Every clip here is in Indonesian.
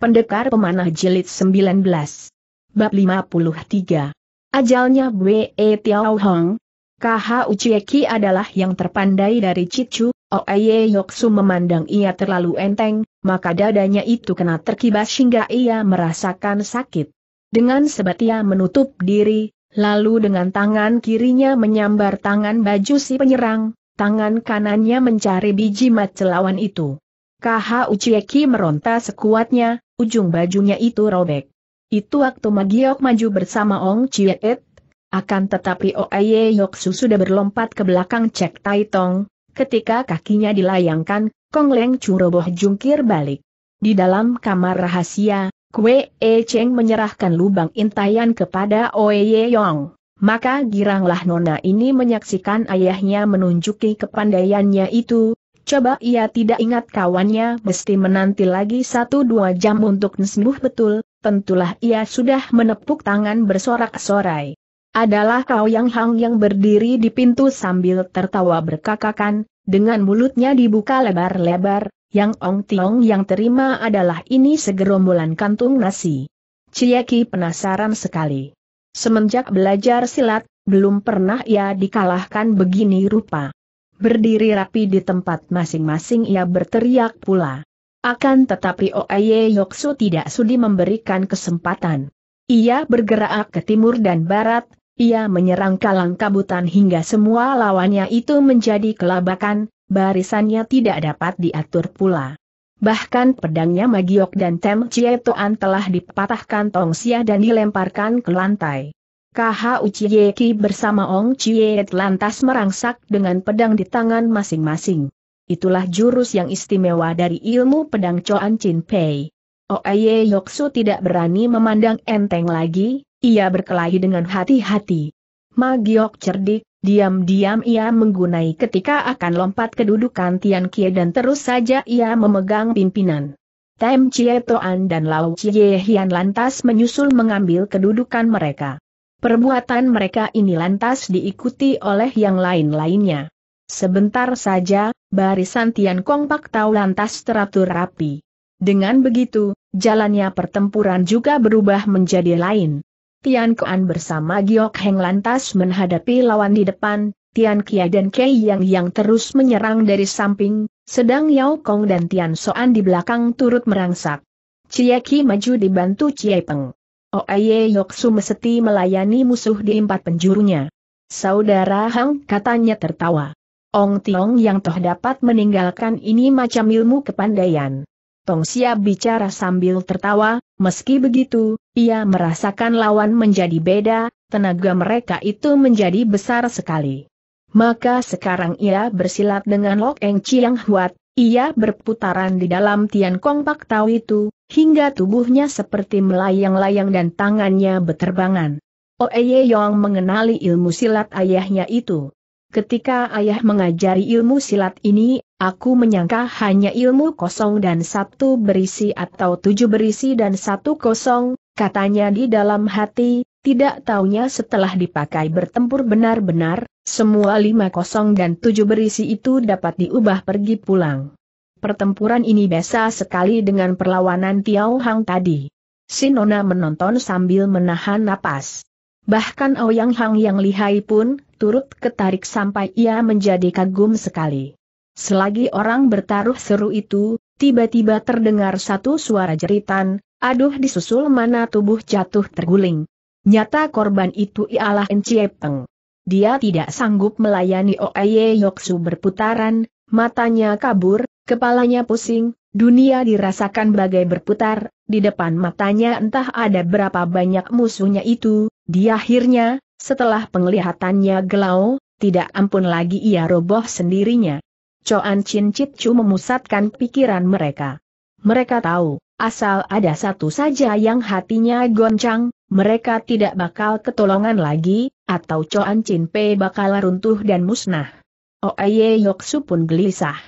Pendekar Pemanah Jilid 19 Bab 53 Ajalnya Bwe e Tiao Hong KH Uchieki adalah yang terpandai dari Cicu, Oeye Yoksu memandang ia terlalu enteng, maka dadanya itu kena terkibas hingga ia merasakan sakit. Dengan sebat ia menutup diri, lalu dengan tangan kirinya menyambar tangan baju si penyerang, tangan kanannya mencari biji mat celawan itu. KH Uchieki meronta sekuatnya, Ujung bajunya itu robek. Itu waktu Magiok maju bersama Ong Chiet, akan tetapi Oye Yoksu sudah berlompat ke belakang Cek Tai Tong, ketika kakinya dilayangkan, Kong Leng Curoboh jungkir balik. Di dalam kamar rahasia, Kue E Cheng menyerahkan lubang intayan kepada Oye Yong. Maka giranglah nona ini menyaksikan ayahnya menunjuki kepandaiannya itu, Coba ia tidak ingat kawannya mesti menanti lagi satu dua jam untuk sembuh betul, tentulah ia sudah menepuk tangan bersorak-sorai. Adalah kau yang hang yang berdiri di pintu sambil tertawa berkakakan, dengan mulutnya dibuka lebar-lebar, yang Ong Tiong yang terima adalah ini segerombolan kantung nasi. Cieki penasaran sekali. Semenjak belajar silat, belum pernah ia dikalahkan begini rupa berdiri rapi di tempat masing-masing ia berteriak pula. Akan tetapi Oaye Yoksu tidak sudi memberikan kesempatan. Ia bergerak ke timur dan barat, ia menyerang kalang kabutan hingga semua lawannya itu menjadi kelabakan, barisannya tidak dapat diatur pula. Bahkan pedangnya Magiok dan Tem Chietoan telah dipatahkan Tongsia dan dilemparkan ke lantai. KH Ki bersama Ong Chie lantas merangsak dengan pedang di tangan masing-masing. Itulah jurus yang istimewa dari ilmu pedang Choan Chin Pei. Oeye Yoksu tidak berani memandang enteng lagi, ia berkelahi dengan hati-hati. Magiok cerdik, diam-diam ia menggunai ketika akan lompat kedudukan Tian Kie dan terus saja ia memegang pimpinan. Tem Chie Toan dan Lau Chie Hian lantas menyusul mengambil kedudukan mereka. Perbuatan mereka ini lantas diikuti oleh yang lain-lainnya. Sebentar saja, barisan Tian Kong Pak Tau lantas teratur rapi. Dengan begitu, jalannya pertempuran juga berubah menjadi lain. Tian Kuan bersama Giok Heng lantas menghadapi lawan di depan, Tian Kia dan Kei Yang yang terus menyerang dari samping, sedang Yao Kong dan Tian Soan di belakang turut merangsak. Cie Ki maju dibantu Cie Peng. Oeye oh, Yoksu Meseti melayani musuh di empat penjurunya. Saudara Hang katanya tertawa. Ong Tiong yang toh dapat meninggalkan ini macam ilmu kepandaian. Tong Sia bicara sambil tertawa, meski begitu, ia merasakan lawan menjadi beda, tenaga mereka itu menjadi besar sekali. Maka sekarang ia bersilat dengan Lok Eng Chiang Huat, ia berputaran di dalam Tian Kong Pak Tau itu, hingga tubuhnya seperti melayang-layang dan tangannya berterbangan. Oeye oh, Yong mengenali ilmu silat ayahnya itu. Ketika ayah mengajari ilmu silat ini, aku menyangka hanya ilmu kosong dan satu berisi atau tujuh berisi dan satu kosong, katanya di dalam hati, tidak taunya setelah dipakai bertempur benar-benar, semua lima kosong dan tujuh berisi itu dapat diubah pergi pulang. Pertempuran ini biasa sekali dengan perlawanan Tiao Hang tadi. Sinona menonton sambil menahan napas. Bahkan Ouyang Hang yang lihai pun turut ketarik sampai ia menjadi kagum sekali. Selagi orang bertaruh seru itu, tiba-tiba terdengar satu suara jeritan, aduh disusul mana tubuh jatuh terguling. Nyata korban itu ialah Encie Peng. Dia tidak sanggup melayani Oeye Yoksu berputaran, matanya kabur, Kepalanya pusing, dunia dirasakan bagai berputar, di depan matanya entah ada berapa banyak musuhnya itu, di akhirnya, setelah penglihatannya gelau, tidak ampun lagi ia roboh sendirinya. Coan Chin Chit Chu memusatkan pikiran mereka. Mereka tahu, asal ada satu saja yang hatinya goncang, mereka tidak bakal ketolongan lagi, atau Coan Chin Pei bakal runtuh dan musnah. Oeye Yoksu pun gelisah.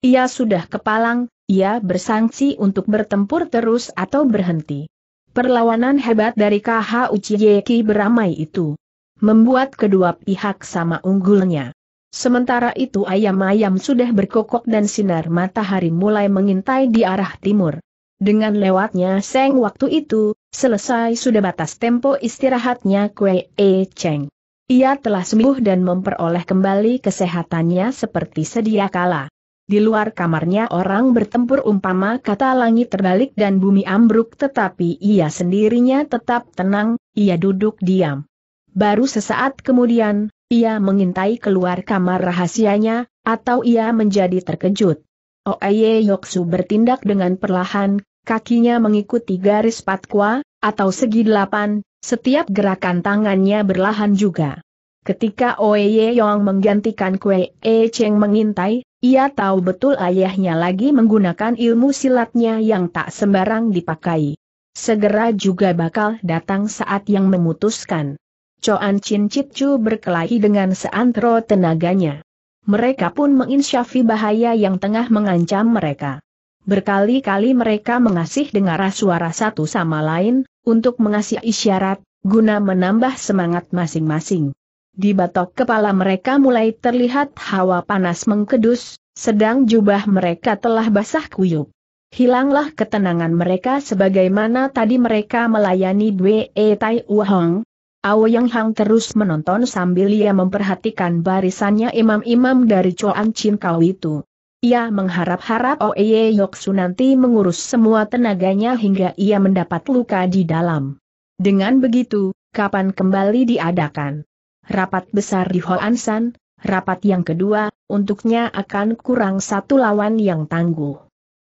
Ia sudah kepalang, ia bersangsi untuk bertempur terus atau berhenti. Perlawanan hebat dari KH Uchiyeki beramai itu. Membuat kedua pihak sama unggulnya. Sementara itu ayam-ayam sudah berkokok dan sinar matahari mulai mengintai di arah timur. Dengan lewatnya Seng waktu itu, selesai sudah batas tempo istirahatnya Kue E Cheng. Ia telah sembuh dan memperoleh kembali kesehatannya seperti sedia kala. Di luar kamarnya orang bertempur umpama kata langit terbalik dan bumi ambruk tetapi ia sendirinya tetap tenang, ia duduk diam. Baru sesaat kemudian, ia mengintai keluar kamar rahasianya, atau ia menjadi terkejut. Oeye Yoksu bertindak dengan perlahan, kakinya mengikuti garis patqua, atau segi delapan, setiap gerakan tangannya berlahan juga. Ketika Oeye Yong menggantikan Kue E Cheng mengintai, ia tahu betul ayahnya lagi menggunakan ilmu silatnya yang tak sembarang dipakai. Segera juga bakal datang saat yang memutuskan. Coan Chin Chit Chu berkelahi dengan seantero tenaganya. Mereka pun menginsyafi bahaya yang tengah mengancam mereka. Berkali-kali mereka mengasih dengar suara satu sama lain, untuk mengasih isyarat, guna menambah semangat masing-masing. Di batok kepala mereka mulai terlihat hawa panas mengkedus, sedang jubah mereka telah basah kuyup. Hilanglah ketenangan mereka sebagaimana tadi mereka melayani Dwe e Tai Hong. Ao Yang Hang terus menonton sambil ia memperhatikan barisannya imam-imam dari Chuan Chin Kau itu. Ia mengharap-harap Yok Yoksu nanti mengurus semua tenaganya hingga ia mendapat luka di dalam. Dengan begitu, kapan kembali diadakan? rapat besar di Hoansan, rapat yang kedua, untuknya akan kurang satu lawan yang tangguh.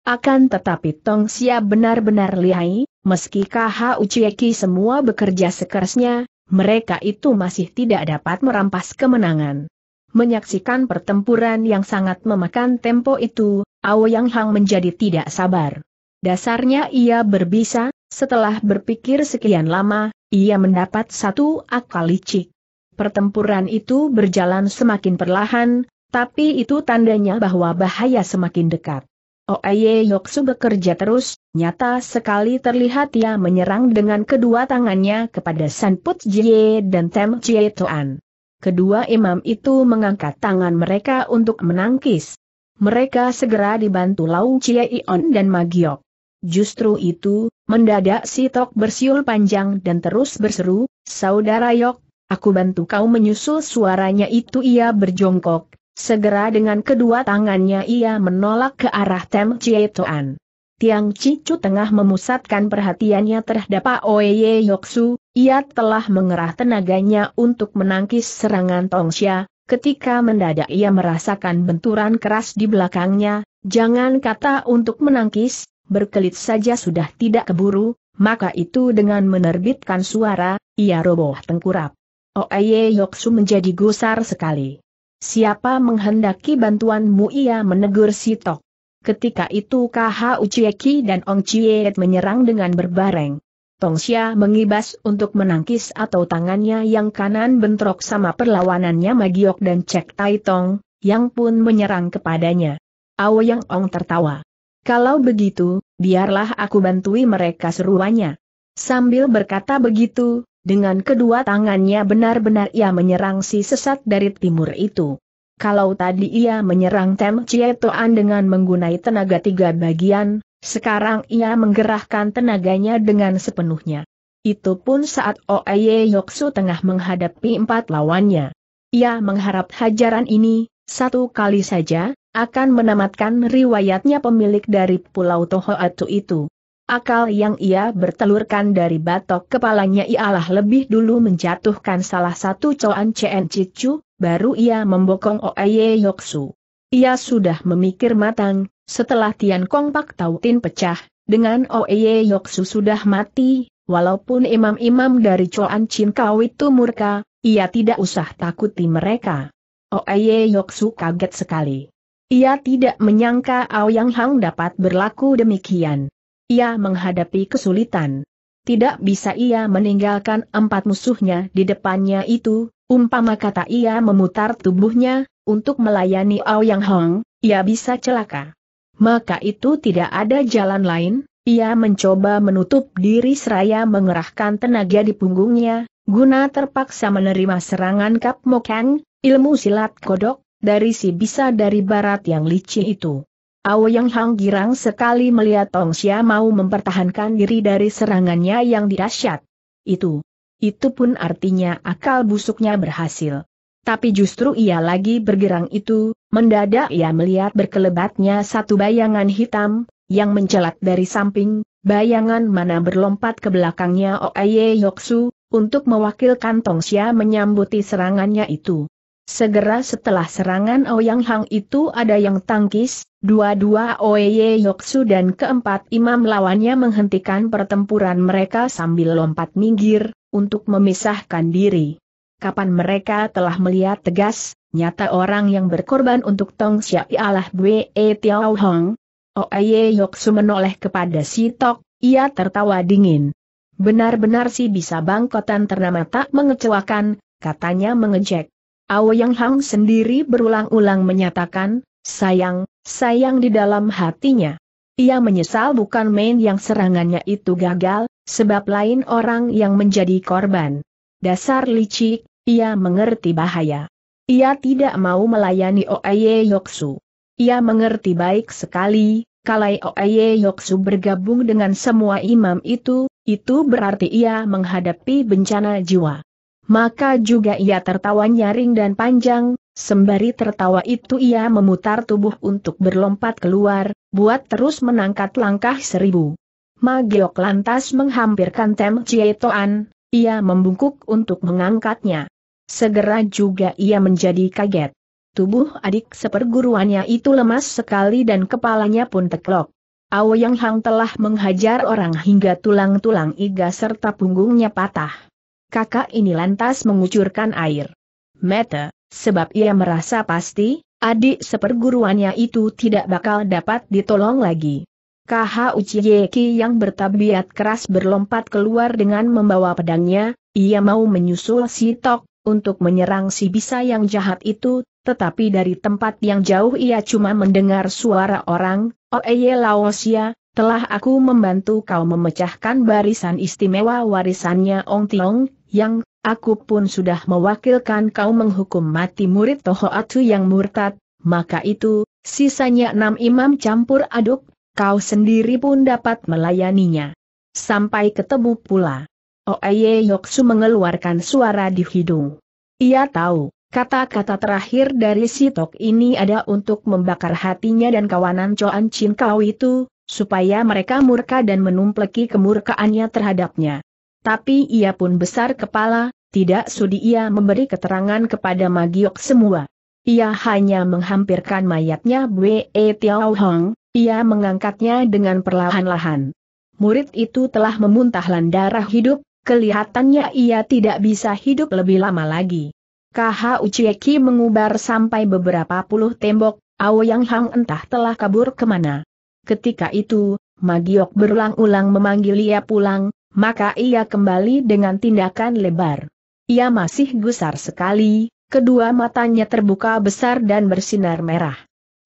Akan tetapi Tong Xia benar-benar lihai, meski KH Ucieki semua bekerja sekerasnya, mereka itu masih tidak dapat merampas kemenangan. Menyaksikan pertempuran yang sangat memakan tempo itu, Yang Hang menjadi tidak sabar. Dasarnya ia berbisa, setelah berpikir sekian lama, ia mendapat satu akal licik. Pertempuran itu berjalan semakin perlahan, tapi itu tandanya bahwa bahaya semakin dekat. Oeye Yoksu bekerja terus, nyata sekali terlihat ia menyerang dengan kedua tangannya kepada Put Jie dan Tem Jie Toan. Kedua imam itu mengangkat tangan mereka untuk menangkis. Mereka segera dibantu Lau Chie Ion dan Magiok. Justru itu, mendadak si Tok bersiul panjang dan terus berseru, Saudara Yok, Aku bantu kau menyusul suaranya itu ia berjongkok, segera dengan kedua tangannya ia menolak ke arah Tem Toan. Tiang Cicu tengah memusatkan perhatiannya terhadap Oye Yoksu, ia telah mengerah tenaganya untuk menangkis serangan Xia. ketika mendadak ia merasakan benturan keras di belakangnya, jangan kata untuk menangkis, berkelit saja sudah tidak keburu, maka itu dengan menerbitkan suara, ia roboh tengkurap. Oye oh, Yoksu menjadi gusar sekali. Siapa menghendaki bantuanmu ia menegur si Tok. Ketika itu KH Uchieki dan Ong Chiet menyerang dengan berbareng. Xia mengibas untuk menangkis atau tangannya yang kanan bentrok sama perlawanannya Magiok dan Cek Tai Tong, yang pun menyerang kepadanya. Aoyang Ong tertawa. Kalau begitu, biarlah aku bantui mereka seruannya. Sambil berkata begitu, dengan kedua tangannya benar-benar ia menyerang si sesat dari timur itu. Kalau tadi ia menyerang Tem Toan dengan menggunai tenaga tiga bagian, sekarang ia menggerahkan tenaganya dengan sepenuhnya. Itu pun saat Oeye Yoksu tengah menghadapi empat lawannya. Ia mengharap hajaran ini, satu kali saja, akan menamatkan riwayatnya pemilik dari Pulau Tohoatu itu. Akal yang ia bertelurkan dari batok kepalanya ialah lebih dulu menjatuhkan salah satu Coan Cien Cicu, baru ia membokong Oeye Yoksu. Ia sudah memikir matang, setelah Tian Kong Pak Tautin pecah, dengan Oeye Yoksu sudah mati, walaupun imam-imam dari Coan Chin Kau itu murka, ia tidak usah takuti mereka. Oeye Yoksu kaget sekali. Ia tidak menyangka Aoyang Hang dapat berlaku demikian. Ia menghadapi kesulitan. Tidak bisa ia meninggalkan empat musuhnya di depannya itu, umpama kata ia memutar tubuhnya, untuk melayani Ao Yang Hong, ia bisa celaka. Maka itu tidak ada jalan lain, ia mencoba menutup diri seraya mengerahkan tenaga di punggungnya, guna terpaksa menerima serangan Kap Mokang, ilmu silat kodok, dari si bisa dari barat yang licin itu. Aoyang Hang girang sekali melihat Tong Xia mau mempertahankan diri dari serangannya yang dirasyat. Itu. Itu pun artinya akal busuknya berhasil. Tapi justru ia lagi bergerang itu, mendadak ia melihat berkelebatnya satu bayangan hitam, yang mencelat dari samping, bayangan mana berlompat ke belakangnya Oaye Yoksu, untuk mewakilkan Tong Xia menyambuti serangannya itu. Segera setelah serangan Ouyang oh Hang itu ada yang tangkis, dua-dua Oye oh Yoksu dan keempat imam lawannya menghentikan pertempuran mereka sambil lompat minggir, untuk memisahkan diri. Kapan mereka telah melihat tegas, nyata orang yang berkorban untuk Tong Xiai Allah Bwe e Tiao Hong. Oye oh Yoksu menoleh kepada si Tok, ia tertawa dingin. Benar-benar si bisa bangkotan ternama tak mengecewakan, katanya mengejek. Yang Hang sendiri berulang-ulang menyatakan, sayang, sayang di dalam hatinya. Ia menyesal bukan main yang serangannya itu gagal, sebab lain orang yang menjadi korban. Dasar licik, ia mengerti bahaya. Ia tidak mau melayani Oaye Yoksu. Ia mengerti baik sekali, kalau Oaye Yoksu bergabung dengan semua imam itu, itu berarti ia menghadapi bencana jiwa. Maka juga ia tertawa nyaring dan panjang, sembari tertawa itu ia memutar tubuh untuk berlompat keluar, buat terus menangkat langkah seribu. Magiok lantas menghampirkan Tem Chie Toan, ia membungkuk untuk mengangkatnya. Segera juga ia menjadi kaget. Tubuh adik seperguruannya itu lemas sekali dan kepalanya pun teklok. yang Hang telah menghajar orang hingga tulang-tulang iga serta punggungnya patah kakak ini lantas mengucurkan air mata, sebab ia merasa pasti, adik seperguruannya itu tidak bakal dapat ditolong lagi. KH Uchiyeki yang bertabiat keras berlompat keluar dengan membawa pedangnya, ia mau menyusul si Tok, untuk menyerang si bisa yang jahat itu, tetapi dari tempat yang jauh ia cuma mendengar suara orang, Oeye oh, Laosia, telah aku membantu kau memecahkan barisan istimewa warisannya Ong Tiong, yang, aku pun sudah mewakilkan kau menghukum mati murid Toho Tohoatsu yang murtad, maka itu, sisanya enam imam campur aduk, kau sendiri pun dapat melayaninya. Sampai ketemu pula. Oeye Yoksu mengeluarkan suara di hidung. Ia tahu, kata-kata terakhir dari Sitok ini ada untuk membakar hatinya dan kawanan Coan Chin Kau itu, supaya mereka murka dan menumpleki kemurkaannya terhadapnya tapi ia pun besar kepala, tidak sudi ia memberi keterangan kepada Magiok semua. Ia hanya menghampirkan mayatnya Bwe e Tiao Hong, ia mengangkatnya dengan perlahan-lahan. Murid itu telah memuntahkan darah hidup, kelihatannya ia tidak bisa hidup lebih lama lagi. KH Ucieki mengubar sampai beberapa puluh tembok, Yang Hang entah telah kabur kemana. Ketika itu, Magiok berulang-ulang memanggil ia pulang, maka ia kembali dengan tindakan lebar. Ia masih gusar sekali, kedua matanya terbuka besar dan bersinar merah.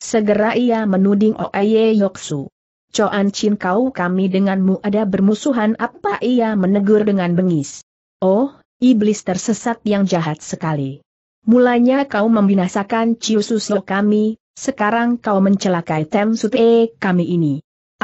Segera ia menuding Oeye Yoksu. Coan Chin kau kami denganmu ada bermusuhan apa ia menegur dengan bengis. Oh, iblis tersesat yang jahat sekali. Mulanya kau membinasakan Chiususio kami, sekarang kau mencelakai Tem Sute kami ini.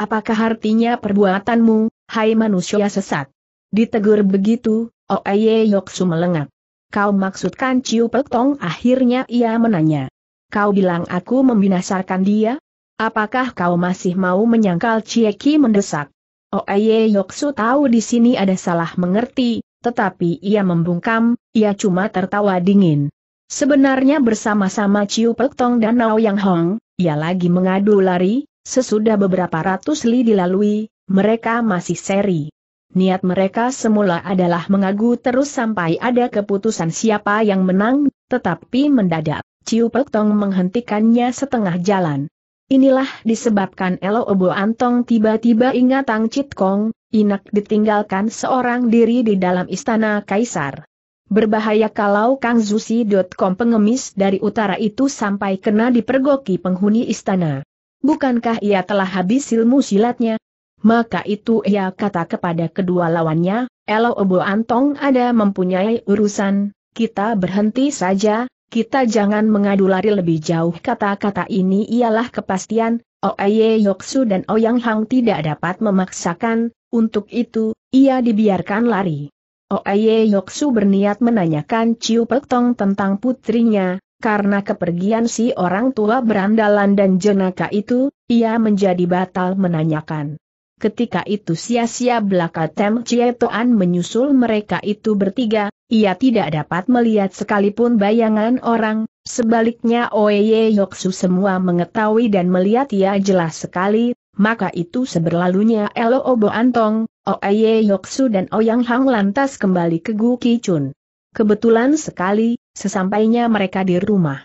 Apakah artinya perbuatanmu, Hai manusia sesat. Ditegur begitu, Oeye oh Yoksu melengak. Kau maksudkan Ciu Pek akhirnya ia menanya. Kau bilang aku membinasarkan dia? Apakah kau masih mau menyangkal Cieki mendesak? Oeye oh Yoksu tahu di sini ada salah mengerti, tetapi ia membungkam, ia cuma tertawa dingin. Sebenarnya bersama-sama Ciu Pek dan Nao Yang Hong, ia lagi mengadu lari, sesudah beberapa ratus li dilalui, mereka masih seri. Niat mereka semula adalah mengagu terus sampai ada keputusan siapa yang menang, tetapi mendadak, Ciu Pek Tong menghentikannya setengah jalan. Inilah disebabkan Elo Obo Antong tiba-tiba ingat Tang Chit Kong, Inak ditinggalkan seorang diri di dalam istana Kaisar. Berbahaya kalau Kang Zusi.com pengemis dari utara itu sampai kena dipergoki penghuni istana. Bukankah ia telah habis ilmu silatnya, maka itu ia kata kepada kedua lawannya, Elo Obo Antong ada mempunyai urusan, kita berhenti saja, kita jangan mengadu lari lebih jauh kata-kata ini ialah kepastian, Oeye Yoksu dan Oyang Hang tidak dapat memaksakan, untuk itu, ia dibiarkan lari. Oeye Yoksu berniat menanyakan Ciu Petong tentang putrinya, karena kepergian si orang tua berandalan dan jenaka itu, ia menjadi batal menanyakan ketika itu sia-sia belaka Tem Chietoan menyusul mereka itu bertiga, ia tidak dapat melihat sekalipun bayangan orang, sebaliknya Oye Yoksu semua mengetahui dan melihat ia jelas sekali, maka itu seberlalunya Elo Obo Antong, Oeye Yoksu dan Oyang Hang lantas kembali ke Gu Kichun. Kebetulan sekali, sesampainya mereka di rumah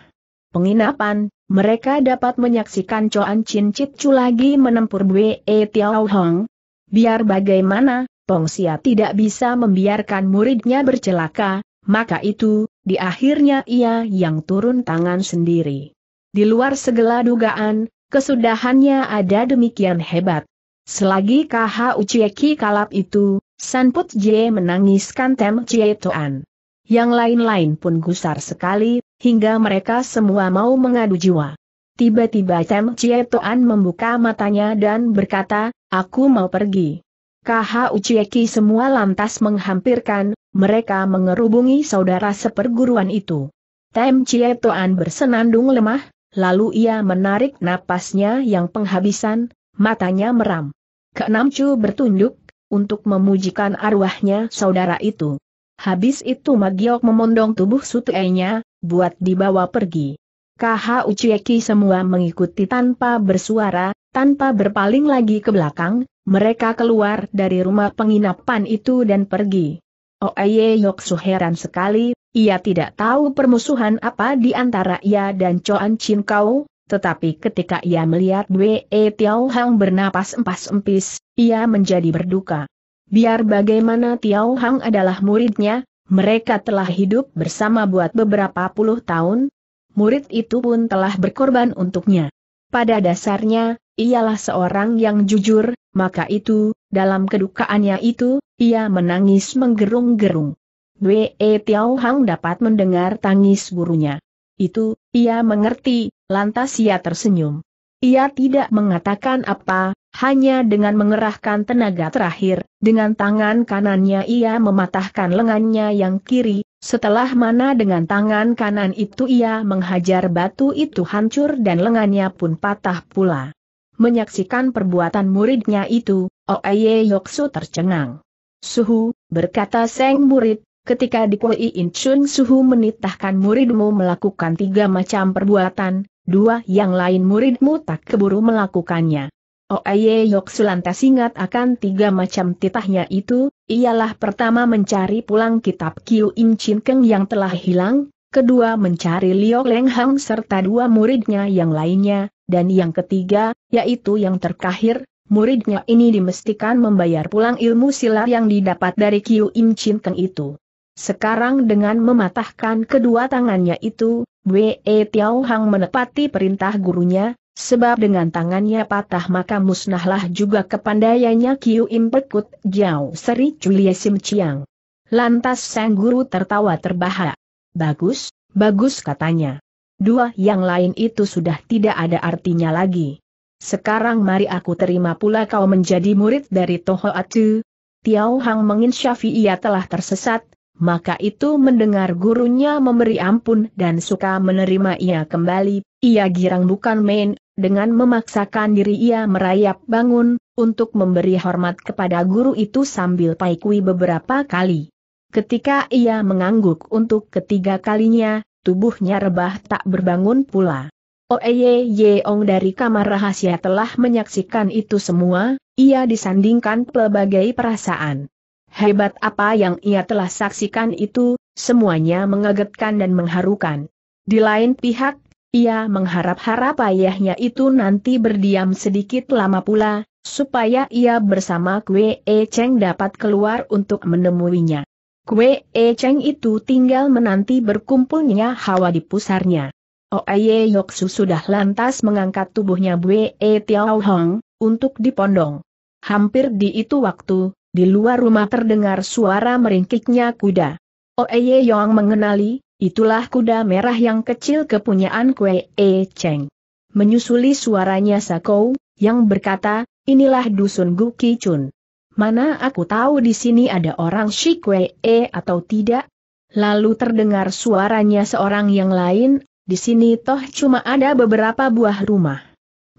penginapan, mereka dapat menyaksikan coan Chin Chit lagi menempur Bwe e Tiao Hong. Biar bagaimana, Pong Sia tidak bisa membiarkan muridnya bercelaka, maka itu, di akhirnya ia yang turun tangan sendiri. Di luar segala dugaan, kesudahannya ada demikian hebat. Selagi KH Ucieki kalap itu, Sanput Jie menangiskan Tem Chie Toan. Yang lain-lain pun gusar sekali, hingga mereka semua mau mengadu jiwa. Tiba-tiba Tem Chie Toan membuka matanya dan berkata, aku mau pergi. Kaha Ucieki semua lantas menghampirkan, mereka mengerubungi saudara seperguruan itu. Tem Chie Toan bersenandung lemah, lalu ia menarik napasnya yang penghabisan, matanya meram. Keenam Chu bertunduk, untuk memujikan arwahnya saudara itu. Habis itu Magiok memondong tubuh sutenya, buat dibawa pergi. KH Uchieki semua mengikuti tanpa bersuara, tanpa berpaling lagi ke belakang, mereka keluar dari rumah penginapan itu dan pergi. Oeye Yoksu heran sekali, ia tidak tahu permusuhan apa di antara ia dan Choan Chin Kau, tetapi ketika ia melihat Wei Tiao Hang bernapas empas-empis, ia menjadi berduka. Biar bagaimana Tiao Hang adalah muridnya, mereka telah hidup bersama buat beberapa puluh tahun, murid itu pun telah berkorban untuknya. Pada dasarnya, ialah seorang yang jujur, maka itu, dalam kedukaannya itu, ia menangis menggerung-gerung. Wei Tiao Hang dapat mendengar tangis gurunya. Itu, ia mengerti, lantas ia tersenyum. Ia tidak mengatakan apa, hanya dengan mengerahkan tenaga terakhir, dengan tangan kanannya ia mematahkan lengannya yang kiri, setelah mana dengan tangan kanan itu ia menghajar batu itu hancur dan lengannya pun patah pula. Menyaksikan perbuatan muridnya itu, Oeye Yoksu tercengang. Suhu, berkata Seng Murid, ketika di Kuei Chun Suhu menitahkan muridmu melakukan tiga macam perbuatan, dua yang lain muridmu tak keburu melakukannya. Aye Yok Sulantas ingat akan tiga macam titahnya itu, ialah pertama mencari pulang kitab Kiu In Chin Keng yang telah hilang, kedua mencari Liu Leng Hang serta dua muridnya yang lainnya, dan yang ketiga, yaitu yang terakhir, muridnya ini dimestikan membayar pulang ilmu silat yang didapat dari Kiu In Chin Keng itu. Sekarang dengan mematahkan kedua tangannya itu, Wei Tiao Hang menepati perintah gurunya, Sebab dengan tangannya patah maka musnahlah juga kepandaiannya Kiu Im Pekut Jiao Seri Chulie Sim Chiang. Lantas sang guru tertawa terbahak. Bagus, bagus katanya. Dua yang lain itu sudah tidak ada artinya lagi. Sekarang mari aku terima pula kau menjadi murid dari Toho Atu. Tiao Hang menginsyafi ia telah tersesat, maka itu mendengar gurunya memberi ampun dan suka menerima ia kembali, ia girang bukan main, dengan memaksakan diri ia merayap bangun, untuk memberi hormat kepada guru itu sambil paikui beberapa kali. Ketika ia mengangguk untuk ketiga kalinya, tubuhnya rebah tak berbangun pula. Oeye oh, Yeong dari kamar rahasia telah menyaksikan itu semua, ia disandingkan pelbagai perasaan. Hebat apa yang ia telah saksikan itu, semuanya mengagetkan dan mengharukan. Di lain pihak, ia mengharap-harap ayahnya itu nanti berdiam sedikit lama pula, supaya ia bersama Kwe E Cheng dapat keluar untuk menemuinya. Kwe E Cheng itu tinggal menanti berkumpulnya hawa di pusarnya. Oye Yoksu sudah lantas mengangkat tubuhnya Bwe E Tiao Hong, untuk dipondong. Hampir di itu waktu, di luar rumah terdengar suara meringkiknya kuda. Oeye Yong mengenali, itulah kuda merah yang kecil kepunyaan Kue E Cheng. Menyusuli suaranya Sakou, yang berkata, inilah dusun Guki Chun. Mana aku tahu di sini ada orang Shi Kue E atau tidak? Lalu terdengar suaranya seorang yang lain, di sini toh cuma ada beberapa buah rumah.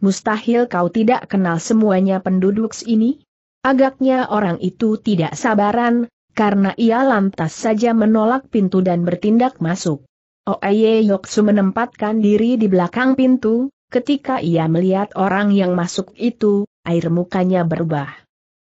Mustahil kau tidak kenal semuanya penduduk sini? Agaknya orang itu tidak sabaran, karena ia lantas saja menolak pintu dan bertindak masuk. Oeye Yoksu menempatkan diri di belakang pintu, ketika ia melihat orang yang masuk itu, air mukanya berubah.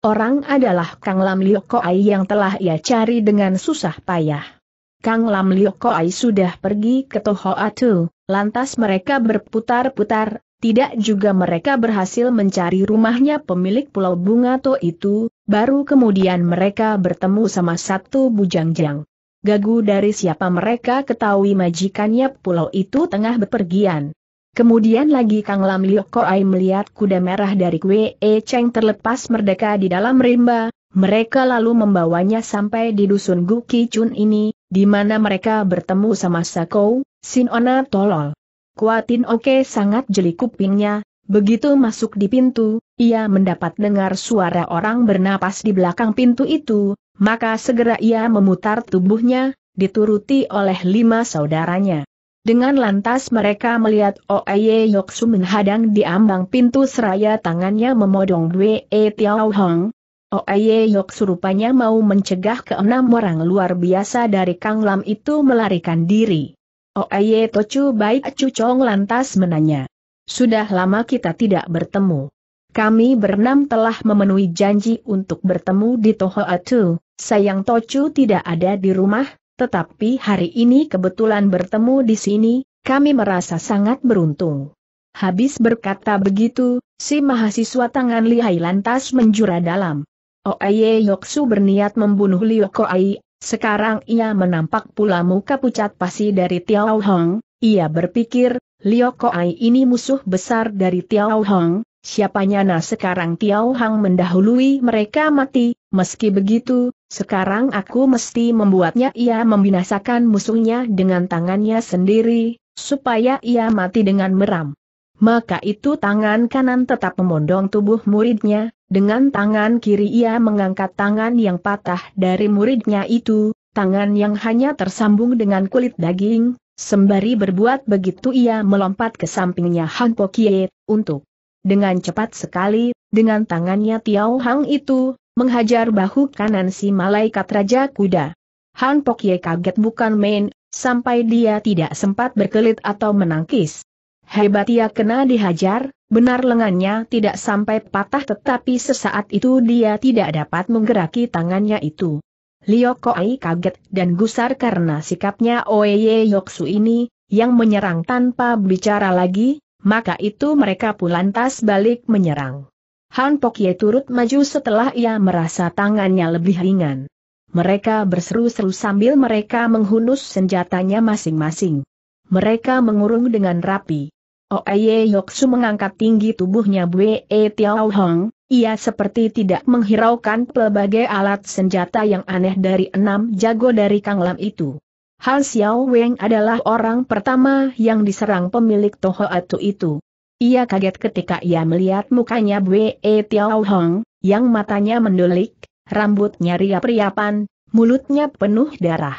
Orang adalah Kang Lam Liokoai yang telah ia cari dengan susah payah. Kang Lam Liokoai sudah pergi ke Toho atu, lantas mereka berputar-putar, tidak juga mereka berhasil mencari rumahnya pemilik pulau bunga to itu, baru kemudian mereka bertemu sama satu bujangjang. Gagu dari siapa mereka ketahui majikannya pulau itu tengah bepergian. Kemudian lagi Kang Lam Liok Koai melihat kuda merah dari Kwe E Cheng terlepas merdeka di dalam rimba, mereka lalu membawanya sampai di dusun Guki Chun ini, di mana mereka bertemu sama Sakou, Ona Tolol. Kuatin Oke sangat jeli kupingnya, begitu masuk di pintu, ia mendapat dengar suara orang bernapas di belakang pintu itu, maka segera ia memutar tubuhnya, dituruti oleh lima saudaranya. Dengan lantas mereka melihat Oeye Yoksu menghadang di ambang pintu seraya tangannya memodong Dwe e Tiao Hong. Oeye Yoksu rupanya mau mencegah keenam orang luar biasa dari Kang Lam itu melarikan diri. Oye Tocu Baik Cu Chong lantas menanya. Sudah lama kita tidak bertemu. Kami berenam telah memenuhi janji untuk bertemu di Toho Atu, sayang Tocu tidak ada di rumah, tetapi hari ini kebetulan bertemu di sini, kami merasa sangat beruntung. Habis berkata begitu, si mahasiswa tangan lihai lantas menjura dalam. Oye Yoksu berniat membunuh Liu Koai, sekarang ia menampak pula muka pucat pasi dari Tiao Hong, ia berpikir, Liu Koai ini musuh besar dari Tiao Hong, siapanya nah sekarang Tiao Hong mendahului mereka mati, meski begitu, sekarang aku mesti membuatnya ia membinasakan musuhnya dengan tangannya sendiri, supaya ia mati dengan meram. Maka itu tangan kanan tetap memondong tubuh muridnya, dengan tangan kiri ia mengangkat tangan yang patah dari muridnya itu, tangan yang hanya tersambung dengan kulit daging, sembari berbuat begitu ia melompat ke sampingnya Han Po Kie, untuk dengan cepat sekali, dengan tangannya Tiao Hang itu, menghajar bahu kanan si malaikat Raja Kuda. Han Po Kie kaget bukan main, sampai dia tidak sempat berkelit atau menangkis. Hebat ia kena dihajar, Benar lengannya tidak sampai patah tetapi sesaat itu dia tidak dapat menggeraki tangannya itu. Liok Koai kaget dan gusar karena sikapnya Oeye Yoksu ini, yang menyerang tanpa bicara lagi, maka itu mereka pun lantas balik menyerang. Han Pokye turut maju setelah ia merasa tangannya lebih ringan. Mereka berseru-seru sambil mereka menghunus senjatanya masing-masing. Mereka mengurung dengan rapi. Oye Yoksu mengangkat tinggi tubuhnya Bwe e Tiao Hong, ia seperti tidak menghiraukan pelbagai alat senjata yang aneh dari enam jago dari Kang Lam itu. Han Xiao Weng adalah orang pertama yang diserang pemilik atu itu. Ia kaget ketika ia melihat mukanya Bwe e Tiao Hong, yang matanya mendulik, rambutnya riap-riapan, mulutnya penuh darah.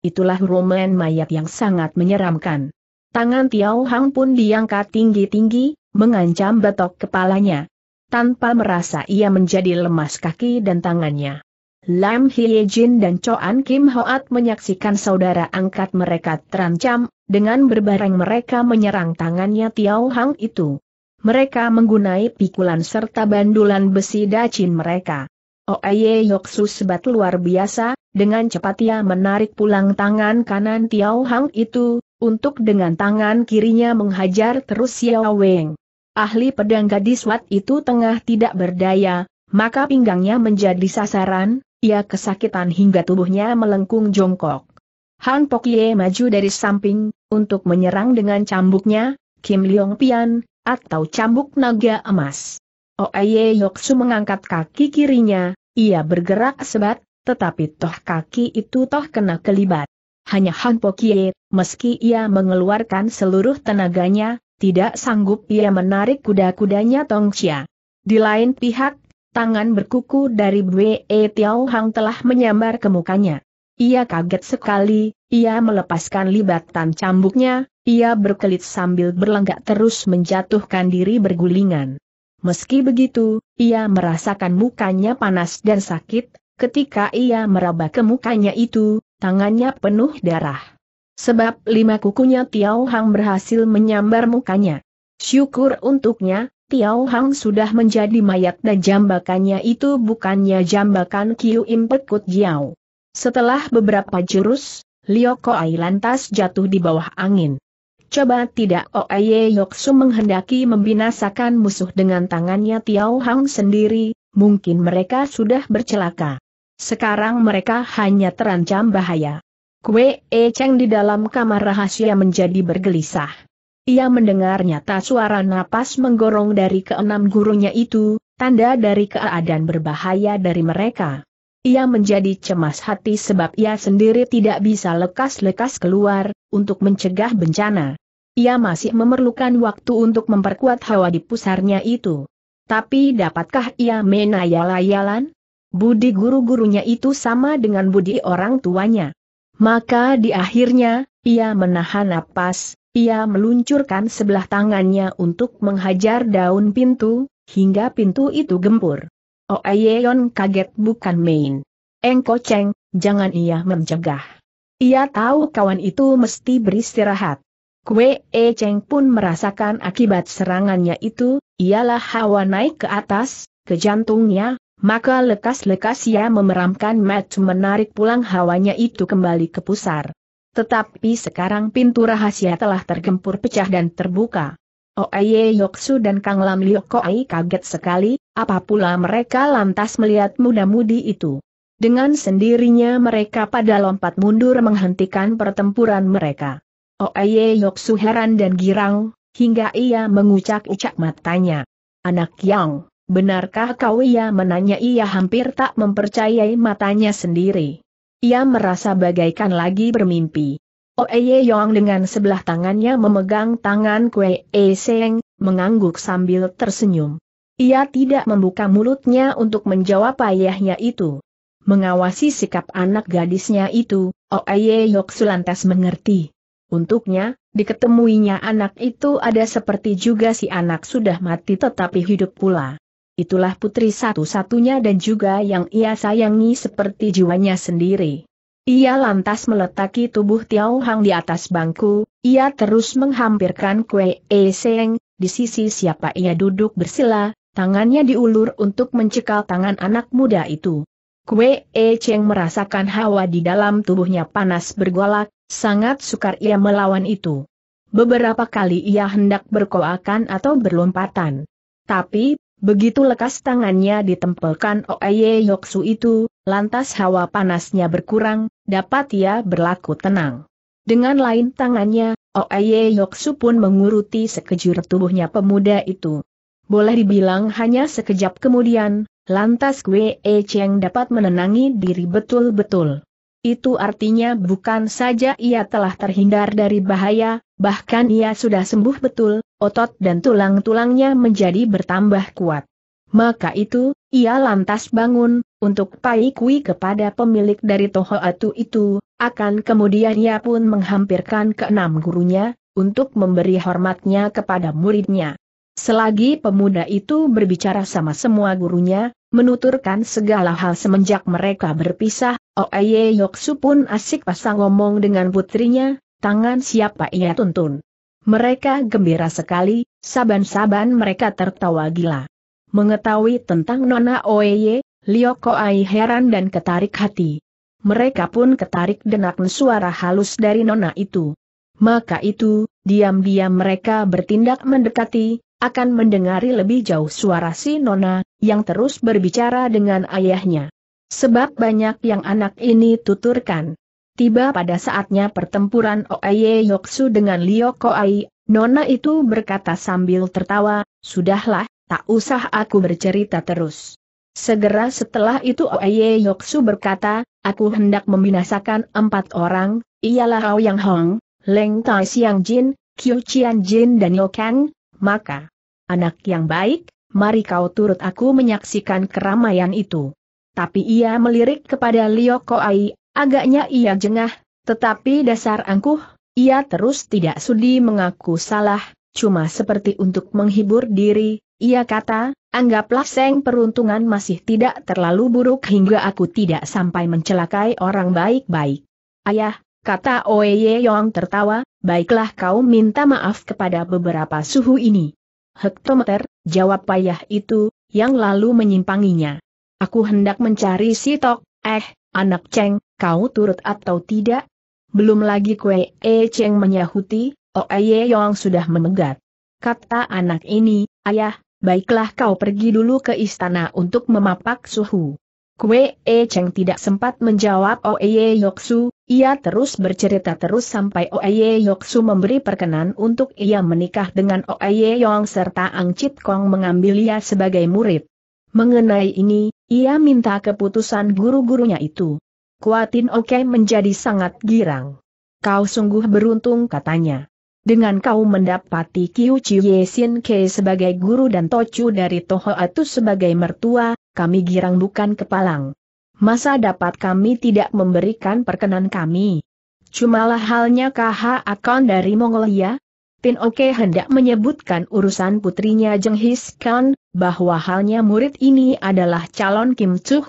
Itulah rumen mayat yang sangat menyeramkan. Tangan Tiao Hang pun diangkat tinggi-tinggi, mengancam betok kepalanya. Tanpa merasa ia menjadi lemas kaki dan tangannya. Lam Hye Jin dan Choan Kim Hoat menyaksikan saudara angkat mereka terancam, dengan berbareng mereka menyerang tangannya Tiao Hang itu. Mereka menggunai pikulan serta bandulan besi dacin mereka. Oh Oeye Yoksu sebat luar biasa, dengan cepat ia menarik pulang tangan kanan Tiao Hang itu, untuk dengan tangan kirinya menghajar terus Xiao Weng. Ahli pedang gadis Wat itu tengah tidak berdaya, maka pinggangnya menjadi sasaran, ia kesakitan hingga tubuhnya melengkung jongkok. Han Pokye maju dari samping, untuk menyerang dengan cambuknya, Kim Leong Pian, atau cambuk naga emas. Yook Su mengangkat kaki kirinya, ia bergerak sebat, tetapi toh kaki itu toh kena kelibat. Hanya Han Po Kie, meski ia mengeluarkan seluruh tenaganya, tidak sanggup ia menarik kuda-kudanya Tong Chia. Di lain pihak, tangan berkuku dari Bwe e Tiao Hang telah menyambar ke mukanya. Ia kaget sekali, ia melepaskan libatan cambuknya, ia berkelit sambil berlenggak terus menjatuhkan diri bergulingan. Meski begitu, ia merasakan mukanya panas dan sakit, Ketika ia meraba ke mukanya itu, tangannya penuh darah. Sebab lima kukunya Tiao Hang berhasil menyambar mukanya. Syukur untuknya, Tiao Hang sudah menjadi mayat dan jambakannya itu bukannya jambakan Kiu impekut Jiao. Setelah beberapa jurus, Lioko Koai lantas jatuh di bawah angin. Coba tidak oye Yoksu menghendaki membinasakan musuh dengan tangannya Tiao Hang sendiri, mungkin mereka sudah bercelaka. Sekarang mereka hanya terancam bahaya. Kue E Cheng di dalam kamar rahasia menjadi bergelisah. Ia mendengar nyata suara napas menggorong dari keenam gurunya itu, tanda dari keadaan berbahaya dari mereka. Ia menjadi cemas hati sebab ia sendiri tidak bisa lekas-lekas keluar, untuk mencegah bencana. Ia masih memerlukan waktu untuk memperkuat hawa di pusarnya itu. Tapi dapatkah ia menayal-layalan? Budi guru-gurunya itu sama dengan budi orang tuanya. Maka di akhirnya, ia menahan napas, ia meluncurkan sebelah tangannya untuk menghajar daun pintu, hingga pintu itu gempur. Oh, ayeon kaget bukan main. Engko Cheng, jangan ia mencegah. Ia tahu kawan itu mesti beristirahat. Kue E Cheng pun merasakan akibat serangannya itu, ialah hawa naik ke atas, ke jantungnya, maka lekas-lekas ia memeramkan mat menarik pulang hawanya itu kembali ke pusar. Tetapi sekarang pintu rahasia telah tergempur pecah dan terbuka. Oeye oh, Yoksu dan Kang Lam Liokoai kaget sekali, apa pula mereka lantas melihat muda-mudi itu. Dengan sendirinya mereka pada lompat mundur menghentikan pertempuran mereka. Oeye oh, Yoksu heran dan girang, hingga ia mengucak-ucak matanya. Anak yang Benarkah kau ia menanya ia hampir tak mempercayai matanya sendiri. Ia merasa bagaikan lagi bermimpi. Oeye oh, Yong dengan sebelah tangannya memegang tangan Kue E Seng, mengangguk sambil tersenyum. Ia tidak membuka mulutnya untuk menjawab ayahnya itu. Mengawasi sikap anak gadisnya itu, Oeye oh, Yok sulantas mengerti. Untuknya, diketemuinya anak itu ada seperti juga si anak sudah mati tetapi hidup pula itulah putri satu-satunya dan juga yang ia sayangi seperti jiwanya sendiri. Ia lantas meletaki tubuh Tiau Hang di atas bangku, ia terus menghampirkan kue E Seng, di sisi siapa ia duduk bersila, tangannya diulur untuk mencekal tangan anak muda itu. Kue E Cheng merasakan hawa di dalam tubuhnya panas bergolak, sangat sukar ia melawan itu. Beberapa kali ia hendak berkoakan atau berlompatan. Tapi, Begitu lekas tangannya ditempelkan Oeye Yoksu itu, lantas hawa panasnya berkurang, dapat ia berlaku tenang. Dengan lain tangannya, Oeye Yoksu pun menguruti sekejur tubuhnya pemuda itu. Boleh dibilang hanya sekejap kemudian, lantas Kwe E Cheng dapat menenangi diri betul-betul. Itu artinya bukan saja ia telah terhindar dari bahaya, bahkan ia sudah sembuh betul, otot dan tulang-tulangnya menjadi bertambah kuat. Maka itu, ia lantas bangun, untuk pai kui kepada pemilik dari toho atu itu, akan kemudian ia pun menghampirkan keenam gurunya, untuk memberi hormatnya kepada muridnya. Selagi pemuda itu berbicara sama semua gurunya, menuturkan segala hal semenjak mereka berpisah, Oeye Yoksu pun asik pasang ngomong dengan putrinya, tangan siapa ia tuntun. Mereka gembira sekali, saban-saban mereka tertawa gila. Mengetahui tentang Nona Oeye, Ai heran dan ketarik hati. Mereka pun ketarik denak suara halus dari Nona itu. Maka itu, diam-diam mereka bertindak mendekati, akan mendengari lebih jauh suara si Nona, yang terus berbicara dengan ayahnya. Sebab banyak yang anak ini tuturkan. Tiba pada saatnya pertempuran Oye Yoksu dengan Lio Koai, Nona itu berkata sambil tertawa, Sudahlah, tak usah aku bercerita terus. Segera setelah itu Oye Yoksu berkata, Aku hendak membinasakan empat orang, ialah Rao Yang Hong, Leng Tai Siang Jin, Qiu Qian Jin dan Yo maka Anak yang baik, mari kau turut aku menyaksikan keramaian itu. Tapi ia melirik kepada Lio Koai, agaknya ia jengah, tetapi dasar angkuh, ia terus tidak sudi mengaku salah, cuma seperti untuk menghibur diri, ia kata, anggaplah seng peruntungan masih tidak terlalu buruk hingga aku tidak sampai mencelakai orang baik-baik. Ayah, kata Oeye Yong tertawa, baiklah kau minta maaf kepada beberapa suhu ini. Hektometer, jawab payah itu, yang lalu menyimpanginya. Aku hendak mencari si Tok, eh, anak Cheng, kau turut atau tidak? Belum lagi kue E Cheng menyahuti, Oe oh Yong sudah memegat. Kata anak ini, ayah, baiklah kau pergi dulu ke istana untuk memapak suhu. Kue E Cheng tidak sempat menjawab Oeye Yoksu, ia terus bercerita terus sampai Oeye Yoksu memberi perkenan untuk ia menikah dengan Oeye Yong serta Ang Chit Kong mengambil ia sebagai murid. Mengenai ini, ia minta keputusan guru-gurunya itu. Kuatin Oke menjadi sangat girang. Kau sungguh beruntung katanya. Dengan kau mendapati Kiu Chiu Ye Sin Ke sebagai guru dan Tochu dari Toho Atu sebagai mertua, kami girang bukan kepalang. Masa dapat kami tidak memberikan perkenan kami? Cumalah halnya KH Akon dari Mongolia? Pin Oke hendak menyebutkan urusan putrinya Jenghis His Khan, bahwa halnya murid ini adalah calon Kim Chu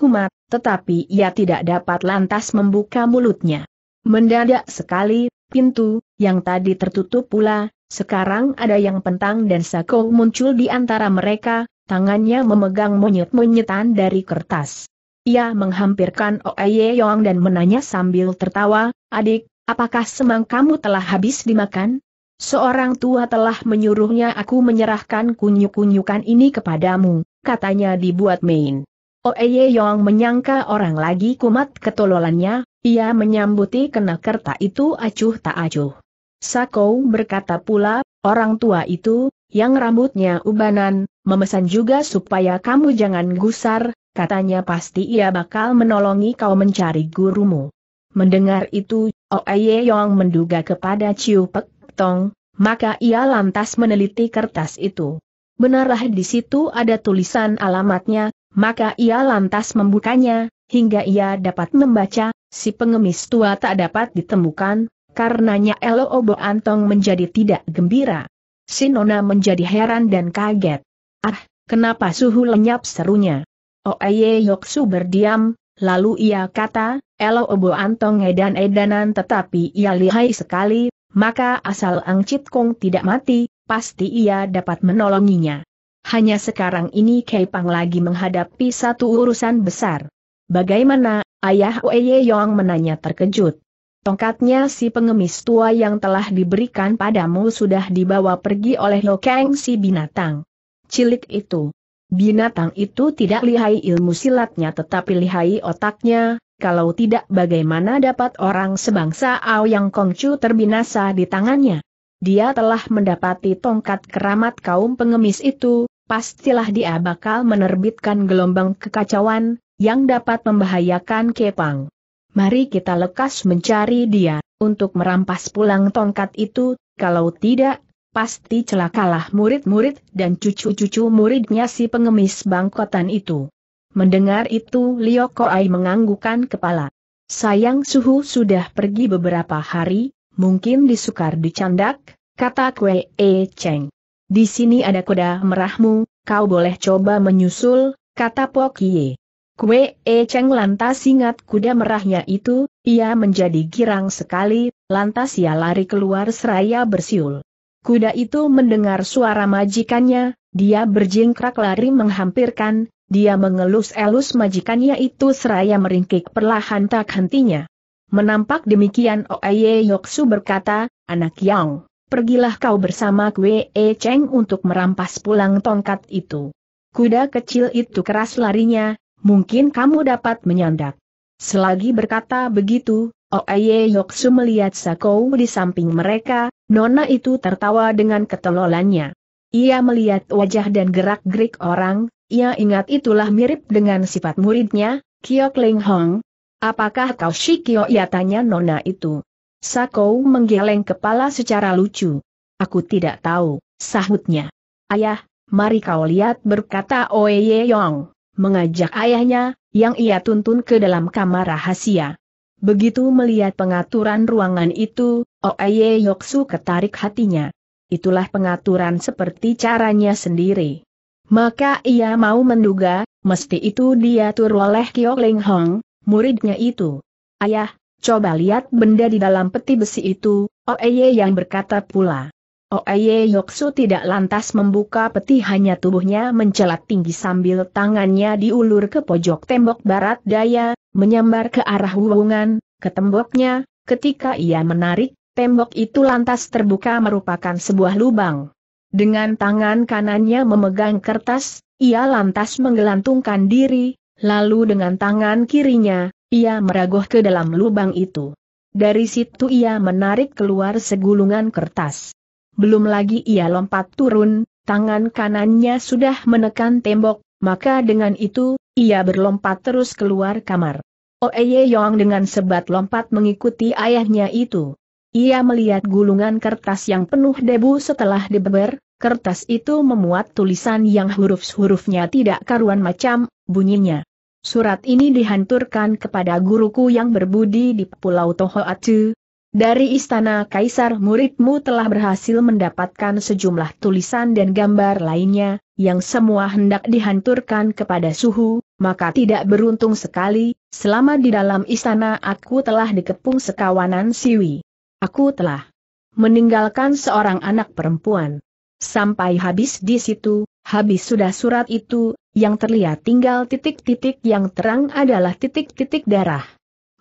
tetapi ia tidak dapat lantas membuka mulutnya. Mendadak sekali, pintu, yang tadi tertutup pula, sekarang ada yang pentang dan sako muncul di antara mereka, tangannya memegang monyet-monyetan dari kertas. Ia menghampirkan Oye Yong dan menanya sambil tertawa, adik, apakah semang kamu telah habis dimakan? Seorang tua telah menyuruhnya aku menyerahkan kunyuk-kunyukan ini kepadamu, katanya dibuat main. Oye Yong menyangka orang lagi kumat ketololannya, ia menyambuti kena kerta itu acuh tak acuh. Sakou berkata pula, orang tua itu, yang rambutnya ubanan, memesan juga supaya kamu jangan gusar, katanya pasti ia bakal menolongi kau mencari gurumu. Mendengar itu, Oe Yong menduga kepada Ciu Pek Tong, maka ia lantas meneliti kertas itu. Benarlah di situ ada tulisan alamatnya, maka ia lantas membukanya, hingga ia dapat membaca, si pengemis tua tak dapat ditemukan, karenanya Elo Obo Antong menjadi tidak gembira. Sinona menjadi heran dan kaget. Ah, kenapa suhu lenyap serunya? Oeye Yoksu berdiam, lalu ia kata, Elo obo antong edan-edanan tetapi ia lihai sekali, maka asal Angcit Kong tidak mati, pasti ia dapat menolonginya. Hanya sekarang ini Pang lagi menghadapi satu urusan besar. Bagaimana, ayah Oeye Yong menanya terkejut. Tongkatnya si pengemis tua yang telah diberikan padamu sudah dibawa pergi oleh Lokeng si binatang. Cilik itu. Binatang itu tidak lihai ilmu silatnya tetapi lihai otaknya, kalau tidak bagaimana dapat orang sebangsa yang Kongcu terbinasa di tangannya. Dia telah mendapati tongkat keramat kaum pengemis itu, pastilah dia bakal menerbitkan gelombang kekacauan, yang dapat membahayakan Kepang. Mari kita lekas mencari dia, untuk merampas pulang tongkat itu, kalau tidak, pasti celakalah murid-murid dan cucu-cucu muridnya si pengemis bangkotan itu. Mendengar itu Lio Koai menganggukan kepala. Sayang suhu sudah pergi beberapa hari, mungkin disukar dicandak, kata Kwe E Cheng. Di sini ada kuda merahmu, kau boleh coba menyusul, kata Pokie. Kue E Cheng lantas ingat kuda merahnya itu, ia menjadi girang sekali, lantas ia lari keluar seraya bersiul. Kuda itu mendengar suara majikannya, dia berjingkrak lari menghampirkan, dia mengelus-elus majikannya itu seraya meringkik perlahan tak hentinya. Menampak demikian Oye Yoksu berkata, Anak Yang, pergilah kau bersama Kue E Cheng untuk merampas pulang tongkat itu. Kuda kecil itu keras larinya, mungkin kamu dapat menyandak. Selagi berkata begitu, Oeye Yoksu melihat Sakou di samping mereka, nona itu tertawa dengan ketololannya. Ia melihat wajah dan gerak-gerik orang, ia ingat itulah mirip dengan sifat muridnya, Kiok Ling Hong. Apakah kau Shikyo? Ia tanya nona itu. Sakou menggeleng kepala secara lucu. Aku tidak tahu, sahutnya. Ayah, mari kau lihat berkata Oeye Yong mengajak ayahnya, yang ia tuntun ke dalam kamar rahasia. Begitu melihat pengaturan ruangan itu, Oeye Yoksu ketarik hatinya. Itulah pengaturan seperti caranya sendiri. Maka ia mau menduga, mesti itu diatur oleh Kyo Ling Hong, muridnya itu. Ayah, coba lihat benda di dalam peti besi itu, Oeye yang berkata pula. Oeye Yoksu tidak lantas membuka peti hanya tubuhnya mencelat tinggi sambil tangannya diulur ke pojok tembok barat daya, menyambar ke arah wungan, ke temboknya, ketika ia menarik, tembok itu lantas terbuka merupakan sebuah lubang. Dengan tangan kanannya memegang kertas, ia lantas menggelantungkan diri, lalu dengan tangan kirinya, ia meragoh ke dalam lubang itu. Dari situ ia menarik keluar segulungan kertas belum lagi ia lompat turun, tangan kanannya sudah menekan tembok, maka dengan itu, ia berlompat terus keluar kamar. Oeye Yong dengan sebat lompat mengikuti ayahnya itu. Ia melihat gulungan kertas yang penuh debu setelah dibeber, kertas itu memuat tulisan yang huruf-hurufnya tidak karuan macam, bunyinya. Surat ini dihanturkan kepada guruku yang berbudi di Pulau Tohoatu, dari istana kaisar muridmu telah berhasil mendapatkan sejumlah tulisan dan gambar lainnya, yang semua hendak dihanturkan kepada suhu, maka tidak beruntung sekali, selama di dalam istana aku telah dikepung sekawanan siwi. Aku telah meninggalkan seorang anak perempuan. Sampai habis di situ, habis sudah surat itu, yang terlihat tinggal titik-titik yang terang adalah titik-titik darah.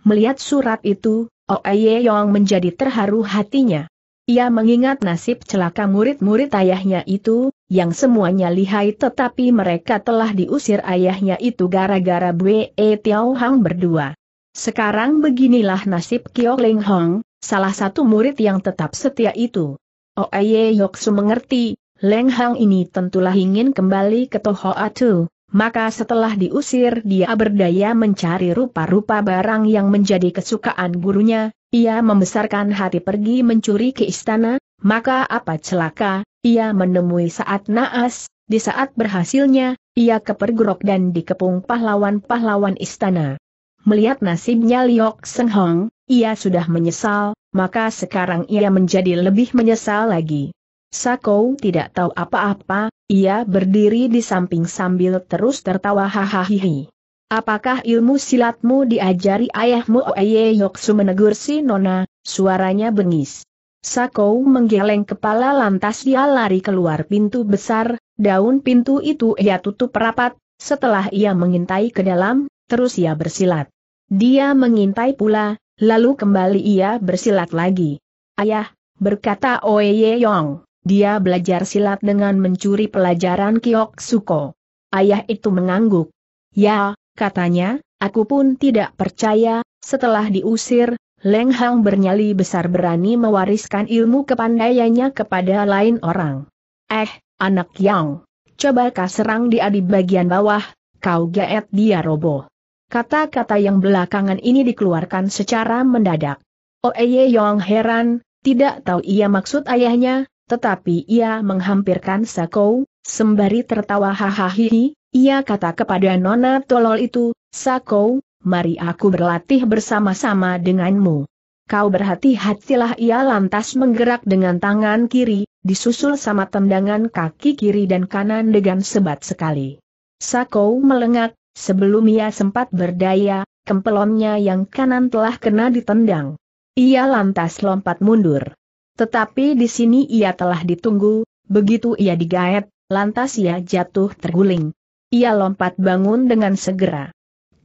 Melihat surat itu, Oye oh, Yong menjadi terharu hatinya. Ia mengingat nasib celaka murid-murid ayahnya itu, yang semuanya lihai tetapi mereka telah diusir ayahnya itu gara-gara Bwe e Tiao Hang berdua. Sekarang beginilah nasib Kyo Ling Hong, salah satu murid yang tetap setia itu. Oye oh, Yoksu mengerti, Leng Hang ini tentulah ingin kembali ke Toho Atu, maka setelah diusir dia berdaya mencari rupa-rupa barang yang menjadi kesukaan gurunya, ia membesarkan hati pergi mencuri ke istana, maka apa celaka, ia menemui saat naas, di saat berhasilnya, ia kepergurok dan dikepung pahlawan-pahlawan istana. Melihat nasibnya Liok Seng Hong, ia sudah menyesal, maka sekarang ia menjadi lebih menyesal lagi. Sakou tidak tahu apa-apa, ia berdiri di samping sambil terus tertawa hahaha. Apakah ilmu silatmu diajari ayahmu Oye Yoksu menegur si Nona, suaranya bengis. Sakou menggeleng kepala lantas dia lari keluar pintu besar, daun pintu itu ia tutup rapat, setelah ia mengintai ke dalam, terus ia bersilat. Dia mengintai pula, lalu kembali ia bersilat lagi. Ayah, berkata Oye Yong. Dia belajar silat dengan mencuri pelajaran Kiok Suko. Ayah itu mengangguk. Ya, katanya, aku pun tidak percaya, setelah diusir, Leng Hang bernyali besar berani mewariskan ilmu kepandaiannya kepada lain orang. Eh, anak yang, coba kau serang dia di bagian bawah, kau gaet dia roboh. Kata-kata yang belakangan ini dikeluarkan secara mendadak. Oeye oh, Yong heran, tidak tahu ia maksud ayahnya, tetapi ia menghampirkan Sakou, sembari tertawa hahaha, ia kata kepada Nona Tolol itu, Sakou, mari aku berlatih bersama-sama denganmu. Kau berhati-hatilah ia lantas menggerak dengan tangan kiri, disusul sama tendangan kaki kiri dan kanan dengan sebat sekali. Sakou melengak, sebelum ia sempat berdaya, kempelonnya yang kanan telah kena ditendang. Ia lantas lompat mundur. Tetapi di sini ia telah ditunggu, begitu ia digaet, lantas ia jatuh terguling. Ia lompat bangun dengan segera.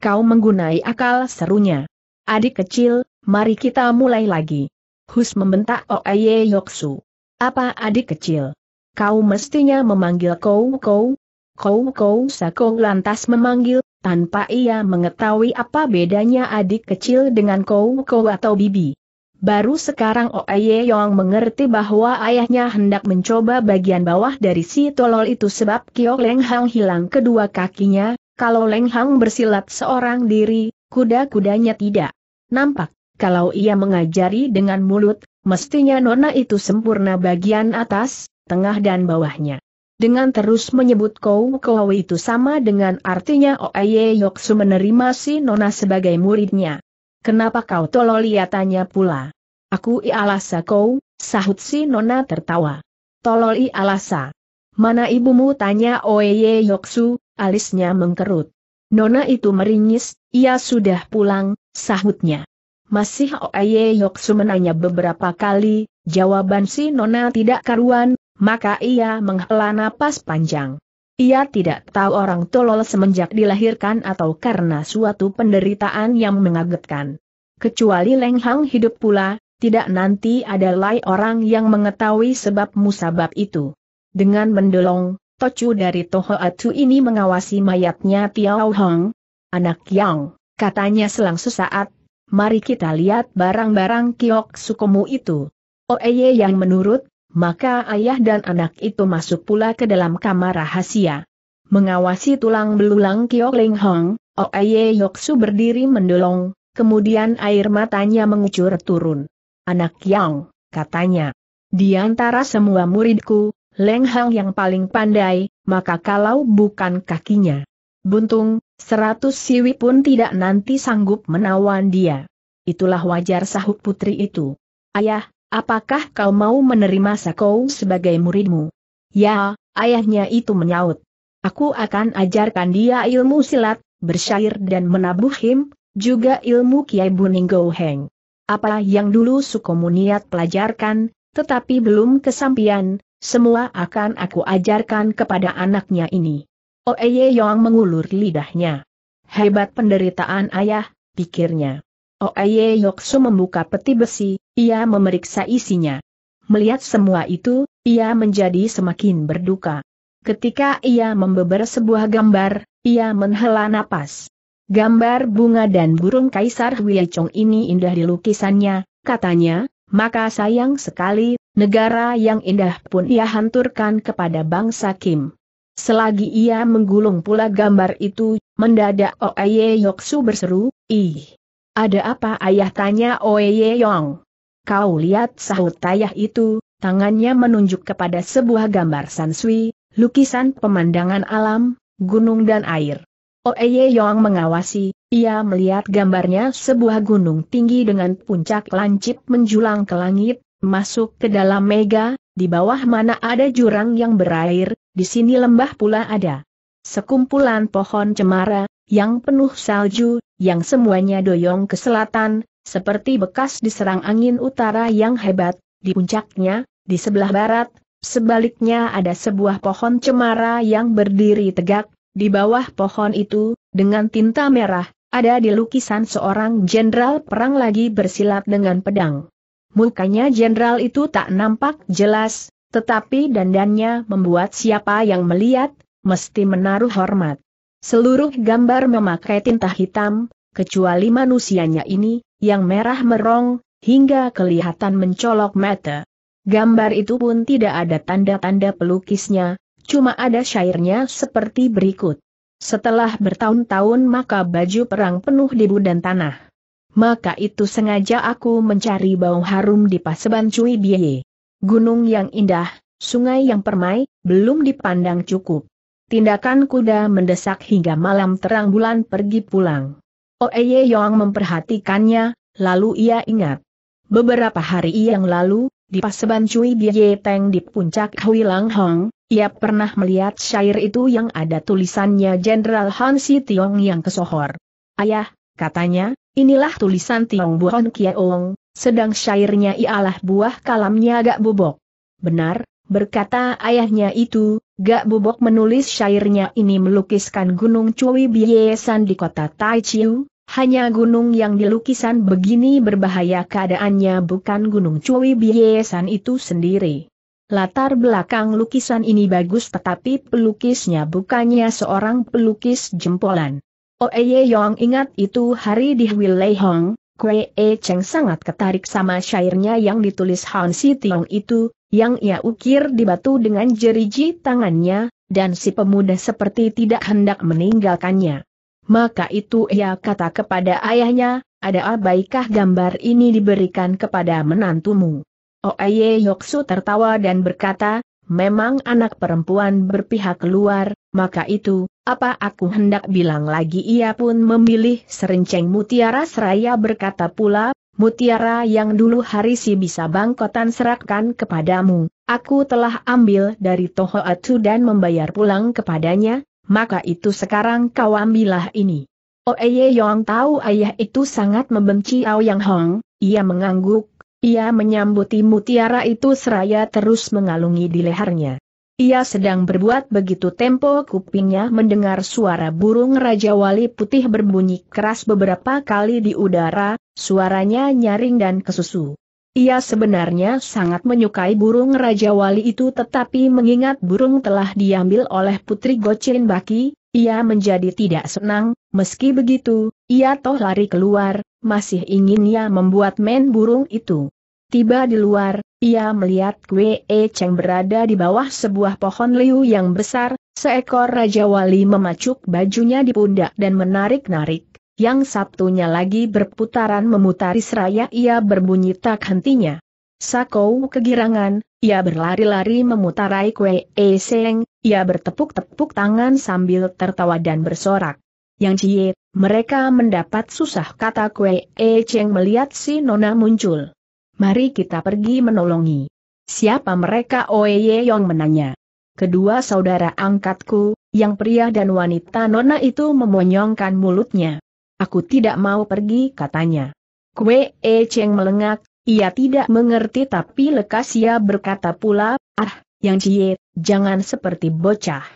Kau menggunai akal serunya. Adik kecil, mari kita mulai lagi. Hus membentak Oaye Yoksu. Apa adik kecil? Kau mestinya memanggil Kau Kau, Kau Kau Sakou lantas memanggil, tanpa ia mengetahui apa bedanya adik kecil dengan Kau Kau atau Bibi. Baru sekarang Oe Yong mengerti bahwa ayahnya hendak mencoba bagian bawah dari si tolol itu sebab Kio Leng Hang hilang kedua kakinya, kalau Leng Hang bersilat seorang diri, kuda-kudanya tidak. Nampak, kalau ia mengajari dengan mulut, mestinya nona itu sempurna bagian atas, tengah dan bawahnya. Dengan terus menyebut Kou Kou itu sama dengan artinya Oe Yoksu menerima si nona sebagai muridnya. Kenapa kau tolol tanya pula? Aku ialasa kau, sahut si nona tertawa. Tolol ialasa. Mana ibumu tanya Oeye Yoksu, alisnya mengkerut. Nona itu meringis, ia sudah pulang, sahutnya. Masih Oeye Yoksu menanya beberapa kali, jawaban si Nona tidak karuan, maka ia menghela napas panjang. Ia tidak tahu orang tolol semenjak dilahirkan atau karena suatu penderitaan yang mengagetkan. Kecuali Leng Hang hidup pula, tidak nanti ada lai orang yang mengetahui sebab musabab itu. Dengan mendolong, Tocu dari Toho Atu ini mengawasi mayatnya Tiao Hong. Anak Yang, katanya selang sesaat, mari kita lihat barang-barang kiok sukomu itu. Oeye yang menurut maka ayah dan anak itu masuk pula ke dalam kamar rahasia. Mengawasi tulang belulang Kio Ling Hong, Oeye oh Yoksu berdiri mendolong, kemudian air matanya mengucur turun. Anak Yang, katanya. Di antara semua muridku, Leng Hong yang paling pandai, maka kalau bukan kakinya. Buntung, seratus siwi pun tidak nanti sanggup menawan dia. Itulah wajar sahut putri itu. Ayah, Apakah kau mau menerima Sakou sebagai muridmu? Ya, ayahnya itu menyaut. Aku akan ajarkan dia ilmu silat, bersyair dan menabuh him, juga ilmu Kiai Buning Goheng. Apa yang dulu Sukomu niat pelajarkan, tetapi belum kesampian, semua akan aku ajarkan kepada anaknya ini. Oeye Yong mengulur lidahnya. Hebat penderitaan ayah, pikirnya. Oye oh, Yoksu membuka peti besi, ia memeriksa isinya. Melihat semua itu, ia menjadi semakin berduka. Ketika ia membeber sebuah gambar, ia menghela napas. Gambar bunga dan burung kaisar Chong ini indah di lukisannya, katanya, maka sayang sekali, negara yang indah pun ia hanturkan kepada bangsa Kim. Selagi ia menggulung pula gambar itu, mendadak Oye oh, Yoksu berseru, Ih! Ada apa ayah tanya Oye Yong? Kau lihat sahut ayah itu, tangannya menunjuk kepada sebuah gambar sansui, lukisan pemandangan alam, gunung dan air. Oye Yong mengawasi, ia melihat gambarnya sebuah gunung tinggi dengan puncak lancip menjulang ke langit, masuk ke dalam mega, di bawah mana ada jurang yang berair, di sini lembah pula ada. Sekumpulan pohon cemara, yang penuh salju, yang semuanya doyong ke selatan, seperti bekas diserang angin utara yang hebat, di puncaknya, di sebelah barat, sebaliknya ada sebuah pohon cemara yang berdiri tegak, di bawah pohon itu, dengan tinta merah, ada di lukisan seorang jenderal perang lagi bersilat dengan pedang. Mukanya jenderal itu tak nampak jelas, tetapi dandannya membuat siapa yang melihat, mesti menaruh hormat. Seluruh gambar memakai tinta hitam, kecuali manusianya ini, yang merah merong, hingga kelihatan mencolok mata. Gambar itu pun tidak ada tanda-tanda pelukisnya, cuma ada syairnya seperti berikut. Setelah bertahun-tahun maka baju perang penuh debu dan tanah. Maka itu sengaja aku mencari bau harum di paseban Cui Biye. Gunung yang indah, sungai yang permai, belum dipandang cukup tindakan kuda mendesak hingga malam terang bulan pergi pulang. Oeye Yong memperhatikannya, lalu ia ingat. Beberapa hari yang lalu, di Paseban Cui Ye Teng di puncak Hui Lang Hong, ia pernah melihat syair itu yang ada tulisannya Jenderal Han Si Tiong yang kesohor. Ayah, katanya, inilah tulisan Tiong Buon Kiaong, sedang syairnya ialah buah kalamnya agak bobok. Benar, berkata ayahnya itu, Gak Bubok menulis syairnya ini melukiskan Gunung Cui Biesan di kota Taichiu, hanya gunung yang dilukisan begini berbahaya keadaannya bukan Gunung Cui Biesan itu sendiri. Latar belakang lukisan ini bagus tetapi pelukisnya bukannya seorang pelukis jempolan. Oeye Yong ingat itu hari di Wilei Hong, Kwe E Cheng sangat ketarik sama syairnya yang ditulis Han Si Tiong itu, yang ia ukir di batu dengan jeriji tangannya, dan si pemuda seperti tidak hendak meninggalkannya. Maka itu ia kata kepada ayahnya, ada baikkah gambar ini diberikan kepada menantumu. Oeye oh, Yoksu tertawa dan berkata, memang anak perempuan berpihak keluar, maka itu, apa aku hendak bilang lagi ia pun memilih serenceng mutiara seraya berkata pula, mutiara yang dulu hari Harisi bisa bangkotan serahkan kepadamu, aku telah ambil dari Toho Atu dan membayar pulang kepadanya, maka itu sekarang kau ambillah ini. Oeye oh, Yong tahu ayah itu sangat membenci Ao Yang Hong, ia mengangguk, ia menyambuti mutiara itu seraya terus mengalungi di lehernya. Ia sedang berbuat begitu tempo kupingnya mendengar suara burung Raja Wali Putih berbunyi keras beberapa kali di udara, suaranya nyaring dan kesusu. Ia sebenarnya sangat menyukai burung Raja Wali itu tetapi mengingat burung telah diambil oleh Putri Gocin Baki, ia menjadi tidak senang, meski begitu, ia toh lari keluar, masih ingin ia membuat men burung itu. Tiba di luar, ia melihat Kwe E Cheng berada di bawah sebuah pohon liu yang besar, seekor Raja Wali memacuk bajunya di pundak dan menarik-narik, yang satunya lagi berputaran memutari seraya ia berbunyi tak hentinya. Sakou kegirangan, ia berlari-lari memutarai kue e Cheng, ia bertepuk-tepuk tangan sambil tertawa dan bersorak. Yang cie, mereka mendapat susah kata kue e Cheng melihat si nona muncul. Mari kita pergi menolongi. Siapa mereka Oye Yong menanya. Kedua saudara angkatku, yang pria dan wanita nona itu memonyongkan mulutnya. Aku tidak mau pergi katanya. Kue E Cheng melengak, ia tidak mengerti tapi lekas ia berkata pula, ah, yang cie, jangan seperti bocah.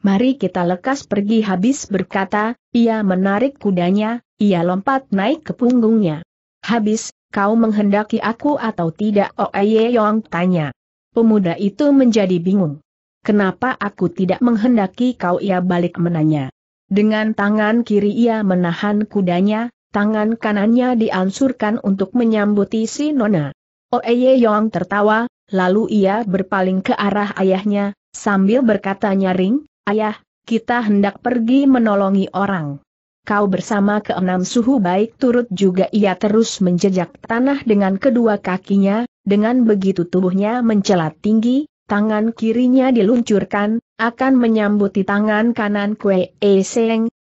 Mari kita lekas pergi habis berkata, ia menarik kudanya, ia lompat naik ke punggungnya. Habis, kau menghendaki aku atau tidak? Oh Aye Yong tanya. Pemuda itu menjadi bingung. Kenapa aku tidak menghendaki kau? Ia balik menanya. Dengan tangan kiri ia menahan kudanya, tangan kanannya diansurkan untuk menyambut si Nona. Oh Aye Yong tertawa, lalu ia berpaling ke arah ayahnya, sambil berkata nyaring, Ayah, kita hendak pergi menolongi orang kau bersama keenam suhu baik turut juga ia terus menjejak tanah dengan kedua kakinya, dengan begitu tubuhnya mencelat tinggi, tangan kirinya diluncurkan, akan menyambuti tangan kanan Kue E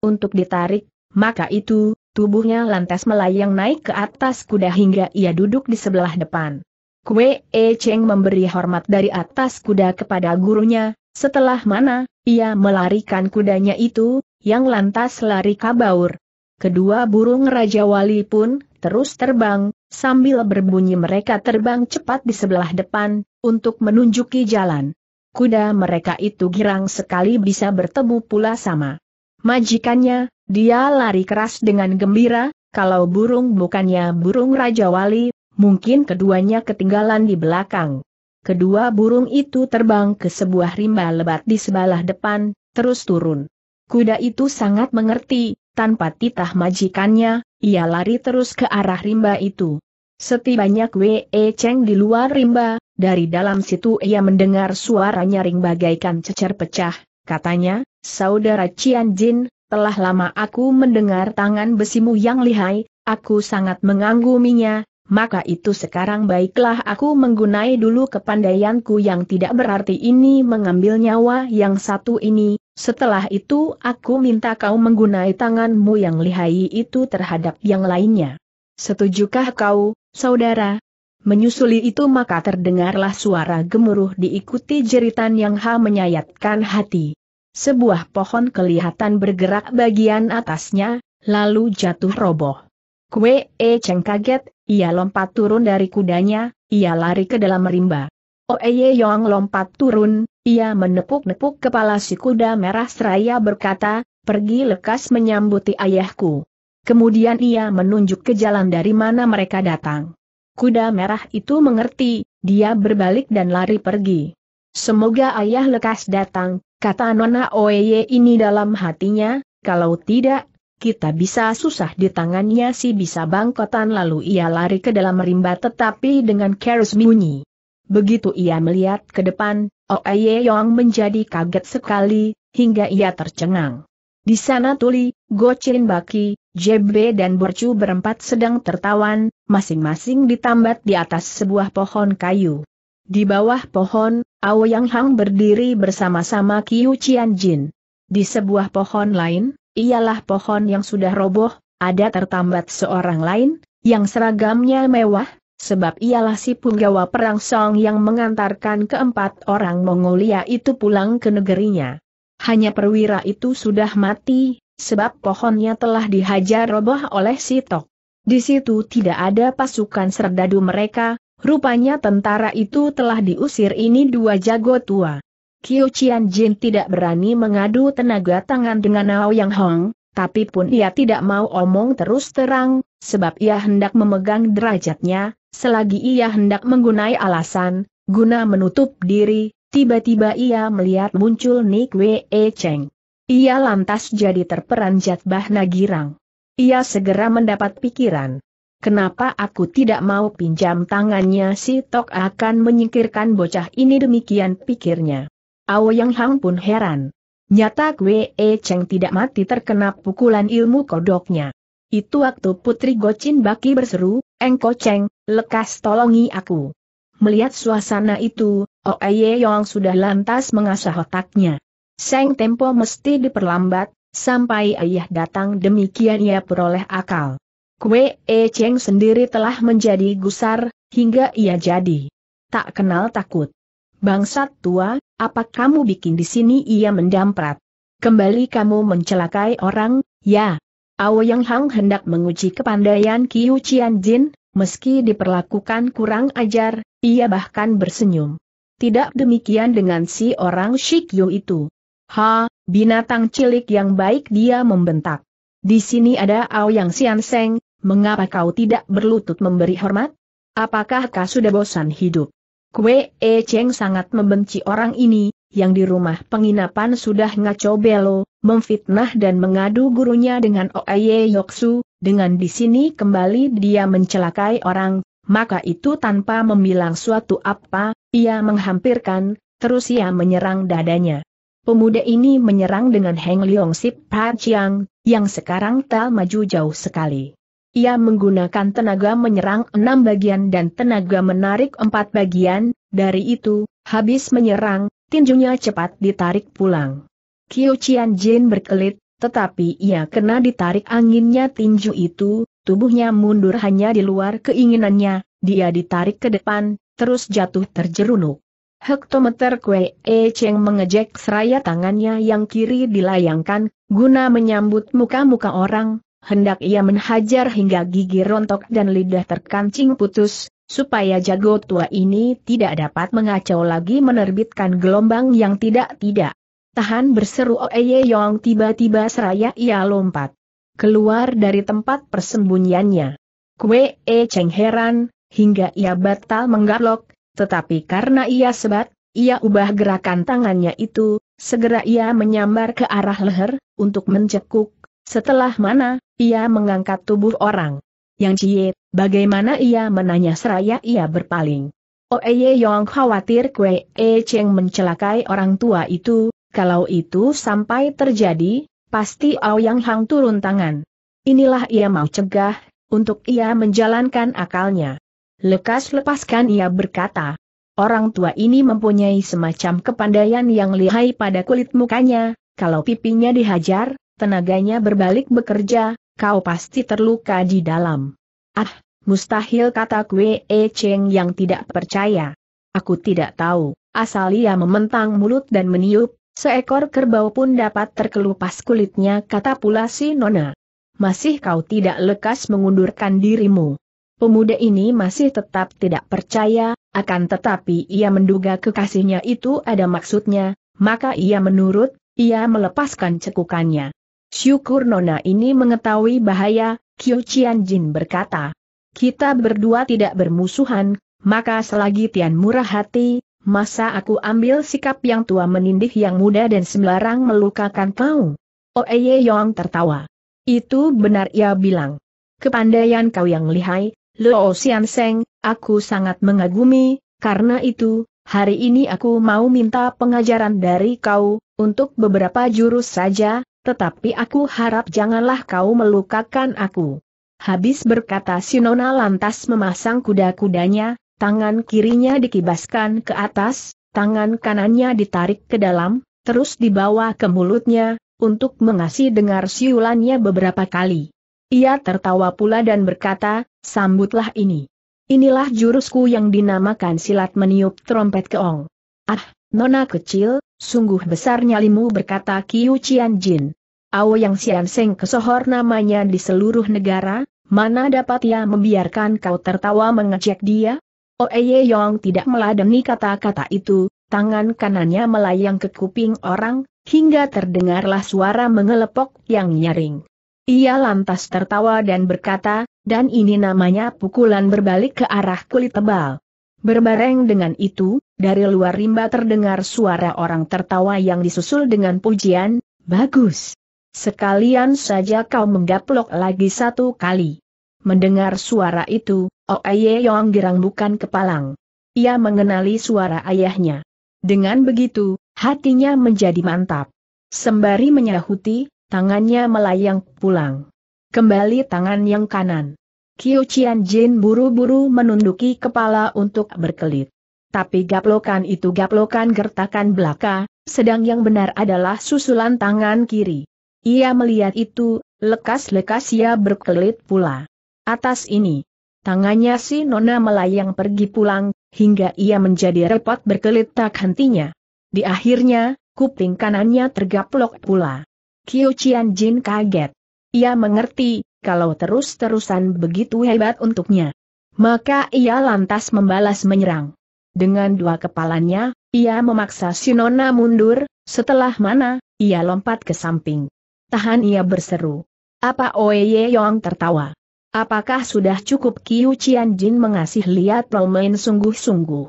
untuk ditarik, maka itu, tubuhnya lantas melayang naik ke atas kuda hingga ia duduk di sebelah depan. Kue E Cheng memberi hormat dari atas kuda kepada gurunya, setelah mana, ia melarikan kudanya itu, yang lantas lari kabaur. Kedua burung Raja Wali pun terus terbang, sambil berbunyi mereka terbang cepat di sebelah depan, untuk menunjuki jalan. Kuda mereka itu girang sekali bisa bertemu pula sama majikannya, dia lari keras dengan gembira, kalau burung bukannya burung Raja Wali, mungkin keduanya ketinggalan di belakang. Kedua burung itu terbang ke sebuah rimba lebat di sebelah depan, terus turun. Kuda itu sangat mengerti, tanpa titah majikannya, ia lari terus ke arah rimba itu. Setibanya Wei e Cheng di luar rimba, dari dalam situ ia mendengar suara nyaring bagaikan cecer pecah, katanya, Saudara Cian Jin, telah lama aku mendengar tangan besimu yang lihai, aku sangat mengangguminya, maka itu sekarang baiklah aku menggunai dulu kepandaianku yang tidak berarti ini mengambil nyawa yang satu ini, setelah itu aku minta kau menggunai tanganmu yang lihai itu terhadap yang lainnya. Setujukah kau, saudara? Menyusuli itu maka terdengarlah suara gemuruh diikuti jeritan yang ha menyayatkan hati. Sebuah pohon kelihatan bergerak bagian atasnya, lalu jatuh roboh. Kue E Cheng kaget, ia lompat turun dari kudanya, ia lari ke dalam rimba. Oeye oh, Yong lompat turun, ia menepuk-nepuk kepala si kuda merah seraya berkata, pergi lekas menyambuti ayahku. Kemudian ia menunjuk ke jalan dari mana mereka datang. Kuda merah itu mengerti, dia berbalik dan lari pergi. Semoga ayah lekas datang, kata Nona Oeye ini dalam hatinya, kalau tidak, kita bisa susah di tangannya si bisa bangkotan lalu ia lari ke dalam rimba tetapi dengan keres bunyi. Begitu ia melihat ke depan, Oye oh Yong menjadi kaget sekali, hingga ia tercengang. Di sana Tuli, Gochin Baki, JB dan Borcu berempat sedang tertawan, masing-masing ditambat di atas sebuah pohon kayu. Di bawah pohon, Aoyang Hang berdiri bersama-sama Kiu Qian Jin. Di sebuah pohon lain, ialah pohon yang sudah roboh, ada tertambat seorang lain, yang seragamnya mewah, sebab ialah si punggawa perang Song yang mengantarkan keempat orang Mongolia itu pulang ke negerinya. Hanya perwira itu sudah mati, sebab pohonnya telah dihajar roboh oleh si Tok. Di situ tidak ada pasukan serdadu mereka, rupanya tentara itu telah diusir ini dua jago tua. Kyo Chian Jin tidak berani mengadu tenaga tangan dengan Ao Yang Hong, tapi pun ia tidak mau omong terus terang, sebab ia hendak memegang derajatnya, Selagi ia hendak menggunai alasan, guna menutup diri, tiba-tiba ia melihat muncul Nick Wei Cheng. Ia lantas jadi terperanjat bah nagirang. Ia segera mendapat pikiran. Kenapa aku tidak mau pinjam tangannya si Tok akan menyingkirkan bocah ini demikian pikirnya. Yang Hang pun heran. Nyata Wei e. Cheng tidak mati terkena pukulan ilmu kodoknya. Itu waktu Putri Gocin Baki berseru, Engko Cheng, lekas tolongi aku. Melihat suasana itu, Oeye oh Yong sudah lantas mengasah otaknya. Seng tempo mesti diperlambat, sampai ayah datang demikian ia peroleh akal. Kue E Cheng sendiri telah menjadi gusar, hingga ia jadi. Tak kenal takut. Bangsat tua, apa kamu bikin di sini ia mendamprat? Kembali kamu mencelakai orang, ya, yang Hang hendak menguji kepandaian Kiu Cian Jin, meski diperlakukan kurang ajar, ia bahkan bersenyum. Tidak demikian dengan si orang Shikyu itu. Ha, binatang cilik yang baik dia membentak. Di sini ada Yang Sian Seng, mengapa kau tidak berlutut memberi hormat? Apakah kau sudah bosan hidup? Kue E Cheng sangat membenci orang ini, yang di rumah penginapan sudah ngaco belo, memfitnah dan mengadu gurunya dengan Oye Yoksu, dengan di sini kembali dia mencelakai orang, maka itu tanpa membilang suatu apa, ia menghampirkan, terus ia menyerang dadanya. Pemuda ini menyerang dengan Heng Leong Sip Pachiang, yang sekarang tak maju jauh sekali. Ia menggunakan tenaga menyerang enam bagian dan tenaga menarik empat bagian, dari itu, habis menyerang, tinjunya cepat ditarik pulang. Kyo Chian Jin berkelit, tetapi ia kena ditarik anginnya tinju itu, tubuhnya mundur hanya di luar keinginannya, dia ditarik ke depan, terus jatuh terjerunuk. Hektometer Kwe E Cheng mengejek seraya tangannya yang kiri dilayangkan, guna menyambut muka-muka orang, hendak ia menghajar hingga gigi rontok dan lidah terkancing putus, supaya jago tua ini tidak dapat mengacau lagi menerbitkan gelombang yang tidak-tidak. Tahan berseru Oeye Yong tiba-tiba seraya ia lompat. Keluar dari tempat persembunyiannya. Kue E Cheng heran, hingga ia batal menggarlok, tetapi karena ia sebat, ia ubah gerakan tangannya itu, segera ia menyambar ke arah leher, untuk mencekuk, setelah mana, ia mengangkat tubuh orang. Yang Cie, bagaimana ia menanya seraya ia berpaling. Oeye oh, Yong khawatir kue E Cheng mencelakai orang tua itu, kalau itu sampai terjadi, pasti yang Hang turun tangan. Inilah ia mau cegah, untuk ia menjalankan akalnya. Lekas lepaskan ia berkata. Orang tua ini mempunyai semacam kepandaian yang lihai pada kulit mukanya, kalau pipinya dihajar, tenaganya berbalik bekerja, kau pasti terluka di dalam. Ah, mustahil kata Kwe E Cheng yang tidak percaya. Aku tidak tahu, asal ia mementang mulut dan meniup, seekor kerbau pun dapat terkelupas kulitnya kata pula si Nona. Masih kau tidak lekas mengundurkan dirimu. Pemuda ini masih tetap tidak percaya, akan tetapi ia menduga kekasihnya itu ada maksudnya, maka ia menurut, ia melepaskan cekukannya. Syukur Nona ini mengetahui bahaya, Kyo Chian Jin berkata. Kita berdua tidak bermusuhan, maka selagi Tian murah hati, masa aku ambil sikap yang tua menindih yang muda dan sembarang melukakan kau? Oeye Yong tertawa. Itu benar ia bilang. Kepandaian kau yang lihai, Luo Xian Seng, aku sangat mengagumi, karena itu, hari ini aku mau minta pengajaran dari kau, untuk beberapa jurus saja, tetapi aku harap janganlah kau melukakan aku. Habis berkata Sinona lantas memasang kuda-kudanya, tangan kirinya dikibaskan ke atas, tangan kanannya ditarik ke dalam, terus dibawa ke mulutnya, untuk mengasih dengar siulannya beberapa kali. Ia tertawa pula dan berkata, sambutlah ini. Inilah jurusku yang dinamakan silat meniup trompet keong. Ah, nona kecil, Sungguh besar nyalimu berkata Kiu Cian Jin. Ao Yang Sian Seng kesohor namanya di seluruh negara, mana dapat ia membiarkan kau tertawa mengejek dia? Oe oh, Ye Yong tidak meladeni kata-kata itu, tangan kanannya melayang ke kuping orang, hingga terdengarlah suara mengelepok yang nyaring. Ia lantas tertawa dan berkata, dan ini namanya pukulan berbalik ke arah kulit tebal. Berbareng dengan itu, dari luar rimba terdengar suara orang tertawa yang disusul dengan pujian, bagus. Sekalian saja kau menggaplok lagi satu kali. Mendengar suara itu, Oeye oh Yong girang bukan kepalang. Ia mengenali suara ayahnya. Dengan begitu, hatinya menjadi mantap. Sembari menyahuti, tangannya melayang pulang. Kembali tangan yang kanan. Kyo Chian Jin buru-buru menunduki kepala untuk berkelit. Tapi gaplokan itu gaplokan gertakan belaka, sedang yang benar adalah susulan tangan kiri. Ia melihat itu, lekas-lekas ia berkelit pula. Atas ini, tangannya si Nona melayang pergi pulang, hingga ia menjadi repot berkelit tak hentinya. Di akhirnya, kuping kanannya tergaplok pula. Kyo Chian Jin kaget. Ia mengerti, kalau terus-terusan begitu hebat untuknya. Maka ia lantas membalas menyerang. Dengan dua kepalanya, ia memaksa Sinona mundur, setelah mana, ia lompat ke samping. Tahan ia berseru. Apa Oye Yong tertawa? Apakah sudah cukup Kiu Chian Jin mengasih lihat main sungguh-sungguh?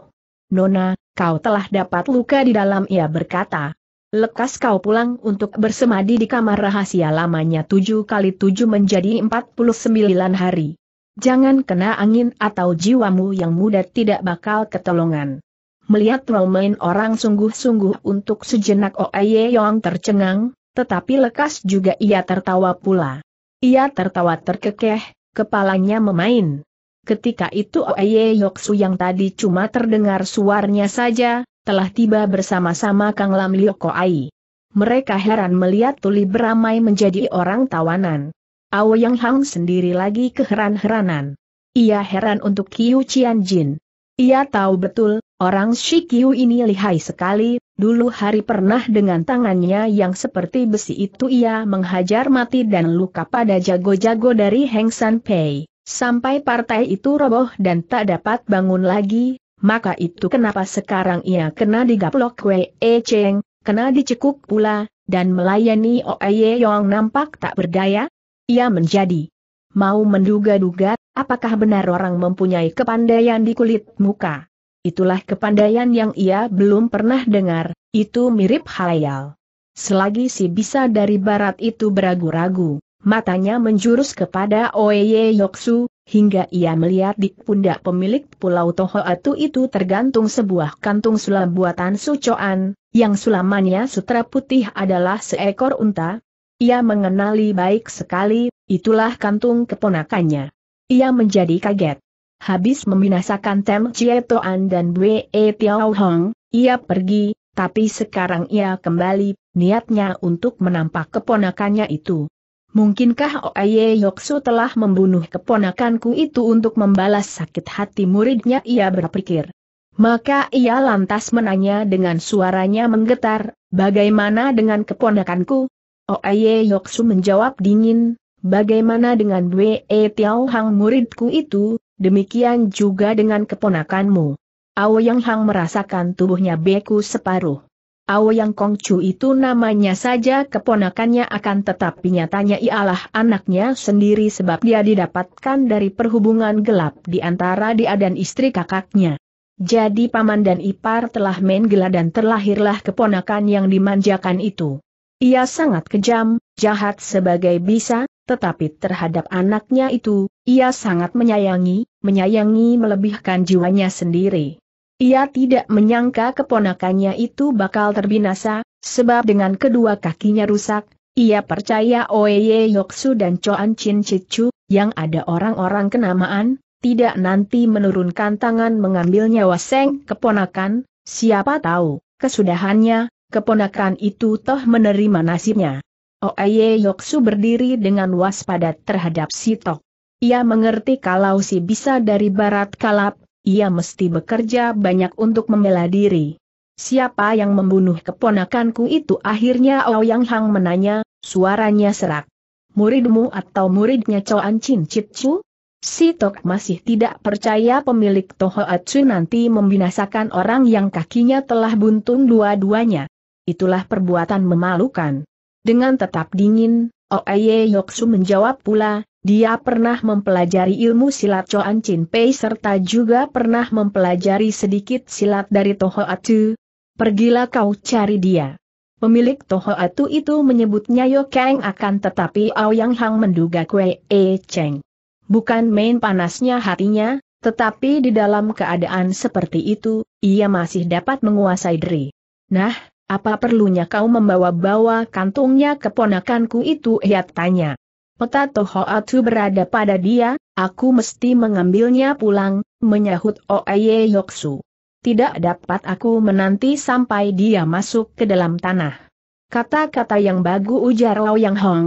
Nona, kau telah dapat luka di dalam ia berkata, Lekas kau pulang untuk bersemadi di kamar rahasia lamanya tujuh kali tujuh menjadi empat puluh sembilan hari. Jangan kena angin atau jiwamu yang muda tidak bakal ketolongan. Melihat Romain orang sungguh-sungguh untuk sejenak Oaye Yong tercengang, tetapi lekas juga ia tertawa pula. Ia tertawa terkekeh, kepalanya memain. Ketika itu Oaye Yoksu yang tadi cuma terdengar suaranya saja, telah tiba bersama-sama Kang Lam Lioko Ai. Mereka heran melihat Tuli beramai menjadi orang tawanan. Yang Hang sendiri lagi keheran-heranan. Ia heran untuk Kiu Cian Jin. Ia tahu betul, orang Shi Kiu ini lihai sekali, dulu hari pernah dengan tangannya yang seperti besi itu ia menghajar mati dan luka pada jago-jago dari Heng San Pei, sampai partai itu roboh dan tak dapat bangun lagi, maka itu kenapa sekarang ia kena digaplok Wei Cheng, kena dicekuk pula, dan melayani Oe Yong nampak tak berdaya? Ia menjadi mau menduga-duga, apakah benar orang mempunyai kepandaian di kulit muka. Itulah kepandaian yang ia belum pernah dengar, itu mirip halayal. Selagi si bisa dari barat itu beragu-ragu, matanya menjurus kepada Oye Yoksu, hingga ia melihat di pundak pemilik pulau Tohoatu itu tergantung sebuah kantung sulam buatan sucoan, yang sulamannya sutra putih adalah seekor unta. Ia mengenali baik sekali, itulah kantung keponakannya. Ia menjadi kaget. Habis membinasakan Tem Chie Toan dan Bwe e Tiao Hong, ia pergi, tapi sekarang ia kembali, niatnya untuk menampak keponakannya itu. Mungkinkah Oye Yoksu telah membunuh keponakanku itu untuk membalas sakit hati muridnya ia berpikir. Maka ia lantas menanya dengan suaranya menggetar, bagaimana dengan keponakanku? Oye Yoksu menjawab dingin, bagaimana dengan Wei e Tiao Hang muridku itu, demikian juga dengan keponakanmu. Ao Yang Hang merasakan tubuhnya beku separuh yang Kongcu itu namanya saja keponakannya akan tetapi nyatanya ialah anaknya sendiri sebab dia didapatkan dari perhubungan gelap di antara dia dan istri kakaknya. Jadi paman dan ipar telah main dan terlahirlah keponakan yang dimanjakan itu. Ia sangat kejam, jahat sebagai bisa, tetapi terhadap anaknya itu, ia sangat menyayangi, menyayangi melebihkan jiwanya sendiri. Ia tidak menyangka keponakannya itu bakal terbinasa, sebab dengan kedua kakinya rusak, ia percaya Oeye Yoksu dan Choan Chin Chichu, yang ada orang-orang kenamaan, tidak nanti menurunkan tangan mengambil nyawa Seng keponakan, siapa tahu, kesudahannya, keponakan itu toh menerima nasibnya. Oeye Yoksu berdiri dengan waspada terhadap si Tok. Ia mengerti kalau si bisa dari barat kalap, ia mesti bekerja banyak untuk membela diri. Siapa yang membunuh keponakanku itu akhirnya Yang Hang menanya, suaranya serak. Muridmu atau muridnya An Chin Chit Chu? Si Tok masih tidak percaya pemilik Toho Atsu nanti membinasakan orang yang kakinya telah buntung dua-duanya. Itulah perbuatan memalukan. Dengan tetap dingin, Oeye Yoksu menjawab pula, dia pernah mempelajari ilmu silat Choan Chin Pei serta juga pernah mempelajari sedikit silat dari Toho Atu. Pergilah kau cari dia. Pemilik Toho Atu itu menyebutnya Yo Kang akan tetapi Aoyang Hang menduga Kue E Cheng. Bukan main panasnya hatinya, tetapi di dalam keadaan seperti itu, ia masih dapat menguasai diri. Nah, apa perlunya kau membawa-bawa kantungnya keponakanku itu ia tanya peta Toho Atu berada pada dia, aku mesti mengambilnya pulang, menyahut Oeye Yoksu. Tidak dapat aku menanti sampai dia masuk ke dalam tanah. Kata-kata yang bagus ujar Yang Hong.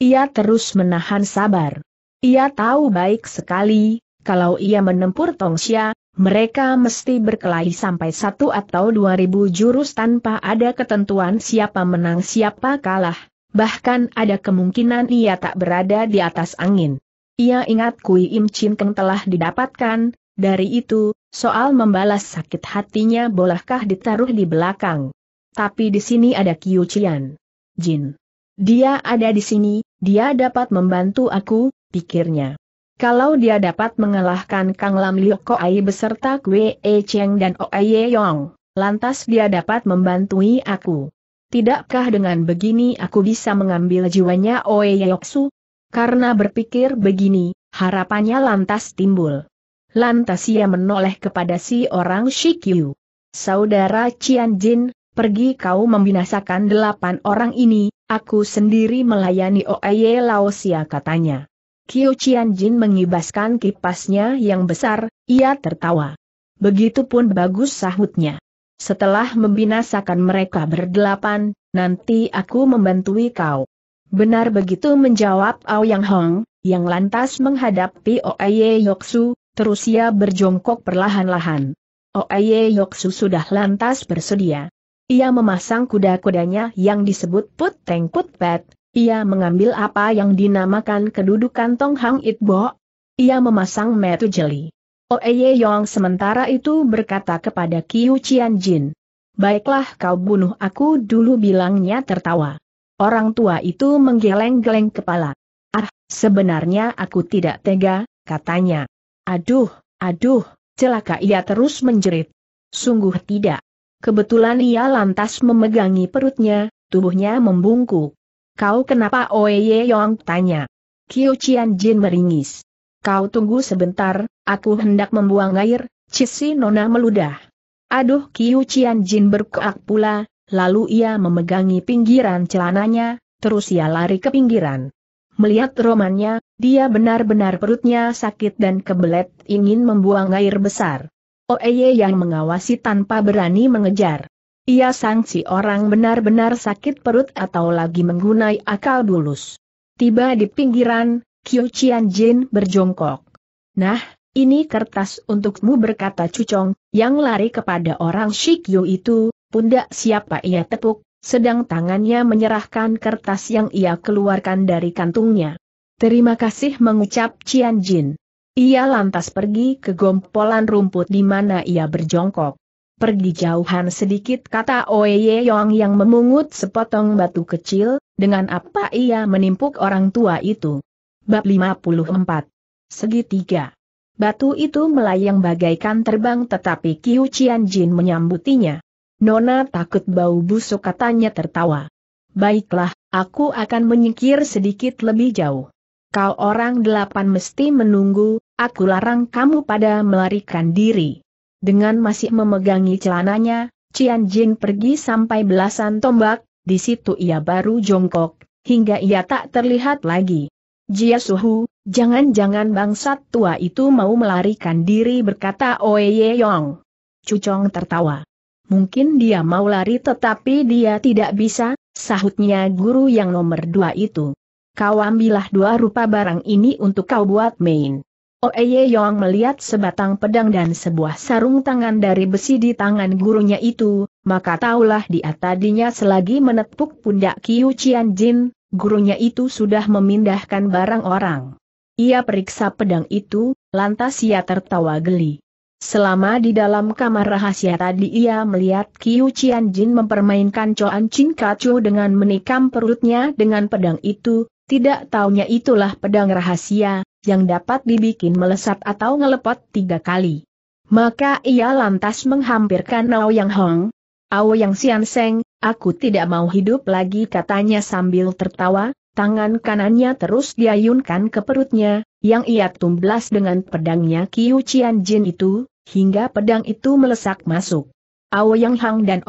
Ia terus menahan sabar. Ia tahu baik sekali, kalau ia menempuh Xia, mereka mesti berkelahi sampai satu atau dua ribu jurus tanpa ada ketentuan siapa menang siapa kalah bahkan ada kemungkinan ia tak berada di atas angin. Ia ingat Kui Im Chin Keng telah didapatkan, dari itu, soal membalas sakit hatinya bolehkah ditaruh di belakang. Tapi di sini ada Kiu Chian. Jin. Dia ada di sini, dia dapat membantu aku, pikirnya. Kalau dia dapat mengalahkan Kang Lam Liu Koai beserta Kwe E Cheng dan Oe Ye Yong, lantas dia dapat membantui aku. Tidakkah dengan begini aku bisa mengambil jiwanya Oe Yoksu? Karena berpikir begini, harapannya lantas timbul. Lantas ia menoleh kepada si orang Shikyu. Saudara Cian Jin, pergi kau membinasakan delapan orang ini, aku sendiri melayani Oe Laosia katanya. Kyo Cian Jin mengibaskan kipasnya yang besar, ia tertawa. Begitupun bagus sahutnya. Setelah membinasakan mereka berdelapan, nanti aku membantui kau. Benar begitu menjawab Yang Hong, yang lantas menghadapi Oaye Yoksu, terus ia berjongkok perlahan-lahan. Oaye Yoksu sudah lantas bersedia. Ia memasang kuda-kudanya yang disebut Put Teng Put Pet, ia mengambil apa yang dinamakan kedudukan Tong Hang It Bo. Ia memasang metu jeli. Oeye Yong sementara itu berkata kepada Kiu Chian Jin. Baiklah kau bunuh aku dulu bilangnya tertawa. Orang tua itu menggeleng-geleng kepala. Ah, sebenarnya aku tidak tega, katanya. Aduh, aduh, celaka ia terus menjerit. Sungguh tidak. Kebetulan ia lantas memegangi perutnya, tubuhnya membungkuk. Kau kenapa Oeye Yong tanya? Kiu Chian Jin meringis. Kau tunggu sebentar, aku hendak membuang air, cisi nona meludah. Aduh Kiu Cian Jin berkeak pula, lalu ia memegangi pinggiran celananya, terus ia lari ke pinggiran. Melihat romannya, dia benar-benar perutnya sakit dan kebelet ingin membuang air besar. Oeye oh, yang mengawasi tanpa berani mengejar. Ia sangsi orang benar-benar sakit perut atau lagi menggunai akal bulus. Tiba di pinggiran, Kyo Chian Jin berjongkok. Nah, ini kertas untukmu berkata Cucong, yang lari kepada orang Shikyo itu, pundak siapa ia tepuk, sedang tangannya menyerahkan kertas yang ia keluarkan dari kantungnya. Terima kasih mengucap Chian Jin. Ia lantas pergi ke gompolan rumput di mana ia berjongkok. Pergi jauhan sedikit kata Oye Yong yang memungut sepotong batu kecil, dengan apa ia menimpuk orang tua itu. Bab 54. Segitiga. Batu itu melayang bagaikan terbang tetapi Kiu Chian Jin menyambutinya. Nona takut bau busuk katanya tertawa. Baiklah, aku akan menyingkir sedikit lebih jauh. Kau orang delapan mesti menunggu, aku larang kamu pada melarikan diri. Dengan masih memegangi celananya, Chian Jin pergi sampai belasan tombak, di situ ia baru jongkok, hingga ia tak terlihat lagi. Jia Suhu, jangan-jangan bangsat tua itu mau melarikan diri berkata Oye Yong. Cucong tertawa. Mungkin dia mau lari tetapi dia tidak bisa, sahutnya guru yang nomor dua itu. Kau ambillah dua rupa barang ini untuk kau buat main. Ye Yong melihat sebatang pedang dan sebuah sarung tangan dari besi di tangan gurunya itu, maka taulah dia tadinya selagi menepuk pundak Kiu Chian Jin, gurunya itu sudah memindahkan barang orang. Ia periksa pedang itu, lantas ia tertawa geli. Selama di dalam kamar rahasia tadi ia melihat Kiu Cian Jin mempermainkan Choan Chin Kacu dengan menikam perutnya dengan pedang itu, tidak taunya itulah pedang rahasia, yang dapat dibikin melesat atau ngelepot tiga kali. Maka ia lantas menghampirkan Nao Yang Hong, yang Sian Seng, aku tidak mau hidup lagi katanya sambil tertawa, tangan kanannya terus diayunkan ke perutnya, yang ia tumblas dengan pedangnya Kiu Cian Jin itu, hingga pedang itu melesak masuk. Yang Hang dan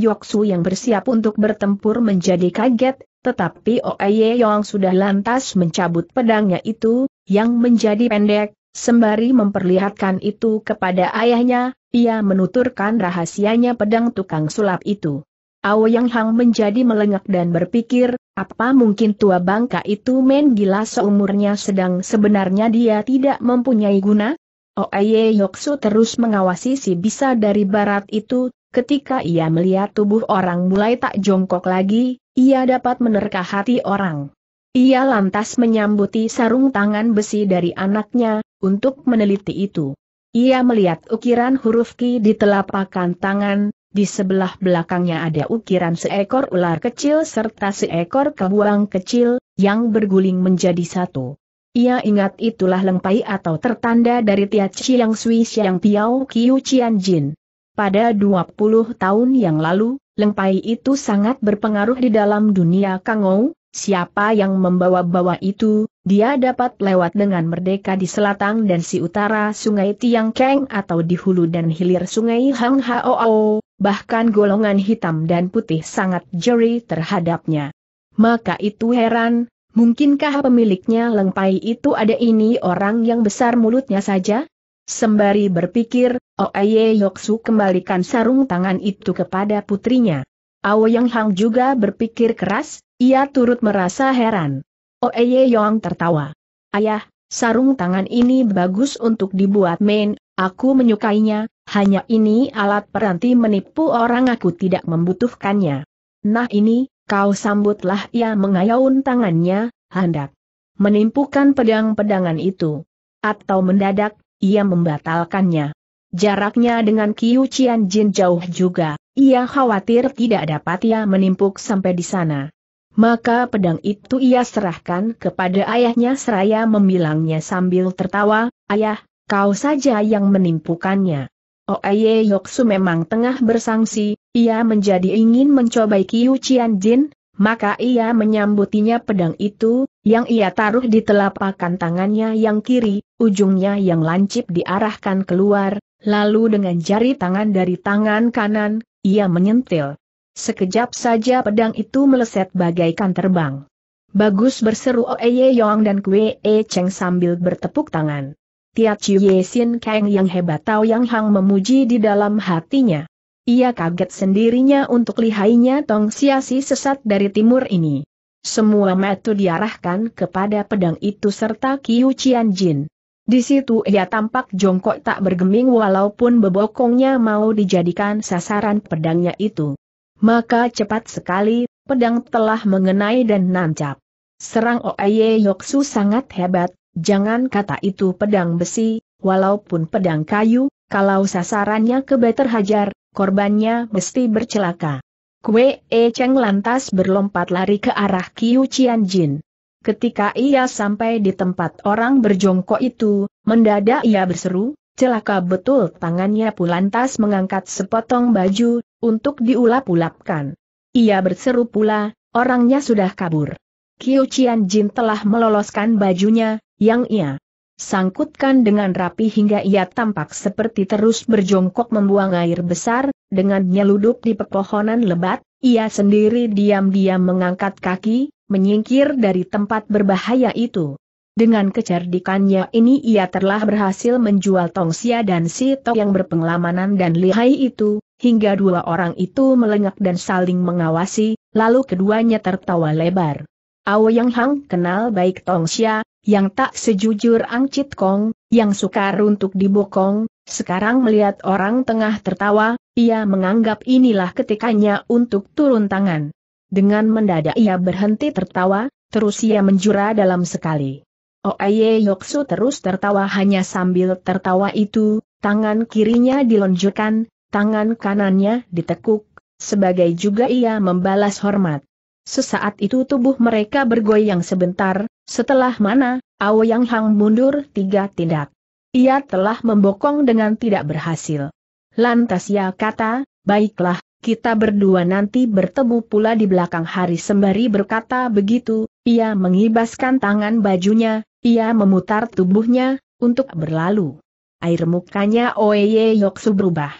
Yok Su yang bersiap untuk bertempur menjadi kaget, tetapi Ye Yong sudah lantas mencabut pedangnya itu, yang menjadi pendek, sembari memperlihatkan itu kepada ayahnya, ia menuturkan rahasianya pedang tukang sulap itu. Yang Hang menjadi melengak dan berpikir, apa mungkin tua bangka itu main gila seumurnya sedang sebenarnya dia tidak mempunyai guna? Oeye Yoksu terus mengawasi si bisa dari barat itu, ketika ia melihat tubuh orang mulai tak jongkok lagi, ia dapat menerka hati orang. Ia lantas menyambuti sarung tangan besi dari anaknya, untuk meneliti itu. Ia melihat ukiran huruf Ki di telapak tangan, di sebelah belakangnya ada ukiran seekor ular kecil serta seekor kebuang kecil, yang berguling menjadi satu. Ia ingat itulah lengpai atau tertanda dari Tia Chiang Sui Xiang Piao Kiu Chian Jin. Pada 20 tahun yang lalu, lengpai itu sangat berpengaruh di dalam dunia Kangou, Siapa yang membawa-bawa itu, dia dapat lewat dengan merdeka di selatan dan si utara sungai Tiangkeng atau di hulu dan hilir sungai Hang Hao, bahkan golongan hitam dan putih sangat jeri terhadapnya. Maka itu heran, mungkinkah pemiliknya lengpai itu ada ini orang yang besar mulutnya saja? Sembari berpikir, Oaye Yoksu kembalikan sarung tangan itu kepada putrinya. Yang Hang juga berpikir keras, ia turut merasa heran. Oe oh, Ye Yong tertawa. Ayah, sarung tangan ini bagus untuk dibuat main, aku menyukainya, hanya ini alat peranti menipu orang aku tidak membutuhkannya. Nah ini, kau sambutlah ia mengayun tangannya, hendak menimpukan pedang-pedangan itu. Atau mendadak, ia membatalkannya. Jaraknya dengan Kiu Cian Jin jauh juga. Ia khawatir tidak dapat ia menimpuk sampai di sana. Maka pedang itu ia serahkan kepada ayahnya seraya membilangnya sambil tertawa, Ayah, kau saja yang menimpukannya. Oye oh, Yoksu memang tengah bersangsi, ia menjadi ingin mencobai Kiu Chian Jin, maka ia menyambutinya pedang itu, yang ia taruh di telapakan tangannya yang kiri, ujungnya yang lancip diarahkan keluar, lalu dengan jari tangan dari tangan kanan, ia menyentil. Sekejap saja pedang itu meleset bagaikan terbang. Bagus berseru Oeye Yong dan Kwe E Cheng sambil bertepuk tangan. Tia Chiu Ye Sin Kang yang hebat Tao Yang Hang memuji di dalam hatinya. Ia kaget sendirinya untuk lihainya Tong Siasi sesat dari timur ini. Semua metu diarahkan kepada pedang itu serta Kiu Chian Jin. Di situ ia tampak jongkok tak bergeming walaupun bebokongnya mau dijadikan sasaran pedangnya itu. Maka cepat sekali, pedang telah mengenai dan nancap. Serang Oye Yoksu sangat hebat, jangan kata itu pedang besi, walaupun pedang kayu, kalau sasarannya kebe terhajar, korbannya mesti bercelaka. Kue E Cheng lantas berlompat lari ke arah Kiu Cian Jin. Ketika ia sampai di tempat orang berjongkok itu, mendadak ia berseru, celaka betul tangannya pulantas mengangkat sepotong baju, untuk diulap-ulapkan. Ia berseru pula, orangnya sudah kabur. Kiu Cian Jin telah meloloskan bajunya, yang ia sangkutkan dengan rapi hingga ia tampak seperti terus berjongkok membuang air besar, dengan nyeludup di pepohonan lebat, ia sendiri diam-diam mengangkat kaki, menyingkir dari tempat berbahaya itu. Dengan kecerdikannya ini ia telah berhasil menjual Tong Xia dan si Tok yang berpengalamanan dan lihai itu, hingga dua orang itu melengak dan saling mengawasi, lalu keduanya tertawa lebar. Ao Yang Hang kenal baik Tong Xia, yang tak sejujur Ang Chit Kong, yang sukar untuk dibokong, sekarang melihat orang tengah tertawa, ia menganggap inilah ketikanya untuk turun tangan. Dengan mendadak ia berhenti tertawa, terus ia menjura dalam sekali. Aye Yoksu terus tertawa hanya sambil tertawa itu, tangan kirinya dilonjorkan, tangan kanannya ditekuk, sebagai juga ia membalas hormat. Sesaat itu tubuh mereka bergoyang sebentar, setelah mana, Aoyang Hang mundur tiga tindak. Ia telah membokong dengan tidak berhasil. Lantas ia kata, baiklah, kita berdua nanti bertemu pula di belakang hari sembari berkata begitu, ia mengibaskan tangan bajunya, ia memutar tubuhnya, untuk berlalu. Air mukanya Oeye Yoksu berubah.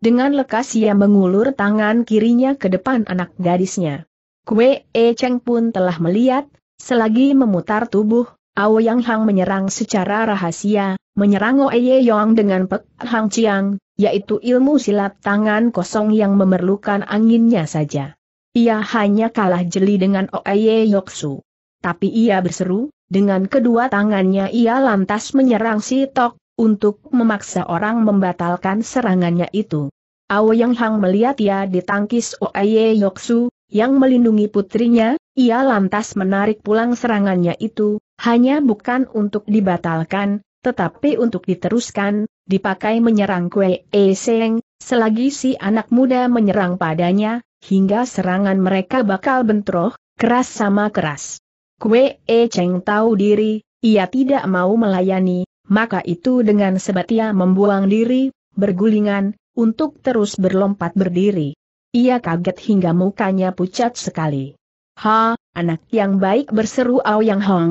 Dengan lekas ia mengulur tangan kirinya ke depan anak gadisnya. Kue E Cheng pun telah melihat, selagi memutar tubuh, Ao Yang Hang menyerang secara rahasia, menyerang Oeye Yong dengan Pek Hang Chiang, yaitu ilmu silat tangan kosong yang memerlukan anginnya saja. Ia hanya kalah jeli dengan Oeye Yoksu. Tapi ia berseru, dengan kedua tangannya ia lantas menyerang si Tok, untuk memaksa orang membatalkan serangannya itu. Yang Hang melihat ia ditangkis Oeye Yoksu, yang melindungi putrinya, ia lantas menarik pulang serangannya itu, hanya bukan untuk dibatalkan, tetapi untuk diteruskan, dipakai menyerang Kue E Seng, selagi si anak muda menyerang padanya, hingga serangan mereka bakal bentroh, keras sama keras. Kue E Cheng tahu diri, ia tidak mau melayani, maka itu dengan sebatia membuang diri, bergulingan, untuk terus berlompat berdiri. Ia kaget hingga mukanya pucat sekali. Ha, anak yang baik berseru Ao Yang Hong.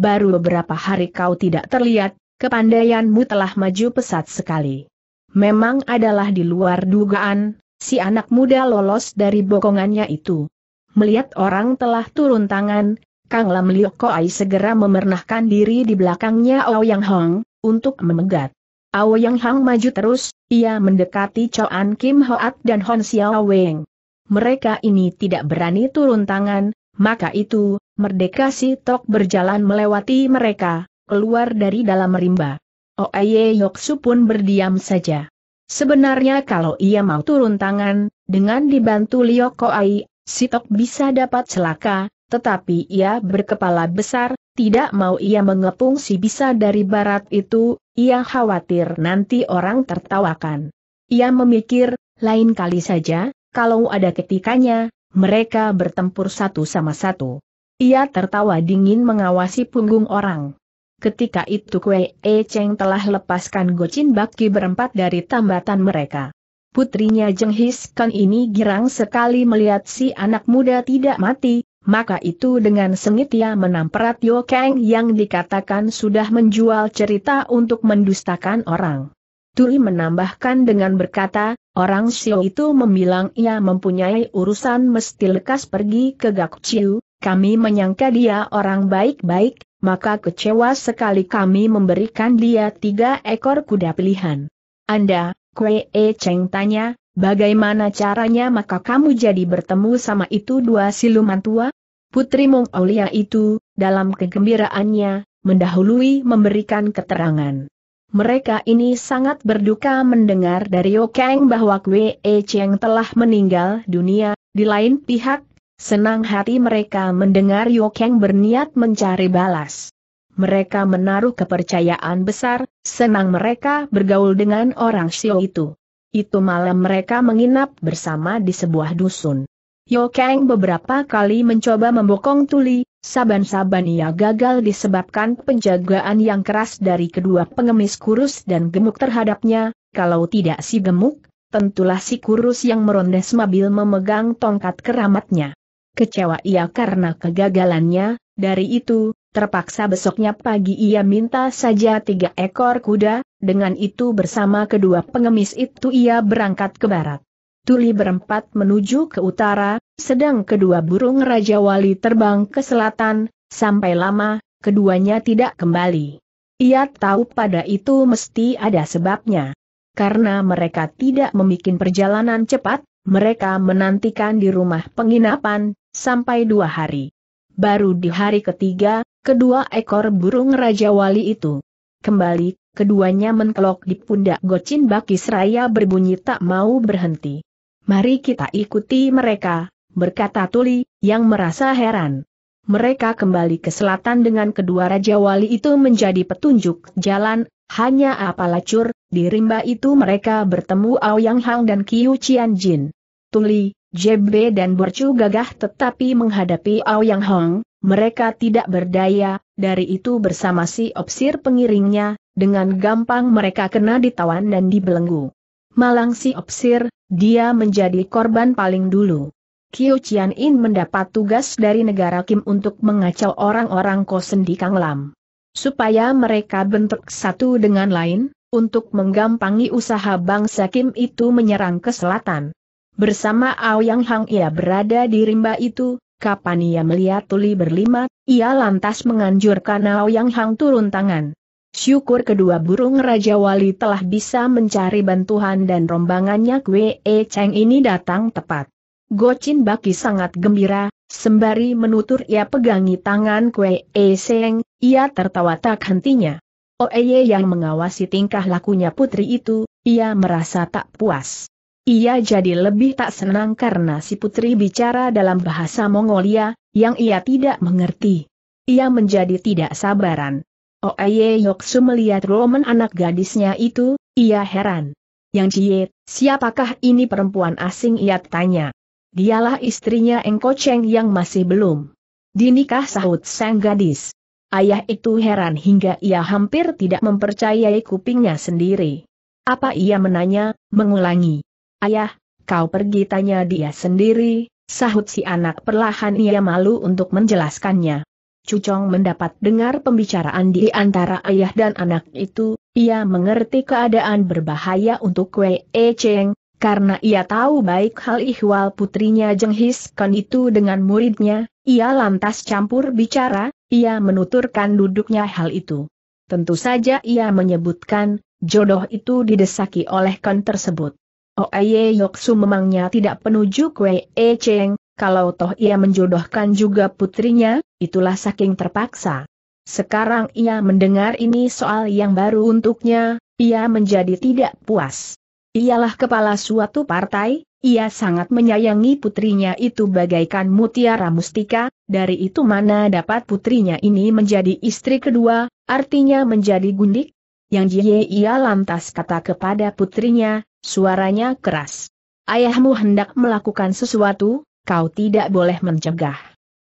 Baru beberapa hari kau tidak terlihat, kepandaianmu telah maju pesat sekali. Memang adalah di luar dugaan, si anak muda lolos dari bokongannya itu. Melihat orang telah turun tangan, Kang Lam Liu Koai segera memernahkan diri di belakangnya Yang Hong, untuk memegat. Yang Hong maju terus, ia mendekati Choan Kim Hoat dan Hon Xiao Weng. Mereka ini tidak berani turun tangan, maka itu, merdeka si Tok berjalan melewati mereka, keluar dari dalam rimba. Oeye Yoksu pun berdiam saja. Sebenarnya kalau ia mau turun tangan, dengan dibantu Lio Koai, Sitok bisa dapat celaka, tetapi ia berkepala besar, tidak mau ia mengepung si bisa dari barat itu, ia khawatir nanti orang tertawakan. Ia memikir, lain kali saja, kalau ada ketikanya, mereka bertempur satu sama satu. Ia tertawa dingin mengawasi punggung orang. Ketika itu Kue E Cheng telah lepaskan Gocin Baki berempat dari tambatan mereka. Putrinya Jeng His Kan ini girang sekali melihat si anak muda tidak mati, maka itu dengan sengit ia menamperat Yo Kang yang dikatakan sudah menjual cerita untuk mendustakan orang. Tui menambahkan dengan berkata, orang Xiao itu membilang ia mempunyai urusan mesti lekas pergi ke Gak Chiu. kami menyangka dia orang baik-baik, maka kecewa sekali kami memberikan dia tiga ekor kuda pilihan. Anda, Kwe E Cheng tanya, bagaimana caranya maka kamu jadi bertemu sama itu dua siluman tua? Putri Mong Aulia itu, dalam kegembiraannya, mendahului memberikan keterangan. Mereka ini sangat berduka mendengar dari Okeng bahwa Kwe E Cheng telah meninggal dunia, di lain pihak, Senang hati mereka mendengar Yokeng berniat mencari balas. Mereka menaruh kepercayaan besar, senang mereka bergaul dengan orang Xiao itu. Itu malam mereka menginap bersama di sebuah dusun. Yokeng beberapa kali mencoba membokong tuli, saban-saban ia gagal disebabkan penjagaan yang keras dari kedua pengemis kurus dan gemuk terhadapnya, kalau tidak si gemuk, tentulah si kurus yang merondes mobil memegang tongkat keramatnya. Kecewa ia karena kegagalannya, dari itu, terpaksa besoknya pagi ia minta saja tiga ekor kuda, dengan itu bersama kedua pengemis itu ia berangkat ke barat. Tuli berempat menuju ke utara, sedang kedua burung Raja Wali terbang ke selatan, sampai lama, keduanya tidak kembali. Ia tahu pada itu mesti ada sebabnya. Karena mereka tidak membuat perjalanan cepat, mereka menantikan di rumah penginapan, sampai dua hari. Baru di hari ketiga, kedua ekor burung Raja Wali itu kembali, keduanya menkelok di pundak Gocin Raya berbunyi tak mau berhenti. Mari kita ikuti mereka, berkata Tuli, yang merasa heran. Mereka kembali ke selatan dengan kedua Raja Wali itu menjadi petunjuk jalan, hanya apalacur, di rimba itu mereka bertemu Ao Hang dan Kiu Cian Jin. Tuli, JB dan Borcu gagah tetapi menghadapi Ao Yang Hong, mereka tidak berdaya, dari itu bersama si opsir pengiringnya, dengan gampang mereka kena ditawan dan dibelenggu. Malang si opsir, dia menjadi korban paling dulu. Kyo Chian In mendapat tugas dari negara Kim untuk mengacau orang-orang kosen di Kanglam. Supaya mereka bentuk satu dengan lain, untuk menggampangi usaha bangsa Kim itu menyerang ke selatan. Bersama Yang Hang ia berada di rimba itu, kapan ia melihat tuli berlima, ia lantas menganjurkan Yang Hang turun tangan. Syukur kedua burung Raja Wali telah bisa mencari bantuan dan rombangannya Kwe E Cheng ini datang tepat. Gocin Baki sangat gembira, sembari menutur ia pegangi tangan Kwe E Cheng, ia tertawa tak hentinya. Oeye yang mengawasi tingkah lakunya putri itu, ia merasa tak puas. Ia jadi lebih tak senang karena si putri bicara dalam bahasa Mongolia, yang ia tidak mengerti. Ia menjadi tidak sabaran. Oeye oh, Yoksu melihat Roman anak gadisnya itu, ia heran. Yang Ciet, siapakah ini perempuan asing ia tanya. Dialah istrinya Engko Cheng yang masih belum dinikah sahut sang gadis. Ayah itu heran hingga ia hampir tidak mempercayai kupingnya sendiri. Apa ia menanya, mengulangi. Ayah, kau pergi tanya dia sendiri, sahut si anak perlahan ia malu untuk menjelaskannya. Cucong mendapat dengar pembicaraan di antara ayah dan anak itu, ia mengerti keadaan berbahaya untuk Wei e Cheng, karena ia tahu baik hal ihwal putrinya Jenghis Kan itu dengan muridnya, ia lantas campur bicara, ia menuturkan duduknya hal itu. Tentu saja ia menyebutkan, jodoh itu didesaki oleh Kan tersebut. Oye oh, Yoksu memangnya tidak penuju Kwe E Cheng, kalau toh ia menjodohkan juga putrinya, itulah saking terpaksa. Sekarang ia mendengar ini soal yang baru untuknya, ia menjadi tidak puas. Ialah kepala suatu partai, ia sangat menyayangi putrinya itu bagaikan mutiara mustika, dari itu mana dapat putrinya ini menjadi istri kedua, artinya menjadi gundik? Yang jie ia lantas kata kepada putrinya, Suaranya keras. Ayahmu hendak melakukan sesuatu, kau tidak boleh mencegah.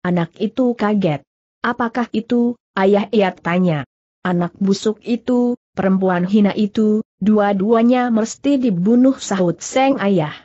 Anak itu kaget. Apakah itu, ayah ia tanya. Anak busuk itu, perempuan hina itu, dua-duanya mesti dibunuh sahut seng ayah.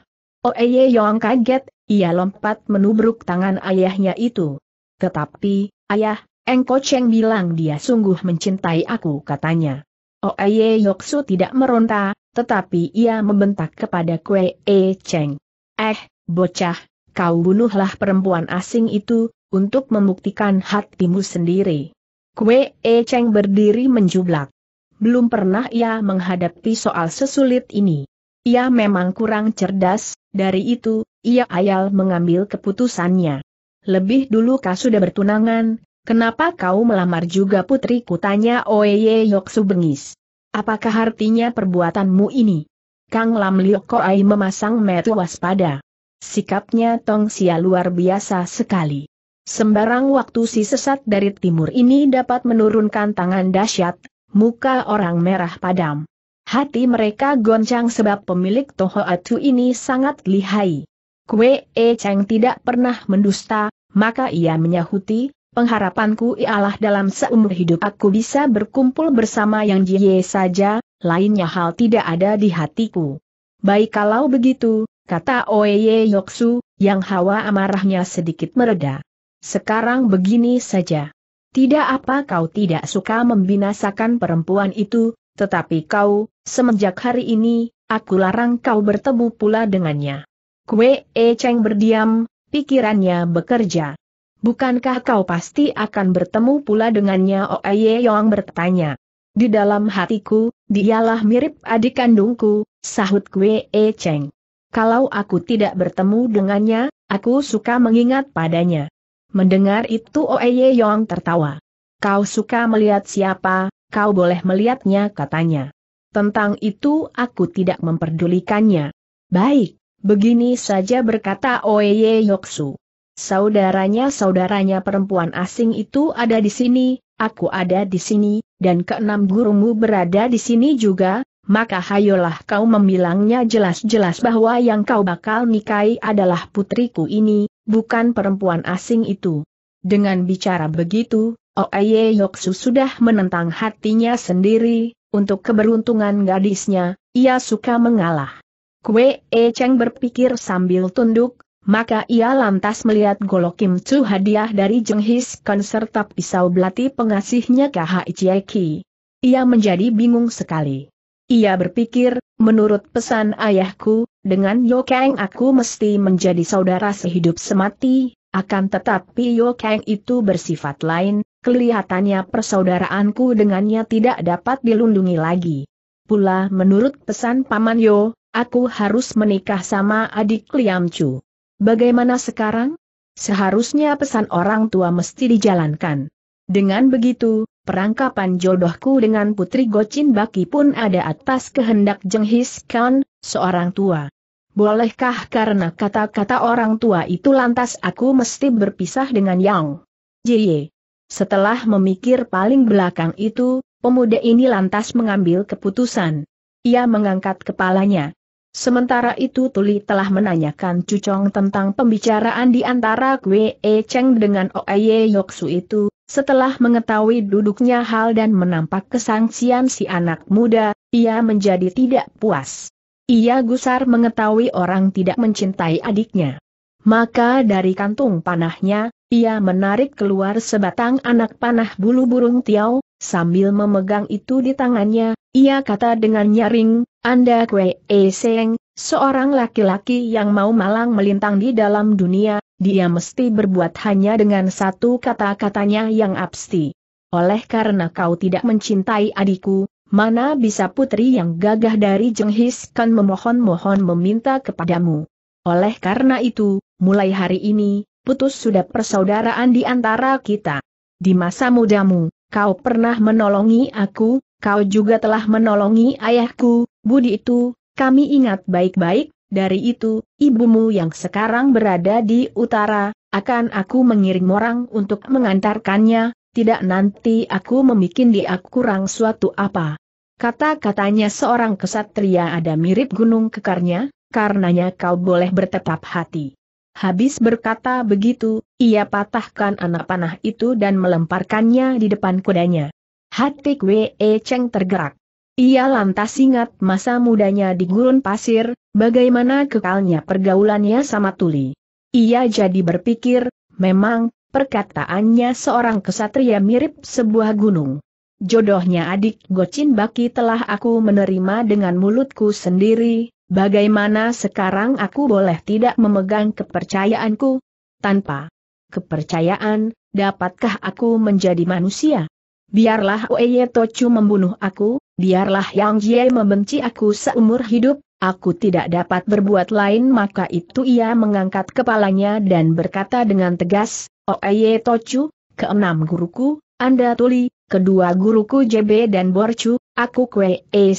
Oeye oh, Yong kaget, ia lompat menubruk tangan ayahnya itu. Tetapi, ayah, Engko Cheng bilang dia sungguh mencintai aku katanya. Oeye oh, Yoksu tidak meronta, tetapi ia membentak kepada Kue E Cheng. Eh, bocah, kau bunuhlah perempuan asing itu, untuk membuktikan hatimu sendiri. Kue E Cheng berdiri menjublak. Belum pernah ia menghadapi soal sesulit ini. Ia memang kurang cerdas, dari itu, ia ayal mengambil keputusannya. Lebih dulu kau sudah bertunangan, kenapa kau melamar juga putriku tanya Oeye Yoksu bengis. Apakah artinya perbuatanmu ini? Kang Lam Liok Koai memasang metu waspada. Sikapnya Tong Sia luar biasa sekali. Sembarang waktu si sesat dari timur ini dapat menurunkan tangan dahsyat, muka orang merah padam. Hati mereka goncang sebab pemilik Toho Atu ini sangat lihai. Kue E Cheng tidak pernah mendusta, maka ia menyahuti, Pengharapanku ialah dalam seumur hidup aku bisa berkumpul bersama yang jie saja, lainnya hal tidak ada di hatiku. Baik kalau begitu, kata Oeye Yoksu, yang hawa amarahnya sedikit mereda. Sekarang begini saja. Tidak apa kau tidak suka membinasakan perempuan itu, tetapi kau, semenjak hari ini, aku larang kau bertemu pula dengannya. Kue E Cheng berdiam, pikirannya bekerja. Bukankah kau pasti akan bertemu pula dengannya Oye oh, Yong bertanya. Di dalam hatiku, dialah mirip adik kandungku, sahut Kwe E Cheng. Kalau aku tidak bertemu dengannya, aku suka mengingat padanya. Mendengar itu Oye oh, Yong tertawa. Kau suka melihat siapa, kau boleh melihatnya katanya. Tentang itu aku tidak memperdulikannya. Baik, begini saja berkata Oye oh, Yoksu. Saudaranya-saudaranya perempuan asing itu ada di sini, aku ada di sini, dan keenam gurumu berada di sini juga, maka hayolah kau membilangnya jelas-jelas bahwa yang kau bakal nikahi adalah putriku ini, bukan perempuan asing itu. Dengan bicara begitu, Oeye Yoksu sudah menentang hatinya sendiri, untuk keberuntungan gadisnya, ia suka mengalah. Kue E Cheng berpikir sambil tunduk, maka ia lantas melihat golok Kim Chu hadiah dari Jeng His Kan serta pisau belati pengasihnya Kahai Ki. Ia menjadi bingung sekali. Ia berpikir, menurut pesan ayahku, dengan Yo Kang aku mesti menjadi saudara sehidup semati, akan tetapi Yo Kang itu bersifat lain, kelihatannya persaudaraanku dengannya tidak dapat dilindungi lagi. Pula menurut pesan Paman Yo, aku harus menikah sama adik Liam Chu. Bagaimana sekarang? Seharusnya pesan orang tua mesti dijalankan. Dengan begitu, perangkapan jodohku dengan Putri Gocin Baki pun ada atas kehendak Jenghis Khan, seorang tua. Bolehkah karena kata-kata orang tua itu lantas aku mesti berpisah dengan Yang Jie? Setelah memikir paling belakang itu, pemuda ini lantas mengambil keputusan. Ia mengangkat kepalanya. Sementara itu Tuli telah menanyakan Cucong tentang pembicaraan di antara Kwe E Cheng dengan Oye Yoksu itu, setelah mengetahui duduknya hal dan menampak kesangsian si anak muda, ia menjadi tidak puas. Ia gusar mengetahui orang tidak mencintai adiknya. Maka dari kantung panahnya, ia menarik keluar sebatang anak panah bulu burung tiau, Sambil memegang itu di tangannya, ia kata dengan nyaring, Anda Kwe E Seng, seorang laki-laki yang mau malang melintang di dalam dunia, dia mesti berbuat hanya dengan satu kata-katanya yang absti. Oleh karena kau tidak mencintai adikku, mana bisa putri yang gagah dari Jenghis kan memohon-mohon meminta kepadamu. Oleh karena itu, mulai hari ini, putus sudah persaudaraan di antara kita. Di masa mudamu, kau pernah menolongi aku, kau juga telah menolongi ayahku, Budi itu, kami ingat baik-baik, dari itu, ibumu yang sekarang berada di utara, akan aku mengirim orang untuk mengantarkannya, tidak nanti aku memikin dia kurang suatu apa. Kata-katanya seorang kesatria ada mirip gunung kekarnya, karenanya kau boleh bertetap hati. Habis berkata begitu, ia patahkan anak panah itu dan melemparkannya di depan kudanya. Hati Kwe Cheng tergerak. Ia lantas ingat masa mudanya di gurun pasir, bagaimana kekalnya pergaulannya sama Tuli. Ia jadi berpikir, memang, perkataannya seorang kesatria mirip sebuah gunung. Jodohnya adik Gocin Baki telah aku menerima dengan mulutku sendiri, Bagaimana sekarang aku boleh tidak memegang kepercayaanku? Tanpa kepercayaan, dapatkah aku menjadi manusia? Biarlah Oeye Tochu membunuh aku, biarlah Yang Jie membenci aku seumur hidup, aku tidak dapat berbuat lain maka itu ia mengangkat kepalanya dan berkata dengan tegas, Oeye Tochu, keenam guruku, anda tuli, kedua guruku JB dan Borcu, aku kue E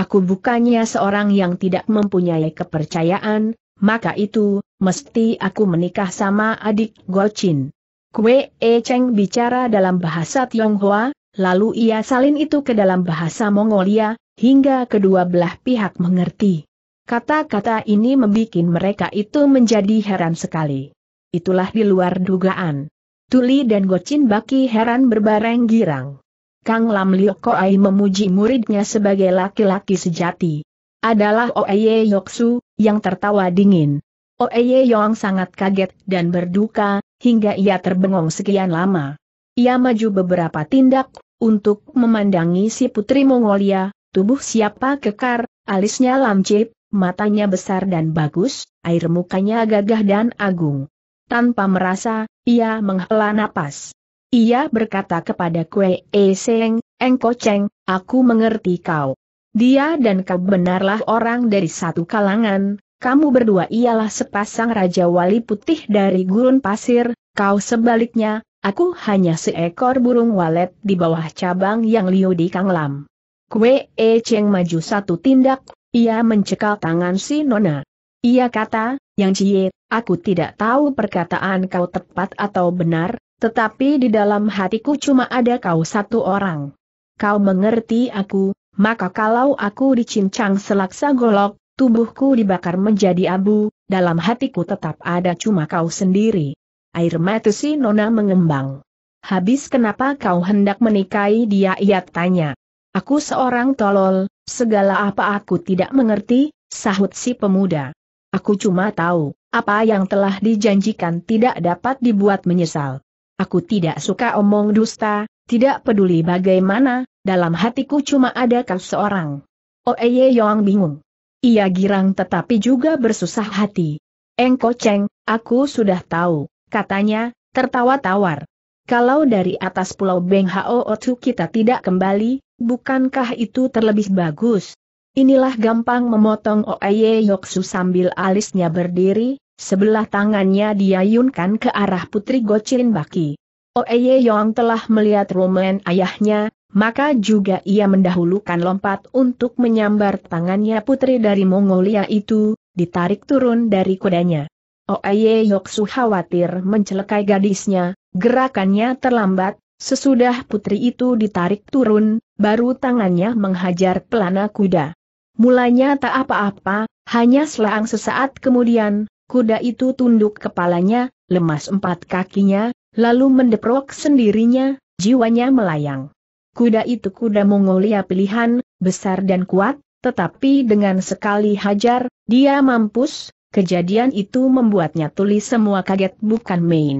aku bukannya seorang yang tidak mempunyai kepercayaan, maka itu, mesti aku menikah sama adik Gochin. Kue E Cheng bicara dalam bahasa Tionghoa, lalu ia salin itu ke dalam bahasa Mongolia, hingga kedua belah pihak mengerti. Kata-kata ini membuat mereka itu menjadi heran sekali. Itulah di luar dugaan. Tuli dan Gocin Baki heran berbareng girang. Kang Lam Liok Koai memuji muridnya sebagai laki-laki sejati. Adalah Oeye Yoksu, yang tertawa dingin. Oeye Yong sangat kaget dan berduka, hingga ia terbengong sekian lama. Ia maju beberapa tindak, untuk memandangi si putri Mongolia, tubuh siapa kekar, alisnya lancip, matanya besar dan bagus, air mukanya gagah dan agung. Tanpa merasa, ia menghela napas. Ia berkata kepada Kue E Seng, Engko Cheng, aku mengerti kau. Dia dan kau benarlah orang dari satu kalangan, kamu berdua ialah sepasang Raja Wali Putih dari gurun pasir, kau sebaliknya, aku hanya seekor burung walet di bawah cabang yang liu di Kanglam. Kue E Cheng maju satu tindak, ia mencekal tangan si Nona. Ia kata, Yang Cie, aku tidak tahu perkataan kau tepat atau benar, tetapi di dalam hatiku cuma ada kau satu orang. Kau mengerti aku, maka kalau aku dicincang selaksa golok, tubuhku dibakar menjadi abu, dalam hatiku tetap ada cuma kau sendiri. Air mata si Nona mengembang. Habis kenapa kau hendak menikahi dia ia tanya. Aku seorang tolol, segala apa aku tidak mengerti, sahut si pemuda. Aku cuma tahu, apa yang telah dijanjikan tidak dapat dibuat menyesal. Aku tidak suka omong dusta, tidak peduli bagaimana, dalam hatiku cuma ada kau seorang. Oeye Yong bingung. Ia girang tetapi juga bersusah hati. Engko Cheng, aku sudah tahu, katanya, tertawa tawar. Kalau dari atas pulau Beng Hao Otu kita tidak kembali, bukankah itu terlebih bagus? Inilah gampang memotong Oaye Yoksu sambil alisnya berdiri, sebelah tangannya diayunkan ke arah putri Gochin Baki. Oaye Yong telah melihat roman ayahnya, maka juga ia mendahulukan lompat untuk menyambar tangannya putri dari Mongolia itu, ditarik turun dari kudanya. Oaye Yoksu khawatir mencelakai gadisnya, gerakannya terlambat, sesudah putri itu ditarik turun, baru tangannya menghajar pelana kuda. Mulanya tak apa-apa, hanya selang sesaat kemudian, kuda itu tunduk kepalanya, lemas empat kakinya, lalu mendeprok sendirinya, jiwanya melayang. Kuda itu kuda Mongolia pilihan, besar dan kuat, tetapi dengan sekali hajar, dia mampus, kejadian itu membuatnya tuli semua kaget bukan main.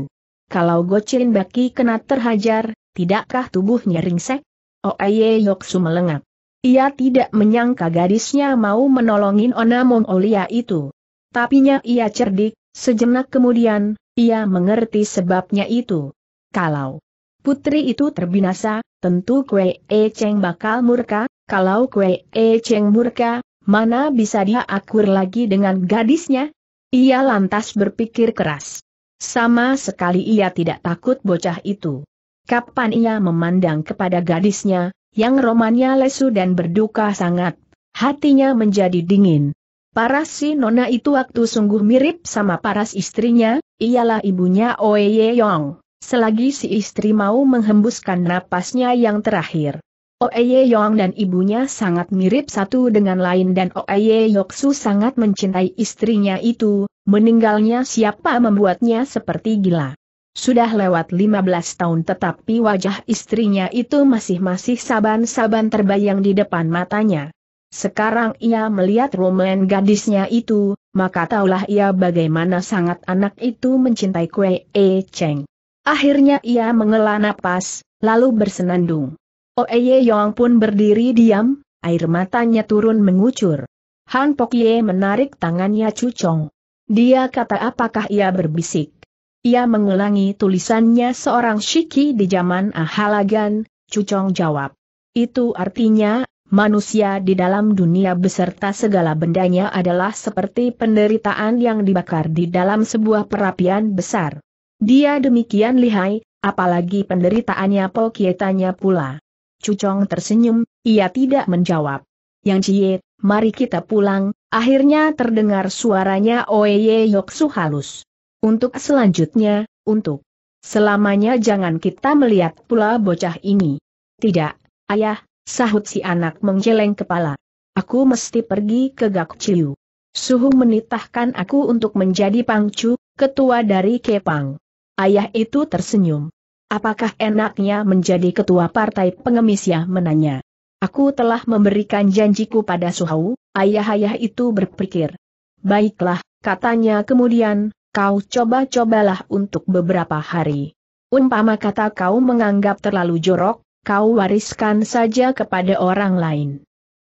Kalau Gocin Baki kena terhajar, tidakkah tubuhnya ringsek? Oeye Yoksu melengak. Ia tidak menyangka gadisnya mau menolongin Ona Mongolia itu. Tapinya ia cerdik, sejenak kemudian, ia mengerti sebabnya itu. Kalau putri itu terbinasa, tentu Kwe E Cheng bakal murka, kalau Kwe E Cheng murka, mana bisa dia akur lagi dengan gadisnya? Ia lantas berpikir keras. Sama sekali ia tidak takut bocah itu. Kapan ia memandang kepada gadisnya, yang romannya lesu dan berduka sangat. Hatinya menjadi dingin. Paras si nona itu waktu sungguh mirip sama paras istrinya, ialah ibunya Ye Yong. Selagi si istri mau menghembuskan napasnya yang terakhir. Ye Yong dan ibunya sangat mirip satu dengan lain dan Oye Yoksu sangat mencintai istrinya itu, meninggalnya siapa membuatnya seperti gila. Sudah lewat 15 tahun tetapi wajah istrinya itu masih-masih saban-saban terbayang di depan matanya. Sekarang ia melihat roman gadisnya itu, maka taulah ia bagaimana sangat anak itu mencintai kue E Cheng. Akhirnya ia mengelah napas, lalu bersenandung. Oeye Yong pun berdiri diam, air matanya turun mengucur. Han Pok Ye menarik tangannya cucong. Dia kata apakah ia berbisik. Ia mengulangi tulisannya seorang Shiki di zaman Ahalagan, Cucong jawab. Itu artinya, manusia di dalam dunia beserta segala bendanya adalah seperti penderitaan yang dibakar di dalam sebuah perapian besar. Dia demikian lihai, apalagi penderitaannya pokietanya pula. Cucong tersenyum, ia tidak menjawab. Yang Cie, mari kita pulang, akhirnya terdengar suaranya Oye Yoksu halus. Untuk selanjutnya, untuk selamanya jangan kita melihat pula bocah ini. Tidak, ayah, sahut si anak menggeleng kepala. Aku mesti pergi ke Gakciu. Suhu menitahkan aku untuk menjadi pangcu, ketua dari Kepang. Ayah itu tersenyum. Apakah enaknya menjadi ketua partai pengemis ya menanya. Aku telah memberikan janjiku pada Suhau, ayah-ayah itu berpikir. Baiklah, katanya kemudian, kau coba-cobalah untuk beberapa hari. Umpama kata kau menganggap terlalu jorok, kau wariskan saja kepada orang lain.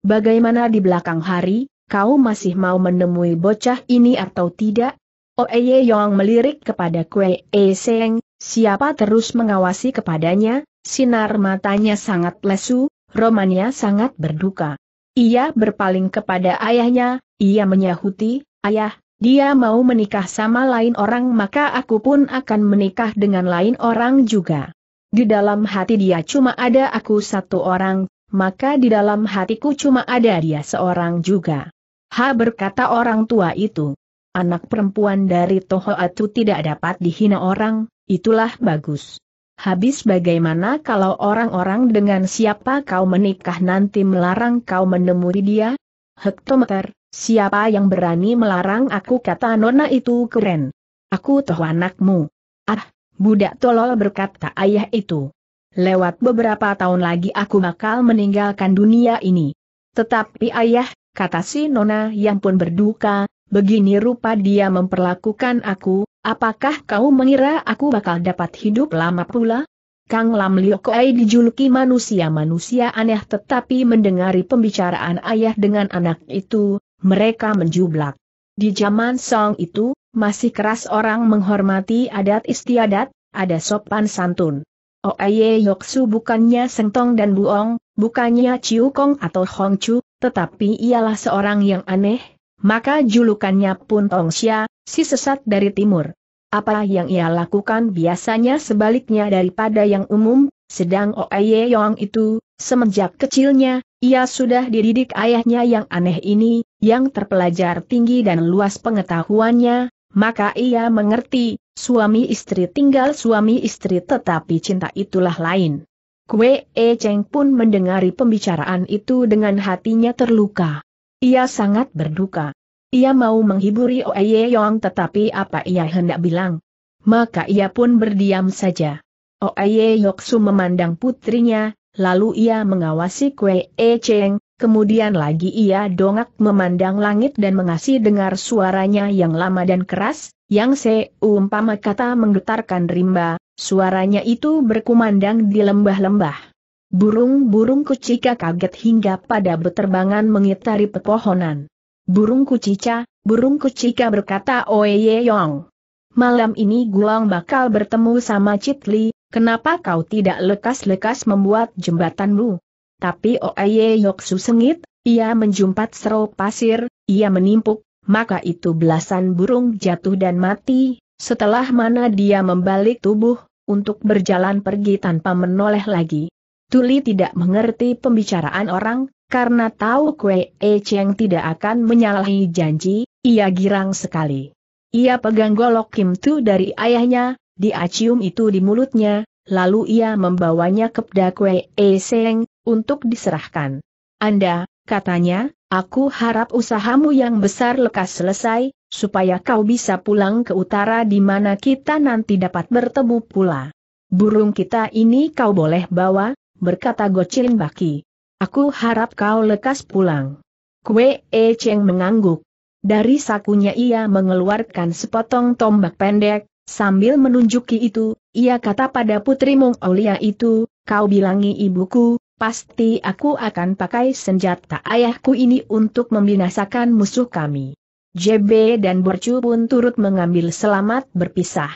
Bagaimana di belakang hari, kau masih mau menemui bocah ini atau tidak? Oeye Yong melirik kepada Kue E Seng, siapa terus mengawasi kepadanya, sinar matanya sangat lesu, romannya sangat berduka. Ia berpaling kepada ayahnya, ia menyahuti, ayah, dia mau menikah sama lain orang maka aku pun akan menikah dengan lain orang juga. Di dalam hati dia cuma ada aku satu orang, maka di dalam hatiku cuma ada dia seorang juga. Ha berkata orang tua itu. Anak perempuan dari Tohoatu tidak dapat dihina orang, itulah bagus. Habis bagaimana kalau orang-orang dengan siapa kau menikah nanti melarang kau menemui dia? Hektometer, Siapa yang berani melarang aku kata nona itu keren. Aku toh anakmu. Ah, budak tolol berkata ayah itu. Lewat beberapa tahun lagi aku bakal meninggalkan dunia ini. Tetapi ayah, kata si nona yang pun berduka, begini rupa dia memperlakukan aku, apakah kau mengira aku bakal dapat hidup lama pula? Kang Lam Liokoai dijuluki manusia-manusia aneh tetapi mendengari pembicaraan ayah dengan anak itu, mereka menjublak. Di zaman Song itu, masih keras orang menghormati adat istiadat, ada sopan santun. Oeye Yoksu bukannya Sengtong dan Buong, bukannya Ciu Kong atau Hong Chu, tetapi ialah seorang yang aneh, maka julukannya pun Tong Xia, si sesat dari timur. Apa yang ia lakukan biasanya sebaliknya daripada yang umum, sedang Oeye Yong itu, semenjak kecilnya, ia sudah dididik ayahnya yang aneh ini, yang terpelajar tinggi dan luas pengetahuannya, maka ia mengerti, suami istri tinggal suami istri tetapi cinta itulah lain. Kue E Cheng pun mendengari pembicaraan itu dengan hatinya terluka. Ia sangat berduka. Ia mau menghiburi Oye Yong tetapi apa ia hendak bilang? Maka ia pun berdiam saja. Oye Yoksu memandang putrinya, lalu ia mengawasi kue E Cheng, kemudian lagi ia dongak memandang langit dan mengasih dengar suaranya yang lama dan keras, yang seumpama kata menggetarkan rimba, suaranya itu berkumandang di lembah-lembah. Burung-burung kucika kaget hingga pada beterbangan mengitari pepohonan. Burung kucica, burung kucika berkata Oye Yong. Malam ini Gulang bakal bertemu sama Citli, Kenapa kau tidak lekas-lekas membuat jembatanmu? Tapi Oye Yoksu sengit, ia menjumpat sero pasir, ia menimpuk, maka itu belasan burung jatuh dan mati, setelah mana dia membalik tubuh, untuk berjalan pergi tanpa menoleh lagi. Tuli tidak mengerti pembicaraan orang, karena tahu Kue E Cheng tidak akan menyalahi janji, ia girang sekali. Ia pegang golok Kim Tu dari ayahnya, dia cium itu di mulutnya, lalu ia membawanya ke Pdakwe Eseng, untuk diserahkan. Anda, katanya, aku harap usahamu yang besar lekas selesai, supaya kau bisa pulang ke utara di mana kita nanti dapat bertemu pula. Burung kita ini kau boleh bawa, berkata Gocilin Baki. Aku harap kau lekas pulang. Kue E mengangguk. Dari sakunya ia mengeluarkan sepotong tombak pendek, Sambil menunjuki itu, ia kata pada Putri Mongolia itu, kau bilangi ibuku, pasti aku akan pakai senjata ayahku ini untuk membinasakan musuh kami. JB dan Borcu pun turut mengambil selamat berpisah.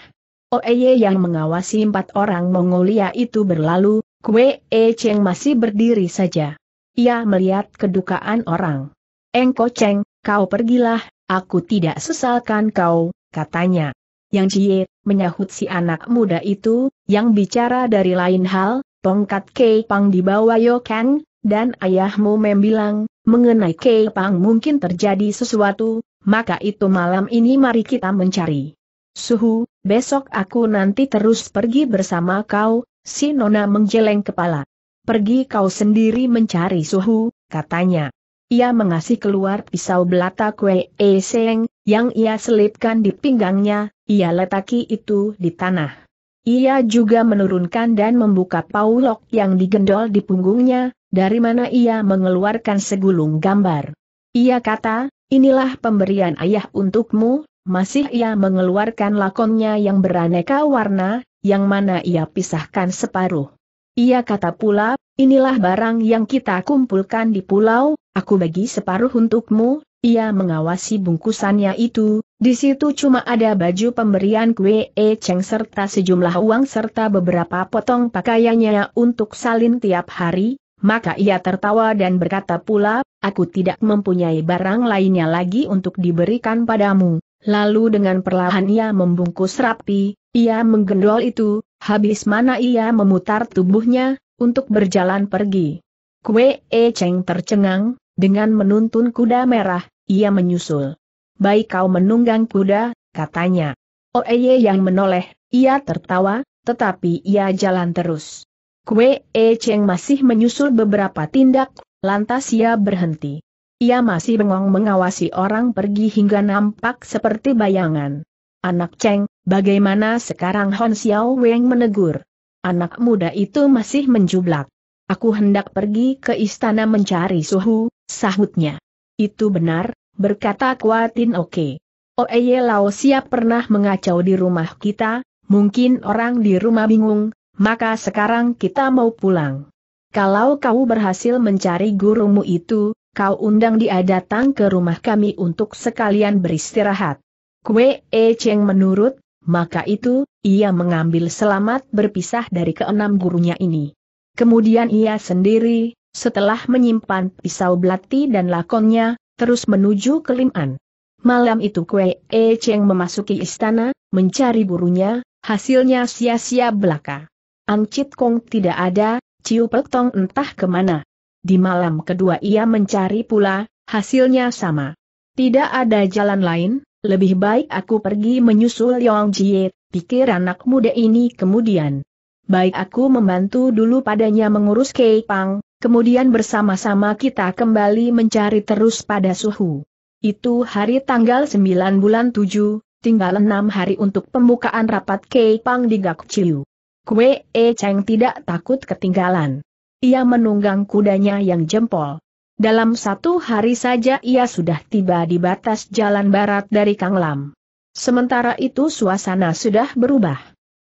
Oeye yang mengawasi empat orang Mongolia itu berlalu, Kue E Cheng masih berdiri saja. Ia melihat kedukaan orang. Engko Cheng, kau pergilah, aku tidak sesalkan kau, katanya. Yang Jie, menyahut si anak muda itu, yang bicara dari lain hal, tongkat Kei Pang dibawa Yokan, dan ayahmu membilang, mengenai Kei Pang mungkin terjadi sesuatu, maka itu malam ini mari kita mencari. Suhu, besok aku nanti terus pergi bersama kau, si Nona menjeleng kepala. Pergi kau sendiri mencari Suhu, katanya. Ia mengasih keluar pisau belata kue eseng, yang ia selipkan di pinggangnya, ia letaki itu di tanah. Ia juga menurunkan dan membuka paulok yang digendol di punggungnya, dari mana ia mengeluarkan segulung gambar. Ia kata, inilah pemberian ayah untukmu, masih ia mengeluarkan lakonnya yang beraneka warna, yang mana ia pisahkan separuh. Ia kata pula, inilah barang yang kita kumpulkan di pulau, aku bagi separuh untukmu, ia mengawasi bungkusannya itu, di situ cuma ada baju pemberian kue e Cheng serta sejumlah uang serta beberapa potong pakaiannya untuk salin tiap hari, maka ia tertawa dan berkata pula, aku tidak mempunyai barang lainnya lagi untuk diberikan padamu. Lalu dengan perlahan ia membungkus rapi, ia menggendol itu, habis mana ia memutar tubuhnya, untuk berjalan pergi. Kue E Cheng tercengang, dengan menuntun kuda merah, ia menyusul. Baik kau menunggang kuda, katanya. Oeye oh, yang menoleh, ia tertawa, tetapi ia jalan terus. Kue E Cheng masih menyusul beberapa tindak, lantas ia berhenti. Ia masih bengong mengawasi orang pergi hingga nampak seperti bayangan. Anak Cheng, bagaimana sekarang Hon Xiao Weng menegur? Anak muda itu masih menjublak. Aku hendak pergi ke istana mencari suhu, sahutnya. Itu benar, berkata Kuatin Oke. Oeye oh, Lao siap pernah mengacau di rumah kita, mungkin orang di rumah bingung, maka sekarang kita mau pulang. Kalau kau berhasil mencari gurumu itu, kau undang dia datang ke rumah kami untuk sekalian beristirahat. Kue E Cheng menurut, maka itu, ia mengambil selamat berpisah dari keenam gurunya ini. Kemudian ia sendiri, setelah menyimpan pisau belati dan lakonnya, terus menuju ke Liman. Malam itu Kue E Cheng memasuki istana, mencari burunya, hasilnya sia-sia belaka. Angcit Kong tidak ada, Ciu Pek Tong entah kemana. Di malam kedua ia mencari pula, hasilnya sama. Tidak ada jalan lain, lebih baik aku pergi menyusul Yong Jie, pikir anak muda ini kemudian. Baik aku membantu dulu padanya mengurus Kei Pang, kemudian bersama-sama kita kembali mencari terus pada suhu. Itu hari tanggal 9 bulan 7, tinggal 6 hari untuk pembukaan rapat Keipang di Gakciu. Kue E Cheng tidak takut ketinggalan. Ia menunggang kudanya yang jempol. Dalam satu hari saja ia sudah tiba di batas jalan barat dari Kanglam. Sementara itu suasana sudah berubah.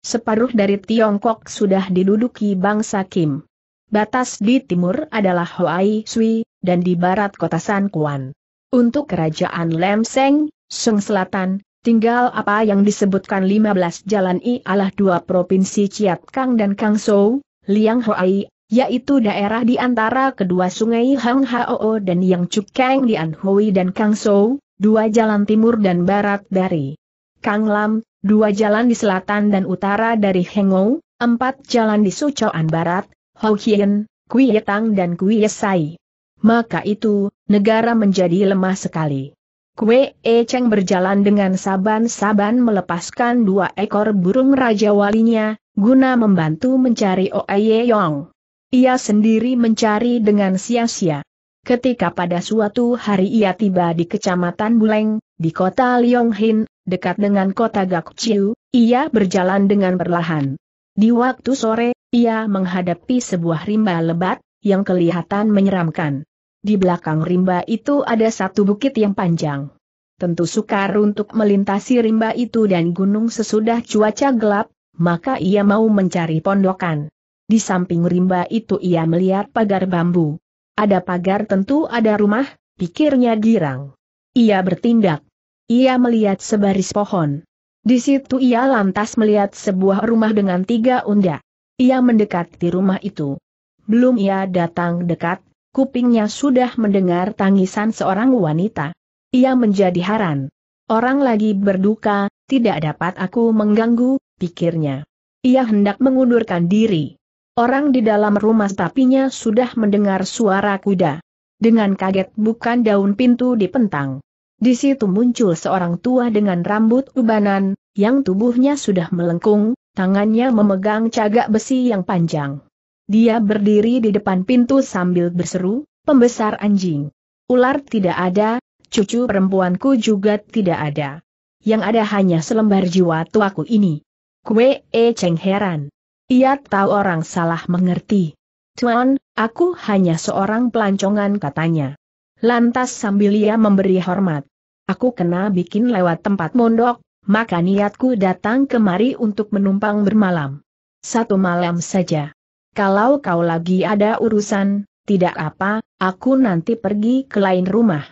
Separuh dari Tiongkok sudah diduduki bangsa Kim. Batas di timur adalah Huai Sui, dan di barat kota San Kuan. Untuk kerajaan Lemseng, Sung Selatan, tinggal apa yang disebutkan 15 jalan ialah dua provinsi Chiat Kang dan Kang Sou, Liang Huai, yaitu daerah di antara kedua sungai Hang Hao dan Yang Chukeng di Anhui dan Kang Sou, dua jalan timur dan barat dari Kang Lam, dua jalan di selatan dan utara dari Hengou, empat jalan di Sucoan Barat, Hou Hien, Kui Tang dan Kui Sai. Maka itu, negara menjadi lemah sekali. Kue E Cheng berjalan dengan saban-saban melepaskan dua ekor burung Raja Walinya, guna membantu mencari Oeye Yong. Ia sendiri mencari dengan sia-sia. Ketika pada suatu hari ia tiba di kecamatan Buleng, di kota Hin, dekat dengan kota Gakciu, ia berjalan dengan perlahan. Di waktu sore, ia menghadapi sebuah rimba lebat, yang kelihatan menyeramkan. Di belakang rimba itu ada satu bukit yang panjang. Tentu sukar untuk melintasi rimba itu dan gunung sesudah cuaca gelap, maka ia mau mencari pondokan. Di samping rimba itu ia melihat pagar bambu. Ada pagar tentu ada rumah, pikirnya girang. Ia bertindak. Ia melihat sebaris pohon. Di situ ia lantas melihat sebuah rumah dengan tiga undak. Ia mendekati rumah itu. Belum ia datang dekat, kupingnya sudah mendengar tangisan seorang wanita. Ia menjadi haran. Orang lagi berduka, tidak dapat aku mengganggu, pikirnya. Ia hendak mengundurkan diri. Orang di dalam rumah tapinya sudah mendengar suara kuda. Dengan kaget bukan daun pintu dipentang. Di situ muncul seorang tua dengan rambut ubanan, yang tubuhnya sudah melengkung, tangannya memegang cagak besi yang panjang. Dia berdiri di depan pintu sambil berseru, pembesar anjing. Ular tidak ada, cucu perempuanku juga tidak ada. Yang ada hanya selembar jiwa tuaku ini. Kue E Cheng heran. Ia tahu orang salah mengerti. Tuan, aku hanya seorang pelancongan katanya. Lantas sambil ia memberi hormat. Aku kena bikin lewat tempat mondok, maka niatku datang kemari untuk menumpang bermalam. Satu malam saja. Kalau kau lagi ada urusan, tidak apa, aku nanti pergi ke lain rumah.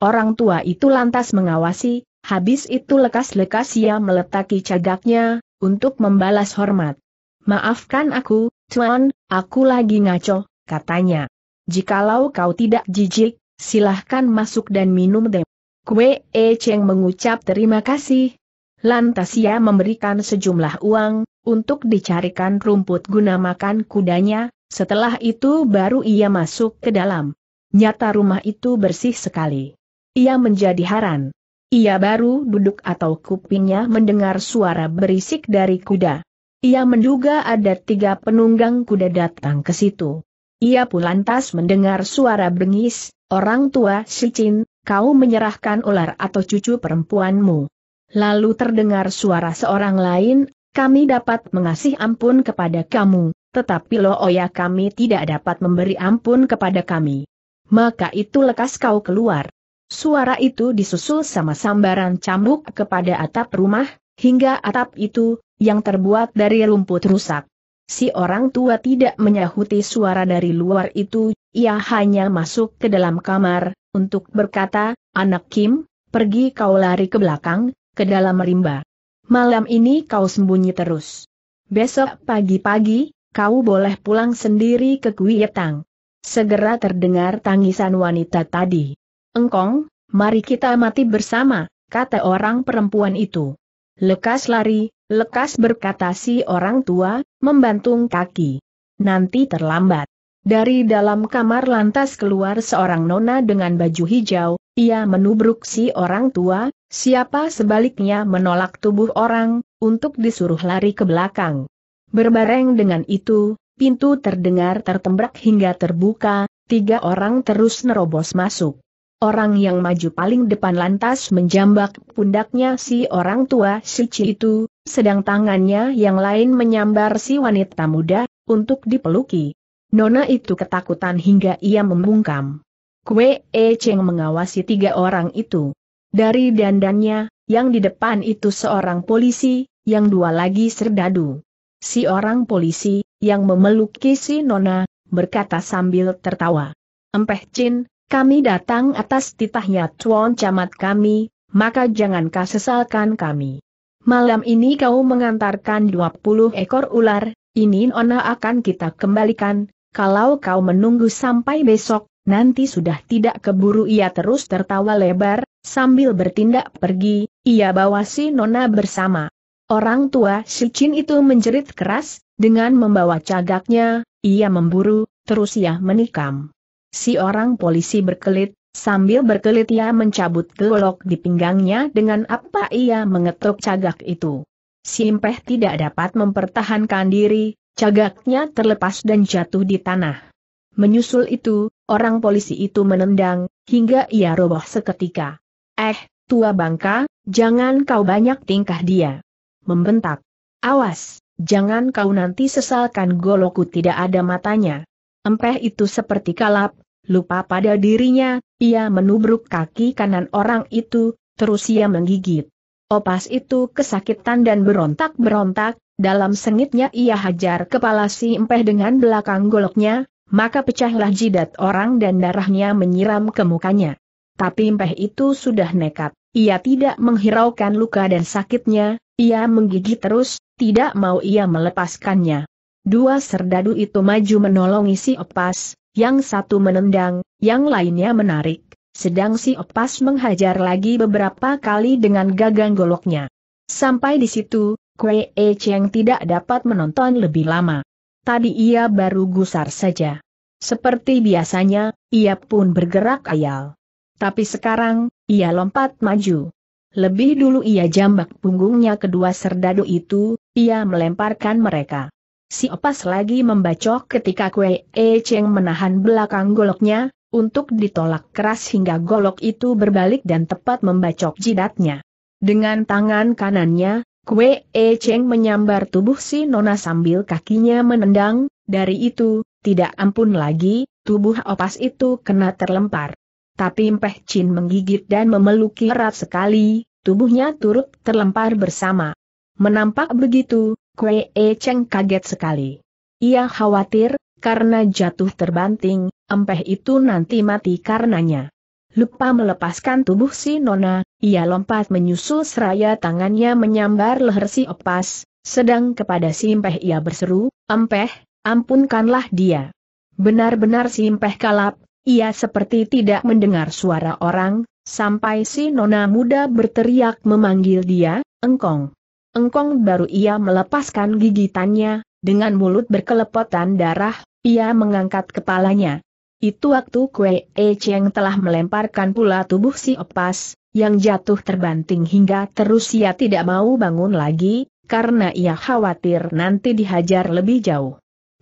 Orang tua itu lantas mengawasi, habis itu lekas-lekas ia meletaki cagaknya, untuk membalas hormat. Maafkan aku, Tuan, aku lagi ngaco, katanya. Jikalau kau tidak jijik, silahkan masuk dan minum deh. Kue E Cheng mengucap terima kasih, Lantas ia memberikan sejumlah uang, untuk dicarikan rumput guna makan kudanya, setelah itu baru ia masuk ke dalam. Nyata rumah itu bersih sekali. Ia menjadi haran. Ia baru duduk atau kupingnya mendengar suara berisik dari kuda. Ia menduga ada tiga penunggang kuda datang ke situ. Ia pun lantas mendengar suara bengis, orang tua si Cin, kau menyerahkan ular atau cucu perempuanmu. Lalu terdengar suara seorang lain, kami dapat mengasih ampun kepada kamu, tetapi oya oh kami tidak dapat memberi ampun kepada kami. Maka itu lekas kau keluar. Suara itu disusul sama sambaran cambuk kepada atap rumah, hingga atap itu, yang terbuat dari rumput rusak. Si orang tua tidak menyahuti suara dari luar itu, ia hanya masuk ke dalam kamar, untuk berkata, anak Kim, pergi kau lari ke belakang, ke dalam rimba. Malam ini kau sembunyi terus. Besok pagi-pagi, kau boleh pulang sendiri ke kuietang. Segera terdengar tangisan wanita tadi. Engkong, mari kita mati bersama, kata orang perempuan itu. Lekas lari, lekas berkata si orang tua, membantung kaki. Nanti terlambat. Dari dalam kamar lantas keluar seorang nona dengan baju hijau, ia menubruk si orang tua, Siapa sebaliknya menolak tubuh orang, untuk disuruh lari ke belakang. Berbareng dengan itu, pintu terdengar tertembrak hingga terbuka, tiga orang terus nerobos masuk. Orang yang maju paling depan lantas menjambak pundaknya si orang tua Sici itu, sedang tangannya yang lain menyambar si wanita muda, untuk dipeluki. Nona itu ketakutan hingga ia membungkam. Kue E Cheng mengawasi tiga orang itu. Dari dandannya, yang di depan itu seorang polisi, yang dua lagi serdadu. Si orang polisi, yang memeluk si Nona, berkata sambil tertawa. Empeh Chin, kami datang atas titahnya Tuan Camat kami, maka jangan sesalkan kami. Malam ini kau mengantarkan 20 ekor ular, ini Nona akan kita kembalikan, kalau kau menunggu sampai besok, nanti sudah tidak keburu ia terus tertawa lebar, sambil bertindak pergi, ia bawa si Nona bersama. Orang tua si Chin itu menjerit keras, dengan membawa cagaknya, ia memburu, terus ia menikam. Si orang polisi berkelit, sambil berkelit ia mencabut gelok di pinggangnya dengan apa ia mengetuk cagak itu. Si Impeh tidak dapat mempertahankan diri, cagaknya terlepas dan jatuh di tanah. Menyusul itu, orang polisi itu menendang, hingga ia roboh seketika. Eh, tua bangka, jangan kau banyak tingkah dia. Membentak. Awas, jangan kau nanti sesalkan goloku tidak ada matanya. Empeh itu seperti kalap, lupa pada dirinya, ia menubruk kaki kanan orang itu, terus ia menggigit. Opas itu kesakitan dan berontak-berontak, dalam sengitnya ia hajar kepala si empeh dengan belakang goloknya, maka pecahlah jidat orang dan darahnya menyiram ke mukanya. Tapi Mpeh itu sudah nekat, ia tidak menghiraukan luka dan sakitnya, ia menggigit terus, tidak mau ia melepaskannya. Dua serdadu itu maju menolongi si opas, yang satu menendang, yang lainnya menarik, sedang si opas menghajar lagi beberapa kali dengan gagang goloknya. Sampai di situ, Kue Cheng tidak dapat menonton lebih lama tadi ia baru gusar saja. Seperti biasanya, ia pun bergerak ayal. Tapi sekarang, ia lompat maju. Lebih dulu ia jambak punggungnya kedua serdadu itu, ia melemparkan mereka. Si opas lagi membacok ketika Kue E Cheng menahan belakang goloknya, untuk ditolak keras hingga golok itu berbalik dan tepat membacok jidatnya. Dengan tangan kanannya, Kue E Cheng menyambar tubuh si Nona sambil kakinya menendang, dari itu, tidak ampun lagi, tubuh opas itu kena terlempar. Tapi Mpeh Chin menggigit dan memeluk erat sekali, tubuhnya turut terlempar bersama. Menampak begitu, Kue E Cheng kaget sekali. Ia khawatir, karena jatuh terbanting, Mpeh itu nanti mati karenanya. Lupa melepaskan tubuh si Nona, ia lompat menyusul seraya tangannya menyambar leher si Opas, sedang kepada si Impeh ia berseru, Empeh, ampunkanlah dia. Benar-benar si Impeh kalap, ia seperti tidak mendengar suara orang, sampai si Nona muda berteriak memanggil dia, Engkong. Engkong baru ia melepaskan gigitannya, dengan mulut berkelepotan darah, ia mengangkat kepalanya. Itu waktu Kue E Cheng telah melemparkan pula tubuh si opas, yang jatuh terbanting hingga terus ia tidak mau bangun lagi, karena ia khawatir nanti dihajar lebih jauh.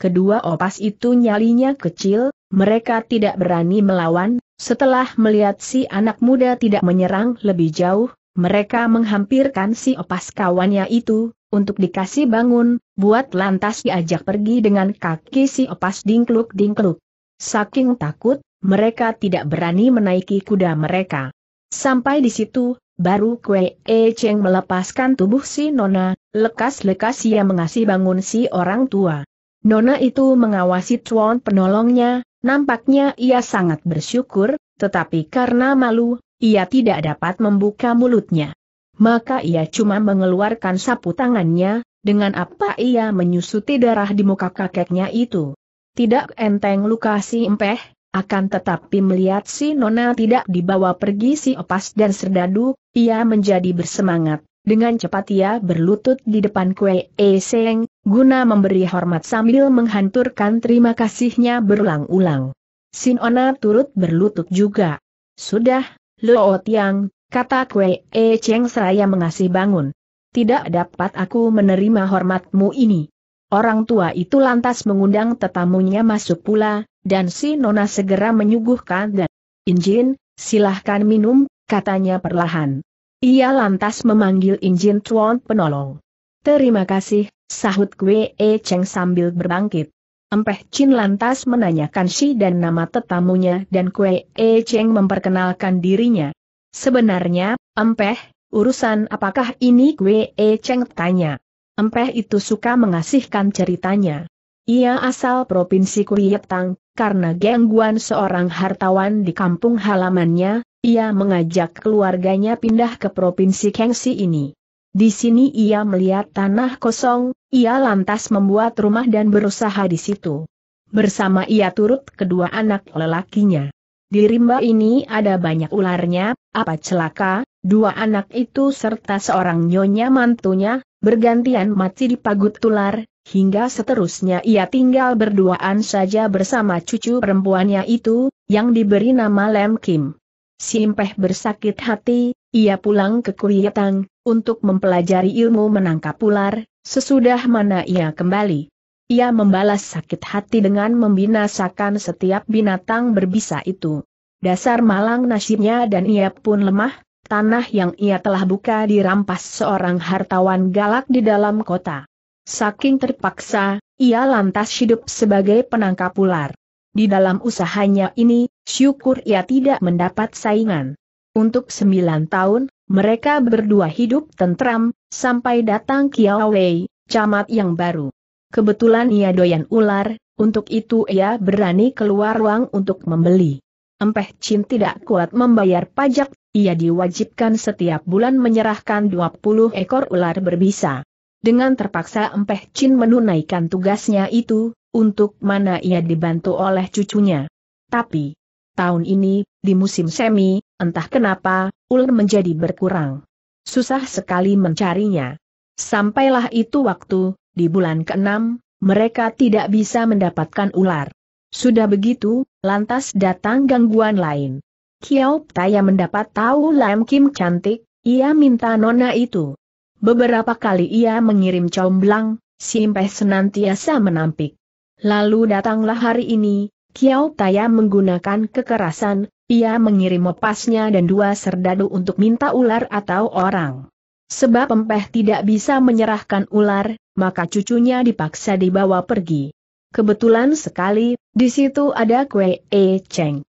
Kedua opas itu nyalinya kecil, mereka tidak berani melawan, setelah melihat si anak muda tidak menyerang lebih jauh, mereka menghampirkan si opas kawannya itu, untuk dikasih bangun, buat lantas diajak pergi dengan kaki si opas dingkluk-dingkluk. Saking takut, mereka tidak berani menaiki kuda mereka. Sampai di situ, baru Kwee E Cheng melepaskan tubuh si Nona, lekas-lekas ia mengasih bangun si orang tua. Nona itu mengawasi Chuan penolongnya, nampaknya ia sangat bersyukur, tetapi karena malu, ia tidak dapat membuka mulutnya. Maka ia cuma mengeluarkan sapu tangannya, dengan apa ia menyusuti darah di muka kakeknya itu. Tidak enteng luka si empeh, akan tetapi melihat si Nona tidak dibawa pergi si Opas dan Serdadu, ia menjadi bersemangat. Dengan cepat ia berlutut di depan kue eseng, guna memberi hormat sambil menghanturkan terima kasihnya berulang-ulang. Sinona turut berlutut juga. Sudah, Luo Tiang, kata kue e ceng seraya mengasih bangun. Tidak dapat aku menerima hormatmu ini. Orang tua itu lantas mengundang tetamunya masuk pula, dan si Nona segera menyuguhkan dan Injin, silahkan minum, katanya perlahan. Ia lantas memanggil Injin Tuan penolong. Terima kasih, sahut Kwe E Cheng sambil berbangkit. Empeh Chin lantas menanyakan si dan nama tetamunya dan Kwe E Cheng memperkenalkan dirinya. Sebenarnya, Empeh, urusan apakah ini Kwe E Cheng tanya. Empeh itu suka mengasihkan ceritanya. Ia asal Provinsi Kurietang, karena gangguan seorang hartawan di kampung halamannya, ia mengajak keluarganya pindah ke Provinsi Kengsi ini. Di sini ia melihat tanah kosong, ia lantas membuat rumah dan berusaha di situ. Bersama ia turut kedua anak lelakinya. Di rimba ini ada banyak ularnya, apa celaka, dua anak itu serta seorang nyonya mantunya, Bergantian mati di pagut tular, hingga seterusnya ia tinggal berduaan saja bersama cucu perempuannya itu, yang diberi nama Lem Kim. Simpeh bersakit hati, ia pulang ke Kuriatang, untuk mempelajari ilmu menangkap ular, sesudah mana ia kembali. Ia membalas sakit hati dengan membinasakan setiap binatang berbisa itu. Dasar malang nasibnya dan ia pun lemah, tanah yang ia telah buka dirampas seorang hartawan galak di dalam kota. Saking terpaksa, ia lantas hidup sebagai penangkap ular. Di dalam usahanya ini, syukur ia tidak mendapat saingan. Untuk sembilan tahun, mereka berdua hidup tentram, sampai datang Kiawei, camat yang baru. Kebetulan ia doyan ular, untuk itu ia berani keluar ruang untuk membeli. Empeh Chin tidak kuat membayar pajak ia diwajibkan setiap bulan menyerahkan 20 ekor ular berbisa. Dengan terpaksa Empeh Chin menunaikan tugasnya itu, untuk mana ia dibantu oleh cucunya. Tapi, tahun ini, di musim semi, entah kenapa, ular menjadi berkurang. Susah sekali mencarinya. Sampailah itu waktu, di bulan ke-6, mereka tidak bisa mendapatkan ular. Sudah begitu, lantas datang gangguan lain. Kiao Taya mendapat tahu Lam Kim cantik, ia minta nona itu. Beberapa kali ia mengirim comblang, Simpeh senantiasa menampik. Lalu datanglah hari ini, Kiao Taya menggunakan kekerasan, ia mengirim opasnya dan dua serdadu untuk minta ular atau orang. Sebab Empeh tidak bisa menyerahkan ular, maka cucunya dipaksa dibawa pergi. Kebetulan sekali, di situ ada kue E Cheng.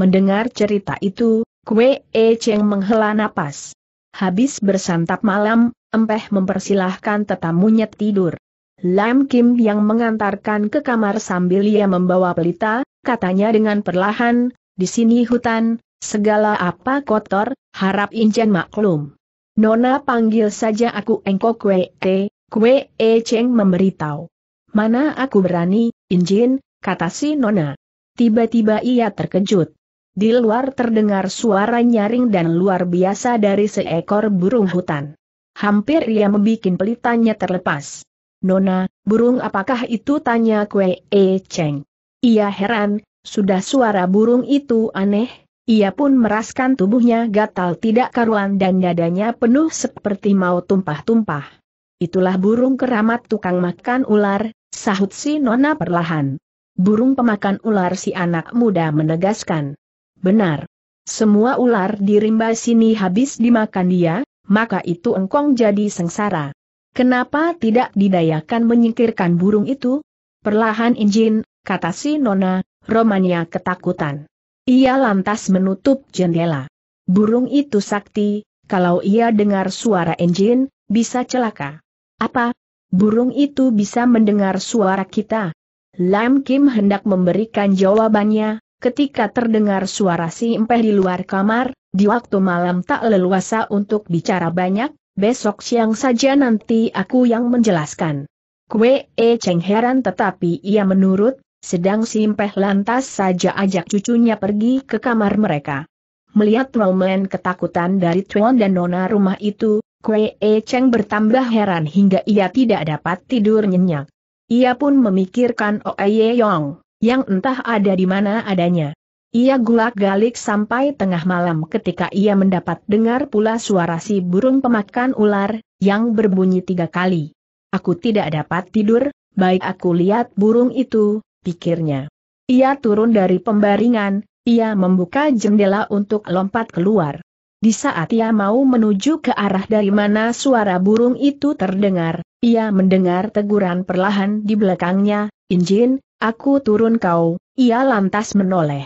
Mendengar cerita itu, Kue E Cheng menghela napas. Habis bersantap malam, Empeh mempersilahkan tetamunya tidur. Lam Kim yang mengantarkan ke kamar sambil ia membawa pelita, katanya dengan perlahan, di sini hutan, segala apa kotor, harap Injen maklum. Nona panggil saja aku Engko Kue E, Kue E Cheng memberitahu. Mana aku berani, Injin, kata si Nona. Tiba-tiba ia terkejut. Di luar terdengar suara nyaring dan luar biasa dari seekor burung hutan. Hampir ia membuat pelitanya terlepas. Nona, burung apakah itu tanya Kue E Cheng. Ia heran, sudah suara burung itu aneh, ia pun meraskan tubuhnya gatal tidak karuan dan dadanya penuh seperti mau tumpah-tumpah. Itulah burung keramat tukang makan ular, sahut si Nona perlahan. Burung pemakan ular si anak muda menegaskan. Benar. Semua ular di rimba sini habis dimakan dia, maka itu engkong jadi sengsara. Kenapa tidak didayakan menyingkirkan burung itu? Perlahan injin, kata si Nona, Romania ketakutan. Ia lantas menutup jendela. Burung itu sakti, kalau ia dengar suara injin, bisa celaka. Apa? Burung itu bisa mendengar suara kita. Lam Kim hendak memberikan jawabannya, ketika terdengar suara si Empeh di luar kamar, di waktu malam tak leluasa untuk bicara banyak, besok siang saja nanti aku yang menjelaskan. Kue E Cheng heran tetapi ia menurut, sedang si Empeh lantas saja ajak cucunya pergi ke kamar mereka. Melihat Roman ketakutan dari Tuan dan Nona rumah itu, Kue E Cheng bertambah heran hingga ia tidak dapat tidur nyenyak. Ia pun memikirkan Oe Ye Yong yang entah ada di mana adanya. Ia gulak-galik sampai tengah malam ketika ia mendapat dengar pula suara si burung pemakan ular, yang berbunyi tiga kali. Aku tidak dapat tidur, baik aku lihat burung itu, pikirnya. Ia turun dari pembaringan, ia membuka jendela untuk lompat keluar. Di saat ia mau menuju ke arah dari mana suara burung itu terdengar, ia mendengar teguran perlahan di belakangnya, Injin, Aku turun kau, ia lantas menoleh.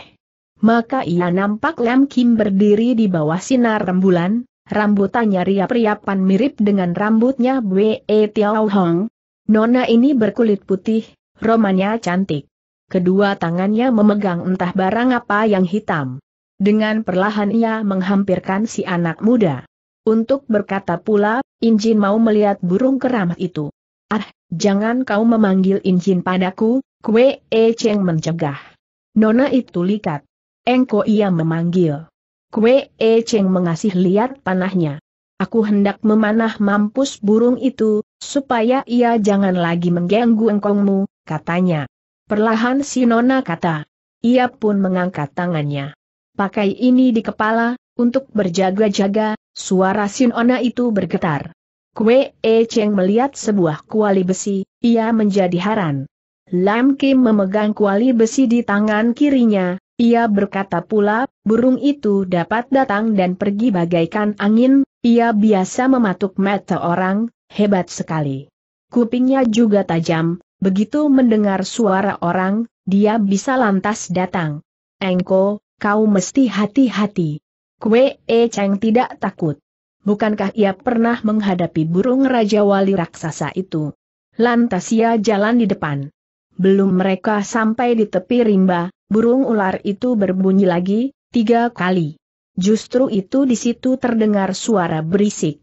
Maka ia nampak Lam Kim berdiri di bawah sinar rembulan, rambutannya riap-riapan mirip dengan rambutnya Bwe e Tiao Hong. Nona ini berkulit putih, romannya cantik. Kedua tangannya memegang entah barang apa yang hitam. Dengan perlahan ia menghampirkan si anak muda. Untuk berkata pula, Injin mau melihat burung keramat itu. Ah, jangan kau memanggil Injin padaku, Kue E Cheng mencegah. Nona itu likat. Engko ia memanggil. Kue E Cheng mengasih lihat panahnya. Aku hendak memanah mampus burung itu, supaya ia jangan lagi mengganggu engkongmu, katanya. Perlahan si Nona kata. Ia pun mengangkat tangannya. Pakai ini di kepala, untuk berjaga-jaga, suara si Nona itu bergetar. Kue E Cheng melihat sebuah kuali besi, ia menjadi haran. Lam Kim memegang kuali besi di tangan kirinya, ia berkata pula, burung itu dapat datang dan pergi bagaikan angin, ia biasa mematuk mata orang, hebat sekali. Kupingnya juga tajam, begitu mendengar suara orang, dia bisa lantas datang. Engko, kau mesti hati-hati. Kue E Cheng tidak takut. Bukankah ia pernah menghadapi burung Raja Wali Raksasa itu? Lantas ia jalan di depan. Belum mereka sampai di tepi rimba, burung ular itu berbunyi lagi, tiga kali. Justru itu di situ terdengar suara berisik.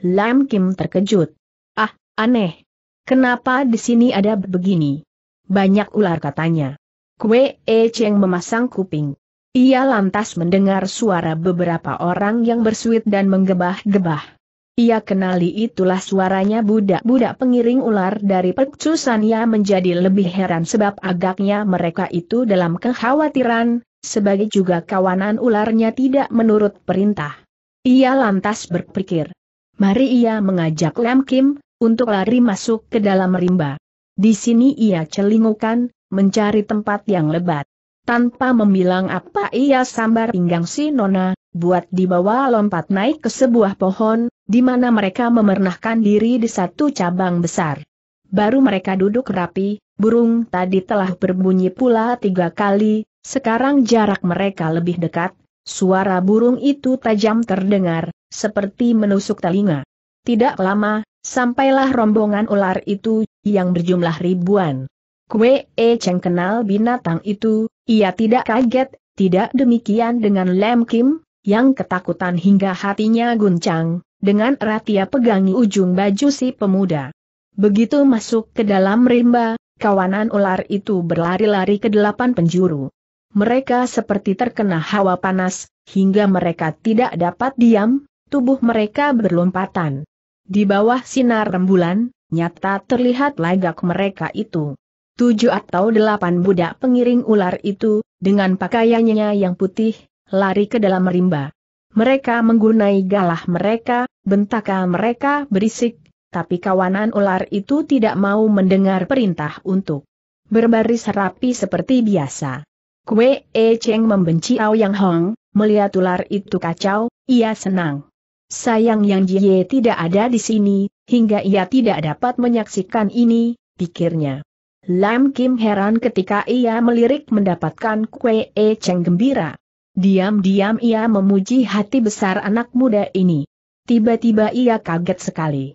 Lam Kim terkejut. Ah, aneh. Kenapa di sini ada begini? Banyak ular katanya. Kue E Cheng memasang kuping. Ia lantas mendengar suara beberapa orang yang bersuit dan menggebah-gebah. Ia kenali itulah suaranya budak-budak pengiring ular dari Pekcusania menjadi lebih heran sebab agaknya mereka itu dalam kekhawatiran, sebagai juga kawanan ularnya tidak menurut perintah. Ia lantas berpikir. Mari ia mengajak Lam Kim, untuk lari masuk ke dalam rimba. Di sini ia celingukan, mencari tempat yang lebat. Tanpa membilang apa ia sambar pinggang si Nona, buat dibawa lompat naik ke sebuah pohon, di mana mereka memernahkan diri di satu cabang besar. Baru mereka duduk rapi, burung tadi telah berbunyi pula tiga kali, sekarang jarak mereka lebih dekat, suara burung itu tajam terdengar, seperti menusuk telinga. Tidak lama, sampailah rombongan ular itu, yang berjumlah ribuan. Kue E Cheng kenal binatang itu, ia tidak kaget, tidak demikian dengan Lem Kim, yang ketakutan hingga hatinya guncang, dengan erat ia pegangi ujung baju si pemuda. Begitu masuk ke dalam rimba, kawanan ular itu berlari-lari ke delapan penjuru. Mereka seperti terkena hawa panas, hingga mereka tidak dapat diam, tubuh mereka berlompatan. Di bawah sinar rembulan, nyata terlihat lagak mereka itu. Tujuh atau delapan budak pengiring ular itu, dengan pakaiannya yang putih, lari ke dalam rimba. Mereka menggunai galah mereka, bentakan mereka berisik, tapi kawanan ular itu tidak mau mendengar perintah untuk berbaris rapi seperti biasa. Kue E Cheng membenci Ao Yang Hong, melihat ular itu kacau, ia senang. Sayang Yang Jie tidak ada di sini, hingga ia tidak dapat menyaksikan ini, pikirnya. Lam Kim heran ketika ia melirik mendapatkan kue E Cheng gembira. Diam-diam ia memuji hati besar anak muda ini. Tiba-tiba ia kaget sekali.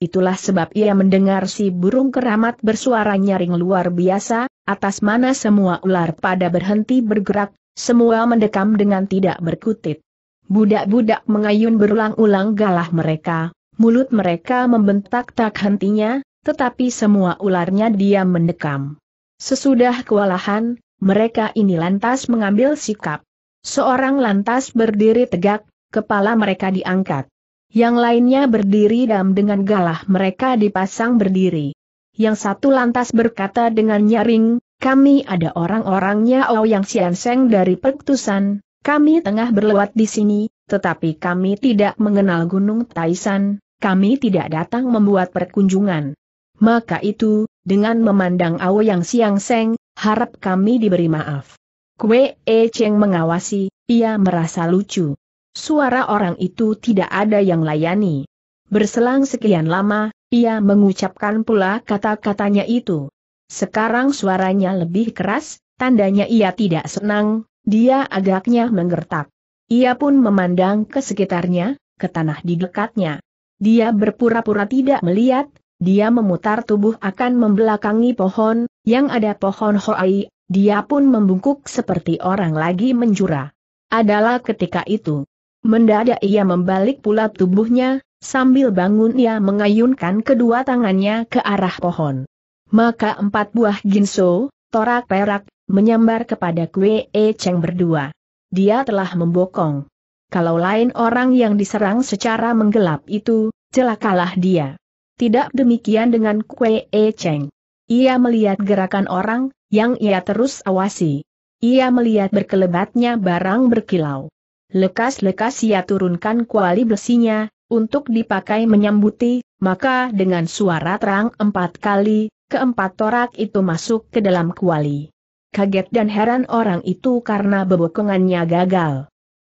Itulah sebab ia mendengar si burung keramat bersuara nyaring luar biasa, atas mana semua ular pada berhenti bergerak, semua mendekam dengan tidak berkutit. Budak-budak mengayun berulang-ulang galah mereka, mulut mereka membentak tak hentinya, tetapi semua ularnya diam mendekam. Sesudah kewalahan, mereka ini lantas mengambil sikap. Seorang lantas berdiri tegak, kepala mereka diangkat. Yang lainnya berdiri dan dengan galah mereka dipasang berdiri. Yang satu lantas berkata dengan nyaring, kami ada orang-orangnya Ouyang Sianseng dari Pektusan, kami tengah berlewat di sini, tetapi kami tidak mengenal Gunung Taisan, kami tidak datang membuat perkunjungan. Maka itu, dengan memandang Ouyang seng, harap kami diberi maaf. Kue E Cheng mengawasi, ia merasa lucu. Suara orang itu tidak ada yang layani. Berselang sekian lama, ia mengucapkan pula kata-katanya itu. Sekarang suaranya lebih keras, tandanya ia tidak senang, dia agaknya menggertak. Ia pun memandang ke sekitarnya, ke tanah di dekatnya. Dia berpura-pura tidak melihat, dia memutar tubuh akan membelakangi pohon, yang ada pohon Hoai dia pun membungkuk seperti orang lagi menjura. Adalah ketika itu. Mendadak ia membalik pula tubuhnya, sambil bangun ia mengayunkan kedua tangannya ke arah pohon. Maka empat buah ginso, torak perak, menyambar kepada kue E Cheng berdua. Dia telah membokong. Kalau lain orang yang diserang secara menggelap itu, celakalah dia. Tidak demikian dengan kue E Cheng. Ia melihat gerakan orang, yang ia terus awasi. Ia melihat berkelebatnya barang berkilau. Lekas-lekas ia turunkan kuali besinya, untuk dipakai menyambuti, maka dengan suara terang empat kali, keempat torak itu masuk ke dalam kuali. Kaget dan heran orang itu karena bebokongannya gagal.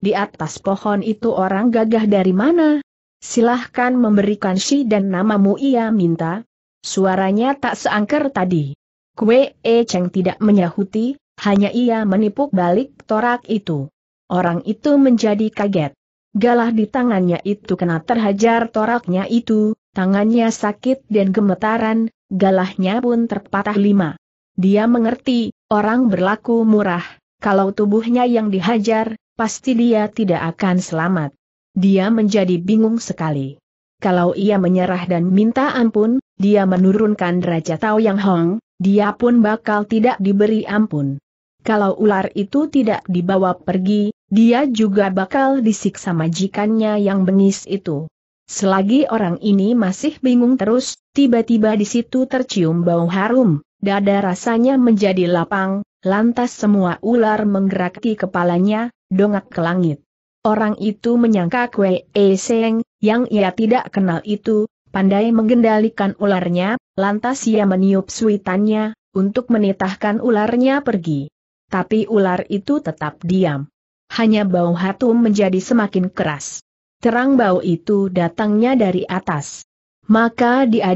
Di atas pohon itu orang gagah dari mana? Silahkan memberikan si dan namamu ia minta. Suaranya tak seangker tadi. Kue E Cheng tidak menyahuti, hanya ia menipuk balik torak itu. Orang itu menjadi kaget. Galah di tangannya itu kena terhajar toraknya itu, tangannya sakit dan gemetaran, galahnya pun terpatah lima. Dia mengerti, orang berlaku murah, kalau tubuhnya yang dihajar, pasti dia tidak akan selamat. Dia menjadi bingung sekali. Kalau ia menyerah dan minta ampun, dia menurunkan derajat Tao Yang Hong, dia pun bakal tidak diberi ampun. Kalau ular itu tidak dibawa pergi, dia juga bakal disiksa majikannya yang bengis itu. Selagi orang ini masih bingung terus, tiba-tiba di situ tercium bau harum, dada rasanya menjadi lapang, lantas semua ular menggeraki kepalanya, dongak ke langit. Orang itu menyangka Kwe eseng yang ia tidak kenal itu, Pandai mengendalikan ularnya, lantas ia meniup suitannya, untuk menitahkan ularnya pergi. Tapi ular itu tetap diam. Hanya bau hatum menjadi semakin keras. Terang bau itu datangnya dari atas. Maka dia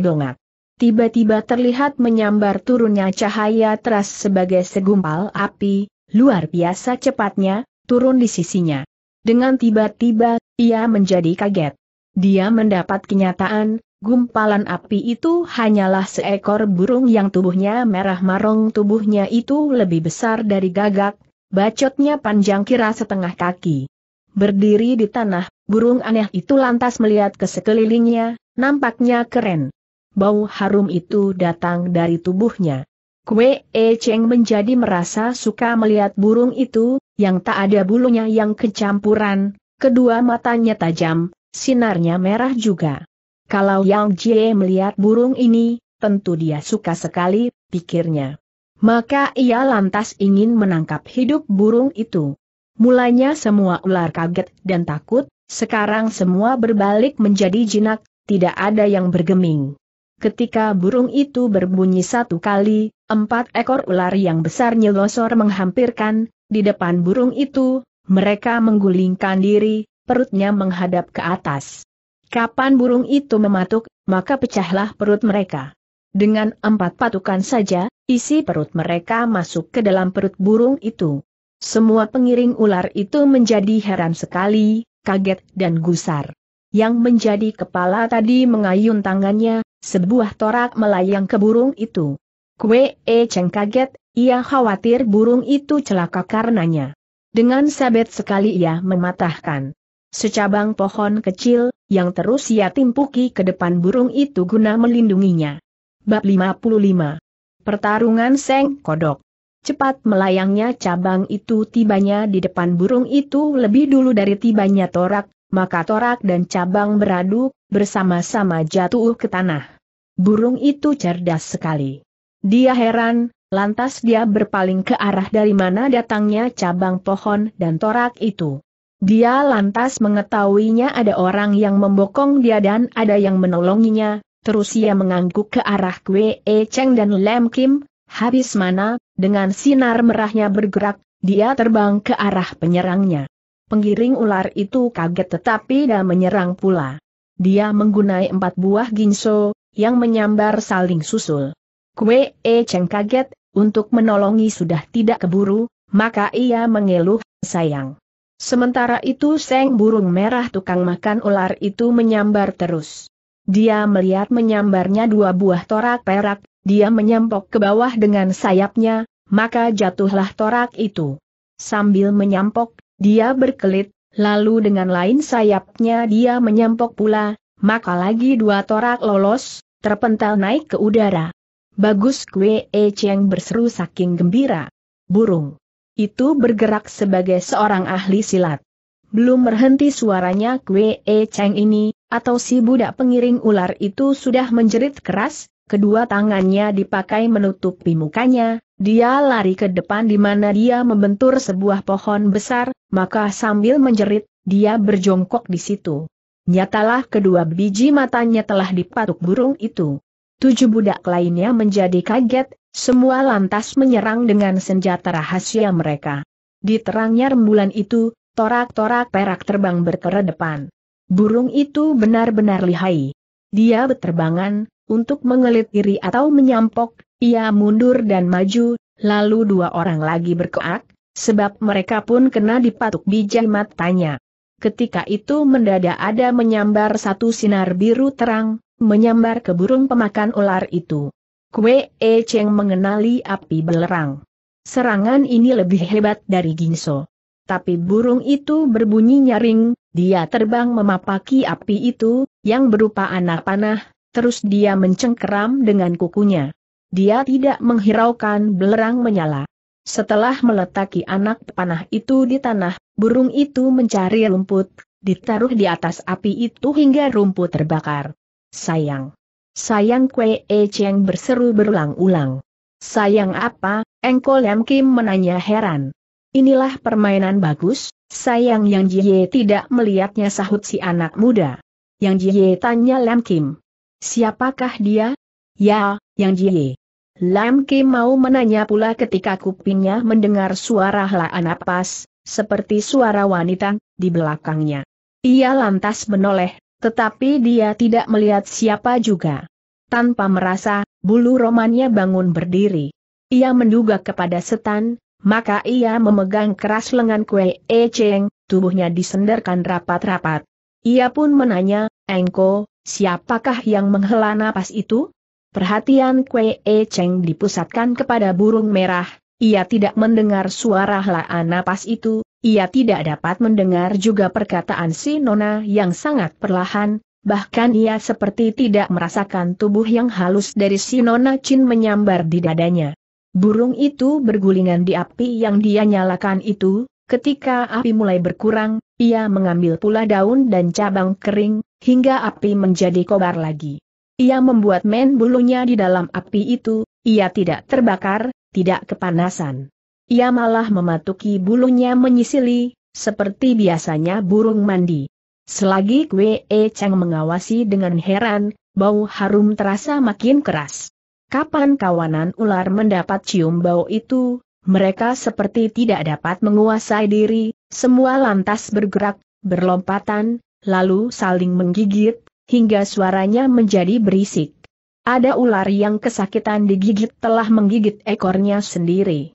Tiba-tiba terlihat menyambar turunnya cahaya teras sebagai segumpal api, luar biasa cepatnya, turun di sisinya. Dengan tiba-tiba, ia menjadi kaget. Dia mendapat kenyataan, gumpalan api itu hanyalah seekor burung yang tubuhnya merah marong tubuhnya itu lebih besar dari gagak, bacotnya panjang kira setengah kaki. Berdiri di tanah, burung aneh itu lantas melihat ke sekelilingnya, nampaknya keren. Bau harum itu datang dari tubuhnya. Kue E Cheng menjadi merasa suka melihat burung itu, yang tak ada bulunya yang kecampuran, kedua matanya tajam, Sinarnya merah juga. Kalau Yang Jie melihat burung ini, tentu dia suka sekali, pikirnya. Maka ia lantas ingin menangkap hidup burung itu. Mulanya semua ular kaget dan takut, sekarang semua berbalik menjadi jinak, tidak ada yang bergeming. Ketika burung itu berbunyi satu kali, empat ekor ular yang besar nyelosor menghampirkan, di depan burung itu, mereka menggulingkan diri, perutnya menghadap ke atas. Kapan burung itu mematuk, maka pecahlah perut mereka. Dengan empat patukan saja, isi perut mereka masuk ke dalam perut burung itu. Semua pengiring ular itu menjadi heran sekali, kaget dan gusar. Yang menjadi kepala tadi mengayun tangannya, sebuah torak melayang ke burung itu. Kue E Cheng kaget, ia khawatir burung itu celaka karenanya. Dengan sabet sekali ia mematahkan Secabang pohon kecil, yang terus ia timpuki ke depan burung itu guna melindunginya. Bab 55 Pertarungan Seng Kodok Cepat melayangnya cabang itu tibanya di depan burung itu lebih dulu dari tibanya torak, maka torak dan cabang beradu, bersama-sama jatuh ke tanah. Burung itu cerdas sekali. Dia heran, lantas dia berpaling ke arah dari mana datangnya cabang pohon dan torak itu. Dia lantas mengetahuinya ada orang yang membokong dia dan ada yang menolonginya, terus ia mengangguk ke arah Kwe E Cheng dan Lem Kim, habis mana, dengan sinar merahnya bergerak, dia terbang ke arah penyerangnya. Penggiring ular itu kaget tetapi dia menyerang pula. Dia menggunai empat buah ginso, yang menyambar saling susul. Kwe E Cheng kaget, untuk menolongi sudah tidak keburu, maka ia mengeluh, sayang. Sementara itu Seng burung merah tukang makan ular itu menyambar terus. Dia melihat menyambarnya dua buah torak perak, dia menyempok ke bawah dengan sayapnya, maka jatuhlah torak itu. Sambil menyampok, dia berkelit, lalu dengan lain sayapnya dia menyempok pula, maka lagi dua torak lolos, terpental naik ke udara. Bagus kue E Cheng berseru saking gembira. Burung itu bergerak sebagai seorang ahli silat. Belum berhenti suaranya Kwe E Cheng ini, atau si budak pengiring ular itu sudah menjerit keras, kedua tangannya dipakai menutupi mukanya, dia lari ke depan di mana dia membentur sebuah pohon besar, maka sambil menjerit, dia berjongkok di situ. Nyatalah kedua biji matanya telah dipatuk burung itu. Tujuh budak lainnya menjadi kaget, semua lantas menyerang dengan senjata rahasia mereka. Di terangnya rembulan itu, torak-torak perak terbang berkeredepan. Burung itu benar-benar lihai. Dia berterbangan, untuk mengelit kiri atau menyampok, ia mundur dan maju, lalu dua orang lagi berkeak, sebab mereka pun kena dipatuk bijak matanya. Ketika itu mendadak ada menyambar satu sinar biru terang, menyambar ke burung pemakan ular itu. Kue E Cheng mengenali api belerang. Serangan ini lebih hebat dari Ginso. Tapi burung itu berbunyi nyaring, dia terbang memapaki api itu, yang berupa anak panah, terus dia mencengkeram dengan kukunya. Dia tidak menghiraukan belerang menyala. Setelah meletaki anak panah itu di tanah, burung itu mencari rumput, ditaruh di atas api itu hingga rumput terbakar. Sayang. Sayang Kwe E Cheng berseru berulang-ulang. Sayang apa? Engko Lem Kim menanya heran. Inilah permainan bagus, sayang yang Jie tidak melihatnya sahut si anak muda. Yang Jie tanya Lem Kim. Siapakah dia? Ya, Yang Jie. Lam Kim mau menanya pula ketika kupingnya mendengar suara helaan napas, seperti suara wanita, di belakangnya. Ia lantas menoleh, tetapi dia tidak melihat siapa juga. Tanpa merasa, bulu romannya bangun berdiri. Ia menduga kepada setan, maka ia memegang keras lengan kue e Cheng, tubuhnya disenderkan rapat-rapat. Ia pun menanya, Engko, siapakah yang menghela napas itu? Perhatian kue e Cheng dipusatkan kepada burung merah, ia tidak mendengar suara helaan napas itu, ia tidak dapat mendengar juga perkataan si Nona yang sangat perlahan, bahkan ia seperti tidak merasakan tubuh yang halus dari si Nona Chin menyambar di dadanya. Burung itu bergulingan di api yang dia nyalakan itu, Ketika api mulai berkurang, ia mengambil pula daun dan cabang kering, hingga api menjadi kobar lagi. Ia membuat men bulunya di dalam api itu, ia tidak terbakar, tidak kepanasan. Ia malah mematuki bulunya menyisili, seperti biasanya burung mandi. Selagi Kwe E Chang mengawasi dengan heran, bau harum terasa makin keras. Kapan kawanan ular mendapat cium bau itu, mereka seperti tidak dapat menguasai diri, semua lantas bergerak, berlompatan, lalu saling menggigit, hingga suaranya menjadi berisik. Ada ular yang kesakitan digigit telah menggigit ekornya sendiri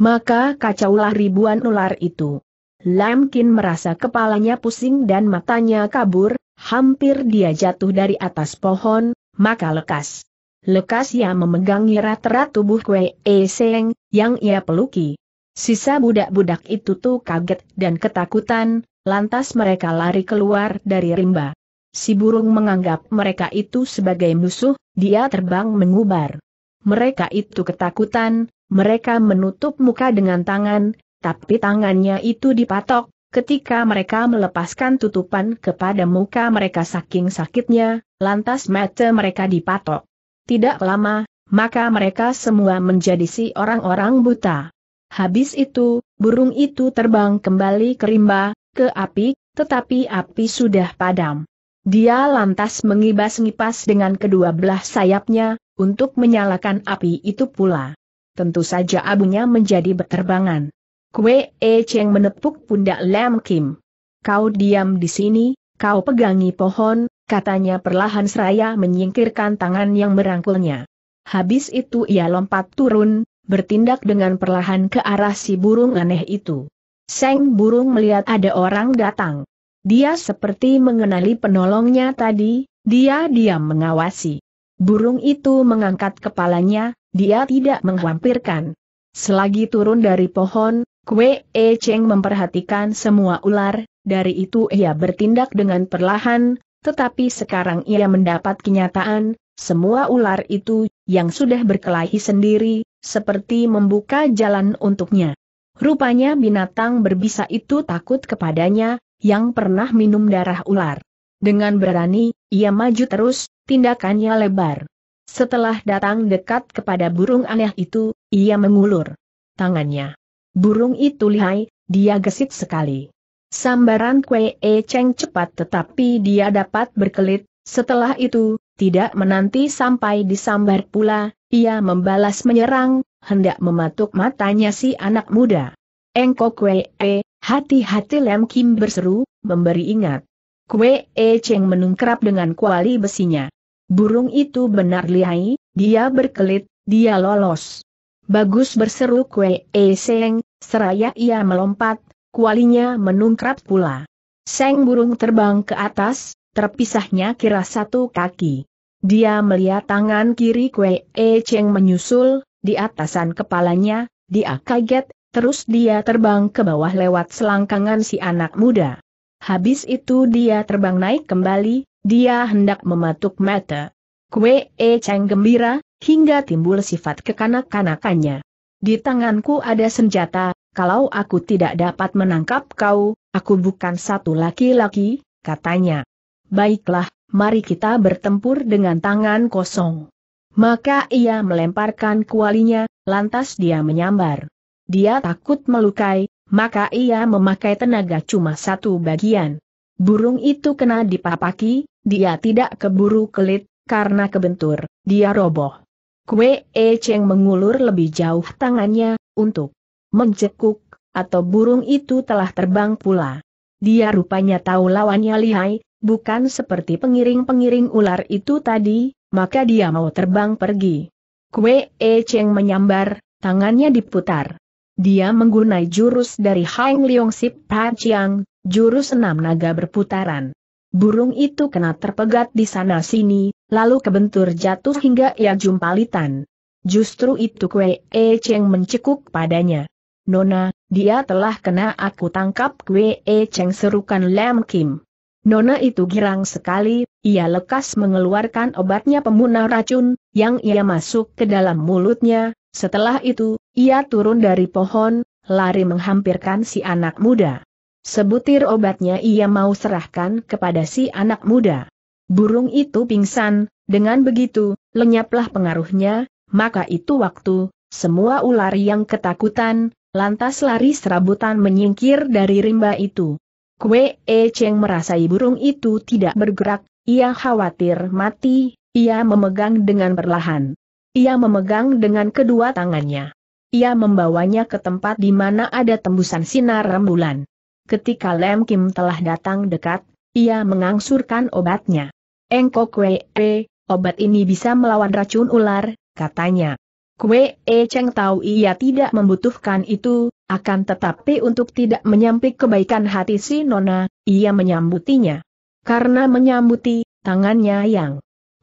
maka kacaulah ribuan ular itu. Lamkin merasa kepalanya pusing dan matanya kabur, hampir dia jatuh dari atas pohon, maka lekas. Lekas ia memegangi rat-rat tubuh kue eseng yang ia peluki. Sisa budak-budak itu tuh kaget dan ketakutan, lantas mereka lari keluar dari rimba. Si burung menganggap mereka itu sebagai musuh, dia terbang mengubar. Mereka itu ketakutan, mereka menutup muka dengan tangan, tapi tangannya itu dipatok, ketika mereka melepaskan tutupan kepada muka mereka saking sakitnya, lantas mata mereka dipatok. Tidak lama, maka mereka semua menjadi si orang-orang buta. Habis itu, burung itu terbang kembali ke rimba, ke api, tetapi api sudah padam. Dia lantas mengibas-ngipas dengan kedua belah sayapnya, untuk menyalakan api itu pula tentu saja abunya menjadi berterbangan. Kue E Cheng menepuk pundak Lam Kim. Kau diam di sini, kau pegangi pohon, katanya perlahan seraya menyingkirkan tangan yang merangkulnya. Habis itu ia lompat turun, bertindak dengan perlahan ke arah si burung aneh itu. Seng burung melihat ada orang datang. Dia seperti mengenali penolongnya tadi, dia diam mengawasi. Burung itu mengangkat kepalanya, dia tidak menghampirkan. Selagi turun dari pohon, Kue E Cheng memperhatikan semua ular, dari itu ia bertindak dengan perlahan, tetapi sekarang ia mendapat kenyataan, semua ular itu, yang sudah berkelahi sendiri, seperti membuka jalan untuknya. Rupanya binatang berbisa itu takut kepadanya, yang pernah minum darah ular. Dengan berani, ia maju terus, tindakannya lebar. Setelah datang dekat kepada burung aneh itu, ia mengulur tangannya. Burung itu lihai, dia gesit sekali. Sambaran Kue E Cheng cepat tetapi dia dapat berkelit, setelah itu, tidak menanti sampai disambar pula, ia membalas menyerang, hendak mematuk matanya si anak muda. Engko Kue E, hati-hati Lem Kim berseru, memberi ingat. Kue E Cheng menungkrap dengan kuali besinya. Burung itu benar lihai, dia berkelit, dia lolos. Bagus berseru kue E Seng, seraya ia melompat, kualinya menungkrap pula. Seng burung terbang ke atas, terpisahnya kira satu kaki. Dia melihat tangan kiri kue E menyusul, di atasan kepalanya, dia kaget, terus dia terbang ke bawah lewat selangkangan si anak muda. Habis itu dia terbang naik kembali, dia hendak mematuk mata. Kue E Cheng gembira, hingga timbul sifat kekanak-kanakannya. Di tanganku ada senjata, kalau aku tidak dapat menangkap kau, aku bukan satu laki-laki, katanya. Baiklah, mari kita bertempur dengan tangan kosong. Maka ia melemparkan kualinya, lantas dia menyambar. Dia takut melukai, maka ia memakai tenaga cuma satu bagian. Burung itu kena dipapaki, dia tidak keburu kelit, karena kebentur, dia roboh. Kue E Cheng mengulur lebih jauh tangannya, untuk mencekuk, atau burung itu telah terbang pula. Dia rupanya tahu lawannya lihai, bukan seperti pengiring-pengiring ular itu tadi, maka dia mau terbang pergi. Kue E Cheng menyambar, tangannya diputar. Dia menggunai jurus dari Hang Leong Sip Pachiang, jurus enam naga berputaran. Burung itu kena terpegat di sana-sini, lalu kebentur jatuh hingga ia jumpalitan. Justru itu Kue E Cheng mencekuk padanya. Nona, dia telah kena aku tangkap Kue E Cheng serukan Lam Kim. Nona itu girang sekali, ia lekas mengeluarkan obatnya pemunah racun, yang ia masuk ke dalam mulutnya, setelah itu, ia turun dari pohon, lari menghampirkan si anak muda. Sebutir obatnya ia mau serahkan kepada si anak muda. Burung itu pingsan, dengan begitu, lenyaplah pengaruhnya, maka itu waktu, semua ular yang ketakutan, lantas lari serabutan menyingkir dari rimba itu. Kue E Cheng merasai burung itu tidak bergerak, ia khawatir mati, ia memegang dengan perlahan. Ia memegang dengan kedua tangannya. Ia membawanya ke tempat di mana ada tembusan sinar rembulan. Ketika Lem Kim telah datang dekat, ia mengangsurkan obatnya. Engko Kue E, obat ini bisa melawan racun ular, katanya. Kue E Cheng tahu ia tidak membutuhkan itu, akan tetapi untuk tidak menyampik kebaikan hati si Nona, ia menyambutinya. Karena menyambuti, tangannya yang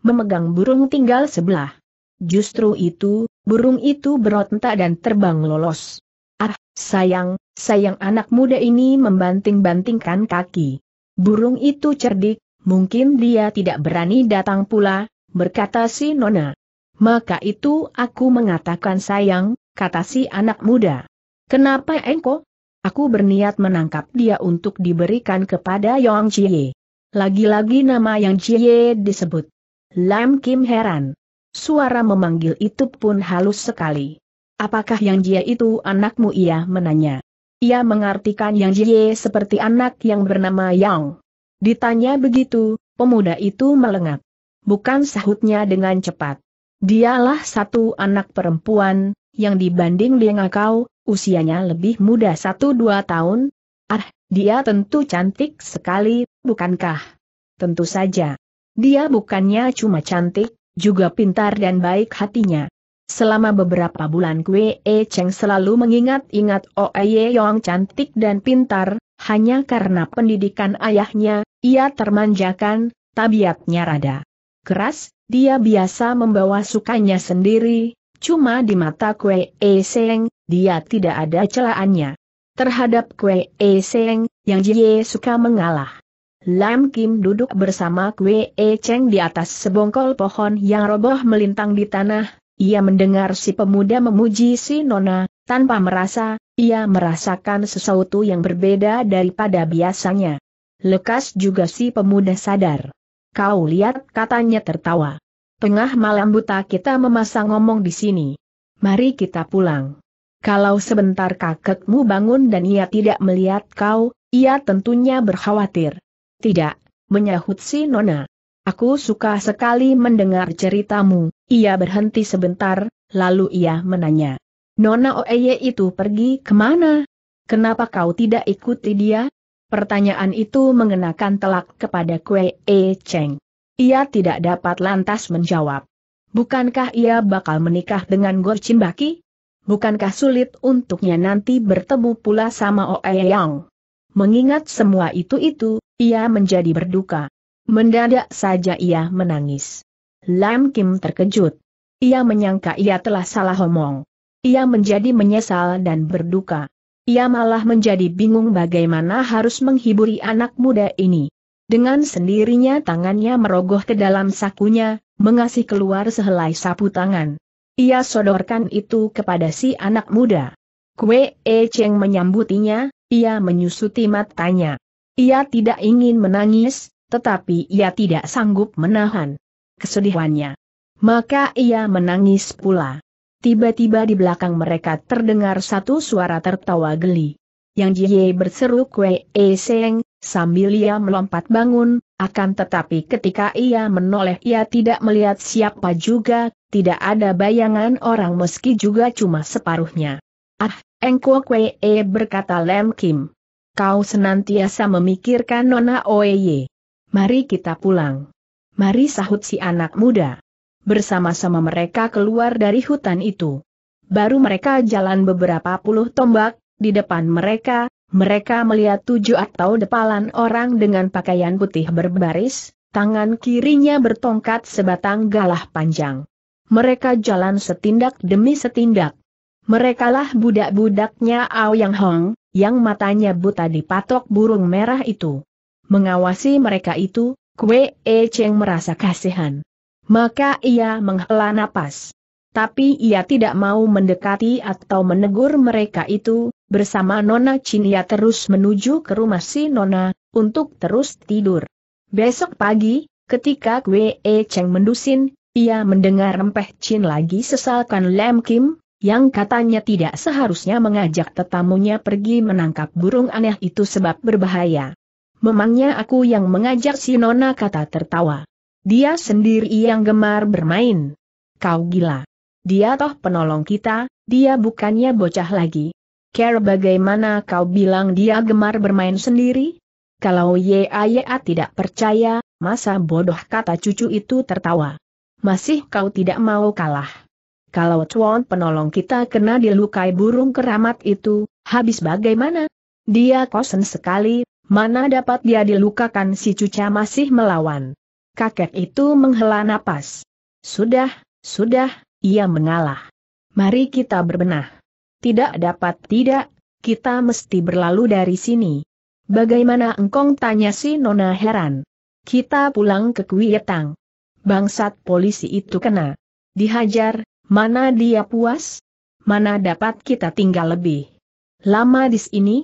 memegang burung tinggal sebelah. Justru itu, burung itu berontak dan terbang lolos. Ah, sayang, sayang anak muda ini membanting-bantingkan kaki. Burung itu cerdik, mungkin dia tidak berani datang pula, berkata si Nona. Maka itu aku mengatakan sayang, kata si anak muda. Kenapa engko? Aku berniat menangkap dia untuk diberikan kepada Yong Chie. Lagi-lagi nama yang Chie disebut. Lam Kim heran. Suara memanggil itu pun halus sekali. Apakah yang Jie itu anakmu? Ia menanya. Ia mengartikan yang Jie seperti anak yang bernama Yang. Ditanya begitu, pemuda itu melengak. Bukan sahutnya dengan cepat. Dialah satu anak perempuan, yang dibanding dengan kau. Usianya lebih muda satu dua tahun. Ah, dia tentu cantik sekali, bukankah? Tentu saja. Dia bukannya cuma cantik, juga pintar dan baik hatinya. Selama beberapa bulan Kwe E Cheng selalu mengingat-ingat Oe oh Yong cantik dan pintar, hanya karena pendidikan ayahnya, ia termanjakan, tabiatnya rada keras, dia biasa membawa sukanya sendiri, Cuma di mata Kue E Seng, dia tidak ada celaannya. Terhadap Kue E Seng, yang Jie suka mengalah. Lam Kim duduk bersama Kue E Cheng di atas sebongkol pohon yang roboh melintang di tanah. Ia mendengar si pemuda memuji si Nona, tanpa merasa, ia merasakan sesuatu yang berbeda daripada biasanya. Lekas juga si pemuda sadar. Kau lihat katanya tertawa. Tengah malam buta kita memasang ngomong di sini. Mari kita pulang. Kalau sebentar kakekmu bangun dan ia tidak melihat kau, ia tentunya berkhawatir. Tidak, menyahut si Nona. Aku suka sekali mendengar ceritamu, ia berhenti sebentar, lalu ia menanya. Nona Oeye itu pergi kemana? Kenapa kau tidak ikuti dia? Pertanyaan itu mengenakan telak kepada Kue E Cheng. Ia tidak dapat lantas menjawab. Bukankah ia bakal menikah dengan Gorchin Bukankah sulit untuknya nanti bertemu pula sama Oe Yang? Mengingat semua itu-itu, ia menjadi berduka. Mendadak saja ia menangis. Lam Kim terkejut. Ia menyangka ia telah salah omong. Ia menjadi menyesal dan berduka. Ia malah menjadi bingung bagaimana harus menghiburi anak muda ini. Dengan sendirinya tangannya merogoh ke dalam sakunya, mengasih keluar sehelai sapu tangan. Ia sodorkan itu kepada si anak muda. Kue E Cheng menyambutinya, ia menyusuti matanya. Ia tidak ingin menangis, tetapi ia tidak sanggup menahan kesedihannya. Maka ia menangis pula. Tiba-tiba di belakang mereka terdengar satu suara tertawa geli yang Jie berseru Kue E Seng, sambil ia melompat bangun, akan tetapi ketika ia menoleh ia tidak melihat siapa juga, tidak ada bayangan orang meski juga cuma separuhnya. Ah, engkau Kue E berkata Lem Kim. Kau senantiasa memikirkan Nona Oye. Mari kita pulang. Mari sahut si anak muda. Bersama-sama mereka keluar dari hutan itu. Baru mereka jalan beberapa puluh tombak, di depan mereka, mereka melihat tujuh atau depalan orang dengan pakaian putih berbaris, tangan kirinya bertongkat sebatang galah panjang. Mereka jalan setindak demi setindak. Merekalah budak-budaknya Ao Yang Hong, yang matanya buta dipatok burung merah itu. Mengawasi mereka itu, Kwe E Cheng merasa kasihan. Maka ia menghela napas tapi ia tidak mau mendekati atau menegur mereka itu, bersama Nona Chin ia terus menuju ke rumah si Nona, untuk terus tidur. Besok pagi, ketika Kwe e Cheng mendusin, ia mendengar rempeh Chin lagi sesalkan Lem Kim, yang katanya tidak seharusnya mengajak tetamunya pergi menangkap burung aneh itu sebab berbahaya. Memangnya aku yang mengajak si Nona kata tertawa. Dia sendiri yang gemar bermain. Kau gila. Dia toh penolong kita, dia bukannya bocah lagi. Care bagaimana kau bilang dia gemar bermain sendiri? Kalau YAYA tidak percaya, masa bodoh kata cucu itu tertawa. Masih kau tidak mau kalah. Kalau cuan penolong kita kena dilukai burung keramat itu, habis bagaimana? Dia kosen sekali, mana dapat dia dilukakan si cuca masih melawan. Kakek itu menghela napas. Sudah, sudah, ia mengalah. Mari kita berbenah. Tidak dapat tidak, kita mesti berlalu dari sini. Bagaimana engkong tanya si Nona heran. Kita pulang ke Kuietang. Bangsat polisi itu kena. Dihajar, mana dia puas? Mana dapat kita tinggal lebih? Lama di sini?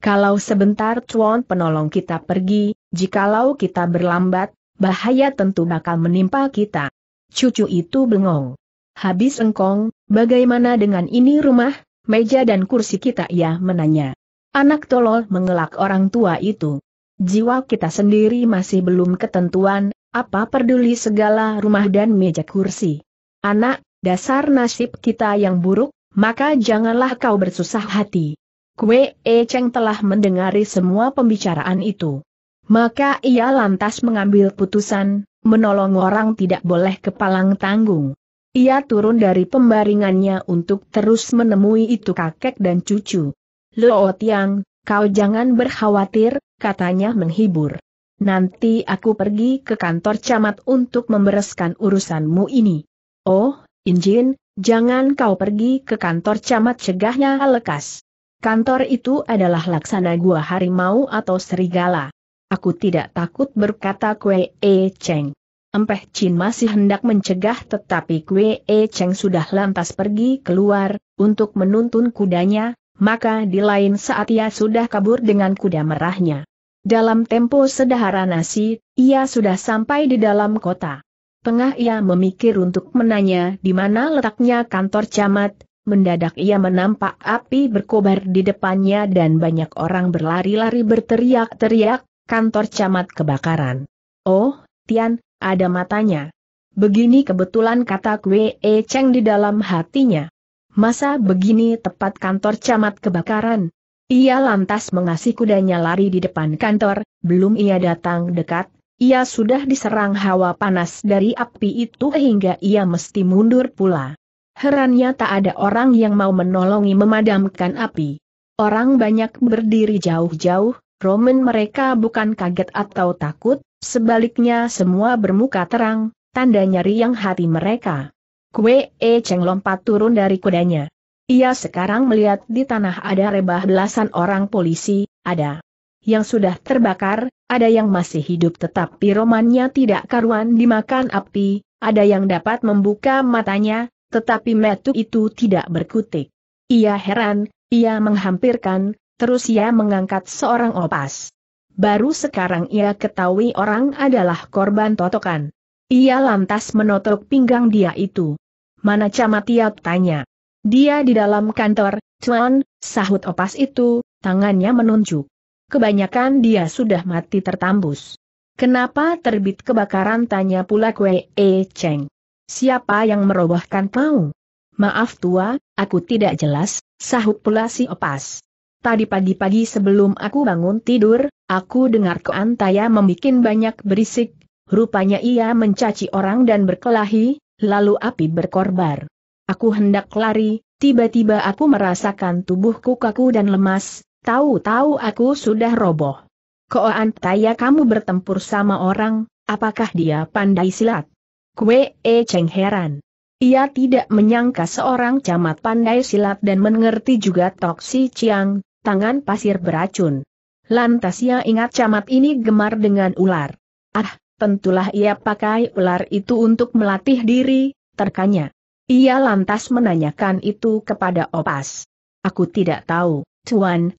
Kalau sebentar cuan penolong kita pergi, jikalau kita berlambat, bahaya tentu bakal menimpa kita. Cucu itu bengong. Habis engkong, bagaimana dengan ini rumah, meja dan kursi kita ya? menanya. Anak tolol mengelak orang tua itu. Jiwa kita sendiri masih belum ketentuan, apa peduli segala rumah dan meja kursi. Anak, dasar nasib kita yang buruk, maka janganlah kau bersusah hati. Kue E Cheng telah mendengari semua pembicaraan itu. Maka ia lantas mengambil putusan, menolong orang tidak boleh kepalang tanggung. Ia turun dari pembaringannya untuk terus menemui itu kakek dan cucu. Luo Tiang, kau jangan berkhawatir, katanya menghibur. Nanti aku pergi ke kantor camat untuk membereskan urusanmu ini. Oh, Injin, jangan kau pergi ke kantor camat cegahnya lekas. Kantor itu adalah laksana gua harimau atau serigala. Aku tidak takut berkata Kue E Cheng. Empeh Chin masih hendak mencegah tetapi Kue E Cheng sudah lantas pergi keluar, untuk menuntun kudanya, maka di lain saat ia sudah kabur dengan kuda merahnya. Dalam tempo sedahara nasi, ia sudah sampai di dalam kota. Tengah ia memikir untuk menanya di mana letaknya kantor camat, mendadak ia menampak api berkobar di depannya dan banyak orang berlari-lari berteriak-teriak, kantor camat kebakaran. Oh, Tian, ada matanya. Begini kebetulan kata Kwe E Cheng di dalam hatinya. Masa begini tepat kantor camat kebakaran? Ia lantas mengasih kudanya lari di depan kantor, belum ia datang dekat, ia sudah diserang hawa panas dari api itu hingga ia mesti mundur pula. Herannya tak ada orang yang mau menolongi memadamkan api. Orang banyak berdiri jauh-jauh, Roman mereka bukan kaget atau takut, sebaliknya semua bermuka terang, tanda nyari yang hati mereka. Kue E Cheng lompat turun dari kudanya. Ia sekarang melihat di tanah ada rebah belasan orang polisi, ada yang sudah terbakar, ada yang masih hidup tetapi romannya tidak karuan dimakan api, ada yang dapat membuka matanya, tetapi metu itu tidak berkutik. Ia heran, ia menghampirkan, terus ia mengangkat seorang opas. Baru sekarang ia ketahui orang adalah korban totokan. Ia lantas menotok pinggang dia itu. Mana camat ia tanya. Dia di dalam kantor, cuan, sahut opas itu, tangannya menunjuk. Kebanyakan dia sudah mati tertambus. Kenapa terbit kebakaran tanya pula kue E Cheng. Siapa yang merobohkan kau? Maaf tua, aku tidak jelas, sahut pula si opas. Tadi pagi-pagi sebelum aku bangun tidur, aku dengar keantaya membuat banyak berisik, rupanya ia mencaci orang dan berkelahi, lalu api berkorbar. Aku hendak lari, tiba-tiba aku merasakan tubuhku kaku dan lemas, tahu-tahu aku sudah roboh. Koantaya kamu bertempur sama orang, apakah dia pandai silat? Kue E Cheng heran. Ia tidak menyangka seorang camat pandai silat dan mengerti juga toksi Chiang, tangan pasir beracun. Lantas ia ingat camat ini gemar dengan ular. Ah, tentulah ia pakai ular itu untuk melatih diri, terkanya. Ia lantas menanyakan itu kepada Opas. Aku tidak tahu, Tuan.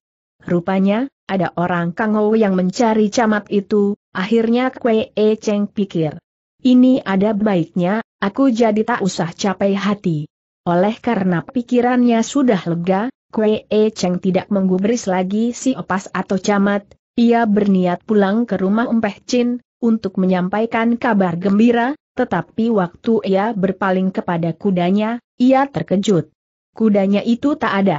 Rupanya, ada orang kango yang mencari camat itu, akhirnya Kwee E Cheng pikir. Ini ada baiknya, aku jadi tak usah capek hati. Oleh karena pikirannya sudah lega, Kue E Cheng tidak menggubris lagi si opas atau camat, ia berniat pulang ke rumah Empeh Chin, untuk menyampaikan kabar gembira, tetapi waktu ia berpaling kepada kudanya, ia terkejut. Kudanya itu tak ada.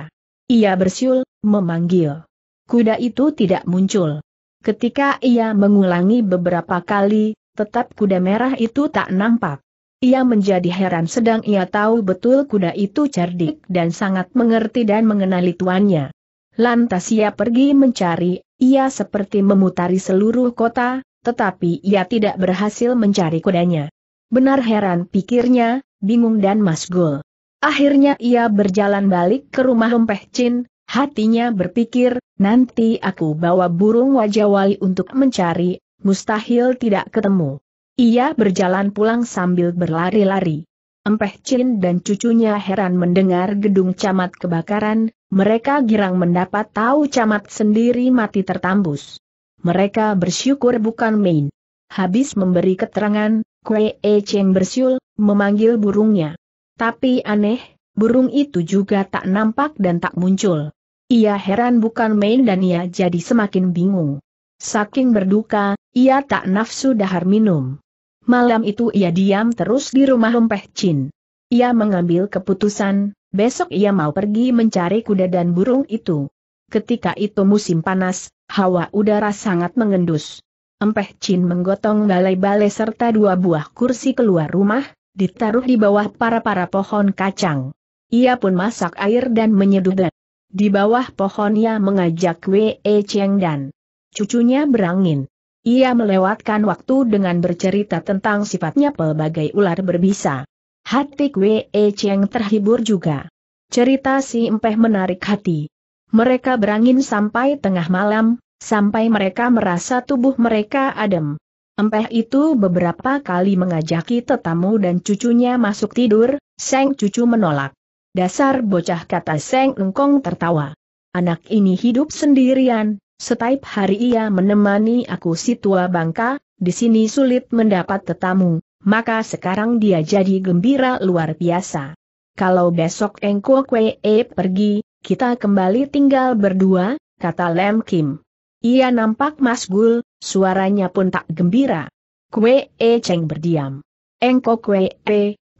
Ia bersiul, memanggil. Kuda itu tidak muncul. Ketika ia mengulangi beberapa kali, tetap kuda merah itu tak nampak. Ia menjadi heran sedang ia tahu betul kuda itu cerdik dan sangat mengerti dan mengenali tuannya. Lantas ia pergi mencari, ia seperti memutari seluruh kota, tetapi ia tidak berhasil mencari kudanya. Benar heran pikirnya, bingung dan masgul. Akhirnya ia berjalan balik ke rumah Lempeh Chin, hatinya berpikir, nanti aku bawa burung wajawali untuk mencari, mustahil tidak ketemu. Ia berjalan pulang sambil berlari-lari. Empeh Chin dan cucunya heran mendengar gedung camat kebakaran, mereka girang mendapat tahu camat sendiri mati tertambus. Mereka bersyukur bukan main. Habis memberi keterangan, Kue E Cheng bersiul, memanggil burungnya. Tapi aneh, burung itu juga tak nampak dan tak muncul. Ia heran bukan main dan ia jadi semakin bingung. Saking berduka, ia tak nafsu dahar minum. Malam itu ia diam terus di rumah Lumpeh Chin. Ia mengambil keputusan, besok ia mau pergi mencari kuda dan burung itu. Ketika itu musim panas, hawa udara sangat mengendus. Empeh Chin menggotong balai-balai serta dua buah kursi keluar rumah, ditaruh di bawah para-para pohon kacang. Ia pun masak air dan menyeduh dan di bawah pohon ia mengajak Wei Cheng dan cucunya berangin. Ia melewatkan waktu dengan bercerita tentang sifatnya pelbagai ular berbisa. Hati Kwe e Cheng terhibur juga. Cerita si Empeh menarik hati. Mereka berangin sampai tengah malam, sampai mereka merasa tubuh mereka adem. Empeh itu beberapa kali mengajaki tetamu dan cucunya masuk tidur, Seng cucu menolak. Dasar bocah kata Seng Engkong tertawa. Anak ini hidup sendirian, setiap hari ia menemani aku si tua bangka, di sini sulit mendapat tetamu, maka sekarang dia jadi gembira luar biasa. Kalau besok Engko Kwee pergi, kita kembali tinggal berdua, kata Lem Kim. Ia nampak masgul, suaranya pun tak gembira. Kwee Cheng berdiam. Engko Kwee,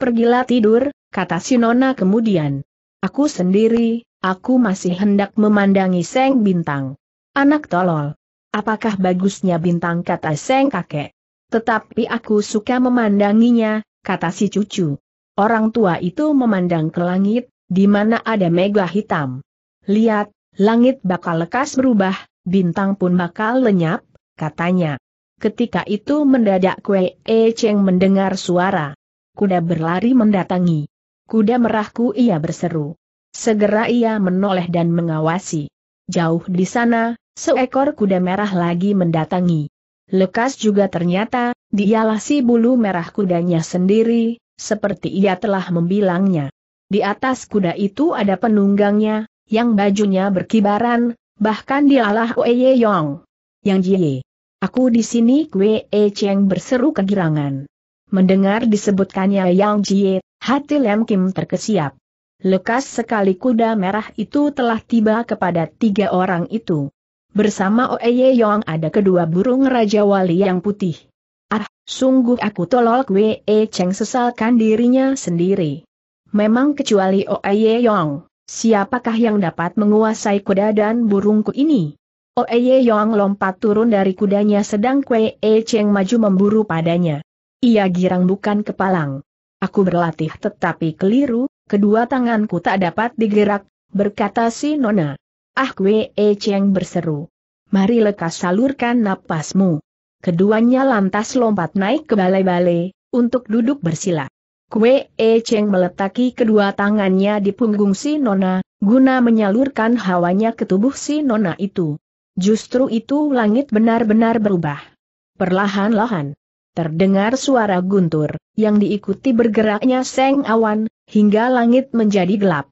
pergilah tidur, kata Sinona kemudian. Aku sendiri, aku masih hendak memandangi Seng Bintang. Anak tolol. Apakah bagusnya bintang kata seng kakek? Tetapi aku suka memandanginya, kata si cucu. Orang tua itu memandang ke langit, di mana ada mega hitam. Lihat, langit bakal lekas berubah, bintang pun bakal lenyap, katanya. Ketika itu mendadak Kue E Cheng mendengar suara. Kuda berlari mendatangi. Kuda merahku ia berseru. Segera ia menoleh dan mengawasi. Jauh di sana, seekor kuda merah lagi mendatangi. Lekas juga ternyata, dialah si bulu merah kudanya sendiri, seperti ia telah membilangnya. Di atas kuda itu ada penunggangnya, yang bajunya berkibaran, bahkan dialah Oye Yong. Yang Jie. Aku di sini Kwe E Cheng berseru kegirangan. Mendengar disebutkannya Yang Jie, hati Lem Kim terkesiap. Lekas sekali kuda merah itu telah tiba kepada tiga orang itu. Bersama Oeye Yong ada kedua burung Raja Wali yang putih. Ah, sungguh aku tolol Wee e Cheng sesalkan dirinya sendiri. Memang kecuali Oeye Yong, siapakah yang dapat menguasai kuda dan burungku ini? Oeye Yong lompat turun dari kudanya sedang Wee e Cheng maju memburu padanya. Ia girang bukan kepalang. Aku berlatih tetapi keliru, kedua tanganku tak dapat digerak, berkata si Nona. Ah Kwe e Cheng berseru. Mari lekas salurkan napasmu. Keduanya lantas lompat naik ke balai-balai, untuk duduk bersila. Kwe E Cheng meletaki kedua tangannya di punggung si Nona, guna menyalurkan hawanya ke tubuh si Nona itu. Justru itu langit benar-benar berubah. Perlahan-lahan. Terdengar suara guntur, yang diikuti bergeraknya seng awan, hingga langit menjadi gelap.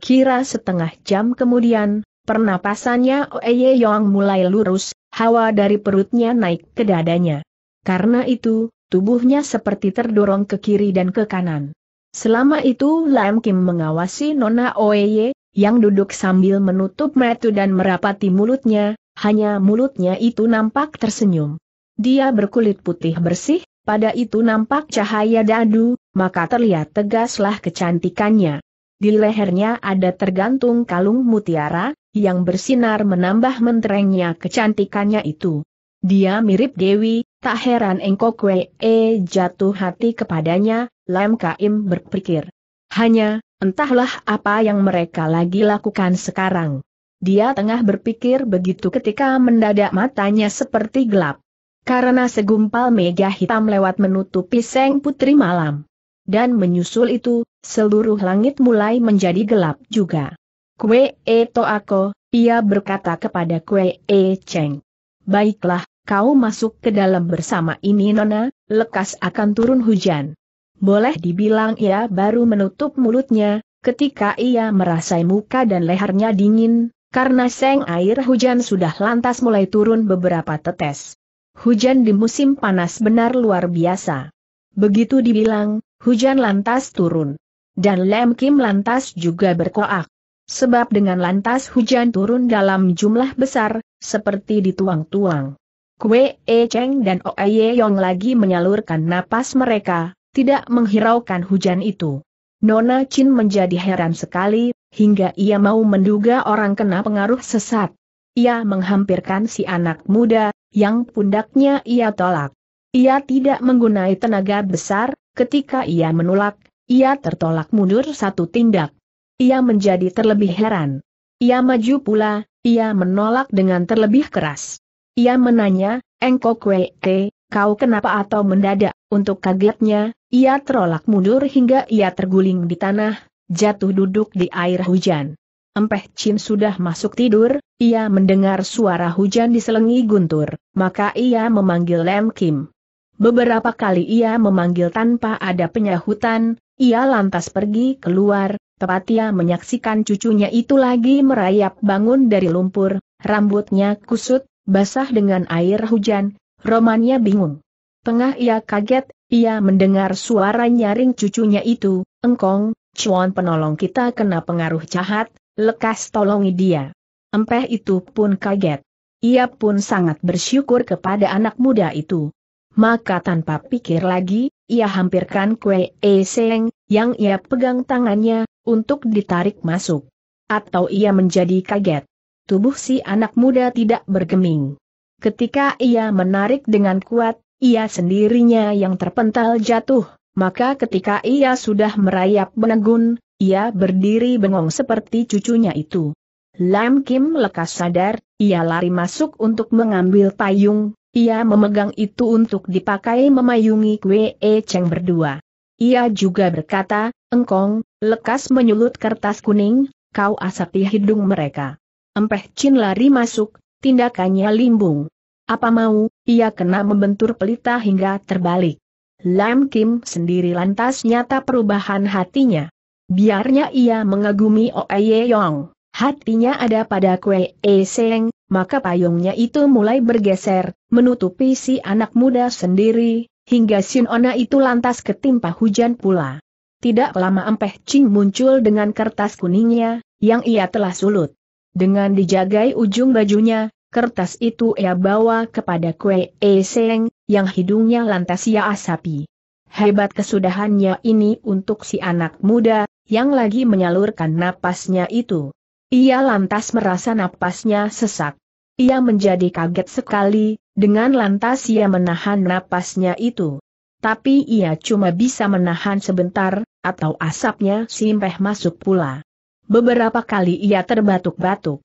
Kira setengah jam kemudian, pernapasannya Oeye Yong mulai lurus, hawa dari perutnya naik ke dadanya. Karena itu, tubuhnya seperti terdorong ke kiri dan ke kanan. Selama itu Lam Kim mengawasi Nona Oeye, yang duduk sambil menutup metu dan merapati mulutnya, hanya mulutnya itu nampak tersenyum. Dia berkulit putih bersih, pada itu nampak cahaya dadu, maka terlihat tegaslah kecantikannya. Di lehernya ada tergantung kalung mutiara, yang bersinar menambah menterengnya kecantikannya itu. Dia mirip Dewi, tak heran engkau kue e jatuh hati kepadanya, Lam Kaim berpikir. Hanya, entahlah apa yang mereka lagi lakukan sekarang. Dia tengah berpikir begitu ketika mendadak matanya seperti gelap. Karena segumpal mega hitam lewat menutupi Seng Putri Malam. Dan menyusul itu, seluruh langit mulai menjadi gelap juga. Kue E to ako, ia berkata kepada Kue E Cheng. Baiklah, kau masuk ke dalam bersama ini Nona, lekas akan turun hujan. Boleh dibilang ia baru menutup mulutnya, ketika ia merasai muka dan lehernya dingin, karena seng air hujan sudah lantas mulai turun beberapa tetes. Hujan di musim panas benar luar biasa. Begitu dibilang, Hujan lantas turun. Dan Lem Kim lantas juga berkoak. Sebab dengan lantas hujan turun dalam jumlah besar, seperti dituang-tuang. Kue E Cheng dan e Ye Yong lagi menyalurkan napas mereka, tidak menghiraukan hujan itu. Nona Chin menjadi heran sekali, hingga ia mau menduga orang kena pengaruh sesat. Ia menghampirkan si anak muda, yang pundaknya ia tolak. Ia tidak menggunai tenaga besar, ketika ia menolak, ia tertolak mundur satu tindak. Ia menjadi terlebih heran. Ia maju pula, ia menolak dengan terlebih keras. Ia menanya, Engko Te, kau kenapa atau mendadak, untuk kagetnya, ia terolak mundur hingga ia terguling di tanah, jatuh duduk di air hujan. Empeh Chin sudah masuk tidur, ia mendengar suara hujan diselengi guntur, maka ia memanggil Lem Kim. Beberapa kali ia memanggil tanpa ada penyahutan, ia lantas pergi keluar, tepat ia menyaksikan cucunya itu lagi merayap bangun dari lumpur, rambutnya kusut, basah dengan air hujan, romannya bingung. Tengah ia kaget, ia mendengar suara nyaring cucunya itu, engkong, cuan penolong kita kena pengaruh jahat, lekas tolongi dia. Empeh itu pun kaget. Ia pun sangat bersyukur kepada anak muda itu, maka tanpa pikir lagi, ia hampirkan kue eseng, yang ia pegang tangannya, untuk ditarik masuk. Atau ia menjadi kaget. Tubuh si anak muda tidak bergeming. Ketika ia menarik dengan kuat, ia sendirinya yang terpental jatuh, maka ketika ia sudah merayap menegun, ia berdiri bengong seperti cucunya itu. Lam Kim lekas sadar, ia lari masuk untuk mengambil payung, ia memegang itu untuk dipakai memayungi Kwe e Cheng berdua. Ia juga berkata, engkong, lekas menyulut kertas kuning, kau asapi hidung mereka. Empeh Chin lari masuk, tindakannya limbung. Apa mau, ia kena membentur pelita hingga terbalik. Lam Kim sendiri lantas nyata perubahan hatinya. Biarnya ia mengagumi Oe Yong. Hatinya ada pada kue eseng, maka payungnya itu mulai bergeser, menutupi si anak muda sendiri, hingga Sinona itu lantas ketimpa hujan pula. Tidak lama Empeh Ching muncul dengan kertas kuningnya, yang ia telah sulut. Dengan dijagai ujung bajunya, kertas itu ia bawa kepada kue eseng, yang hidungnya lantas ia asapi. Hebat kesudahannya ini untuk si anak muda, yang lagi menyalurkan napasnya itu. Ia lantas merasa napasnya sesak. Ia menjadi kaget sekali, dengan lantas ia menahan napasnya itu. Tapi ia cuma bisa menahan sebentar, atau asapnya simpeh masuk pula. Beberapa kali ia terbatuk-batuk.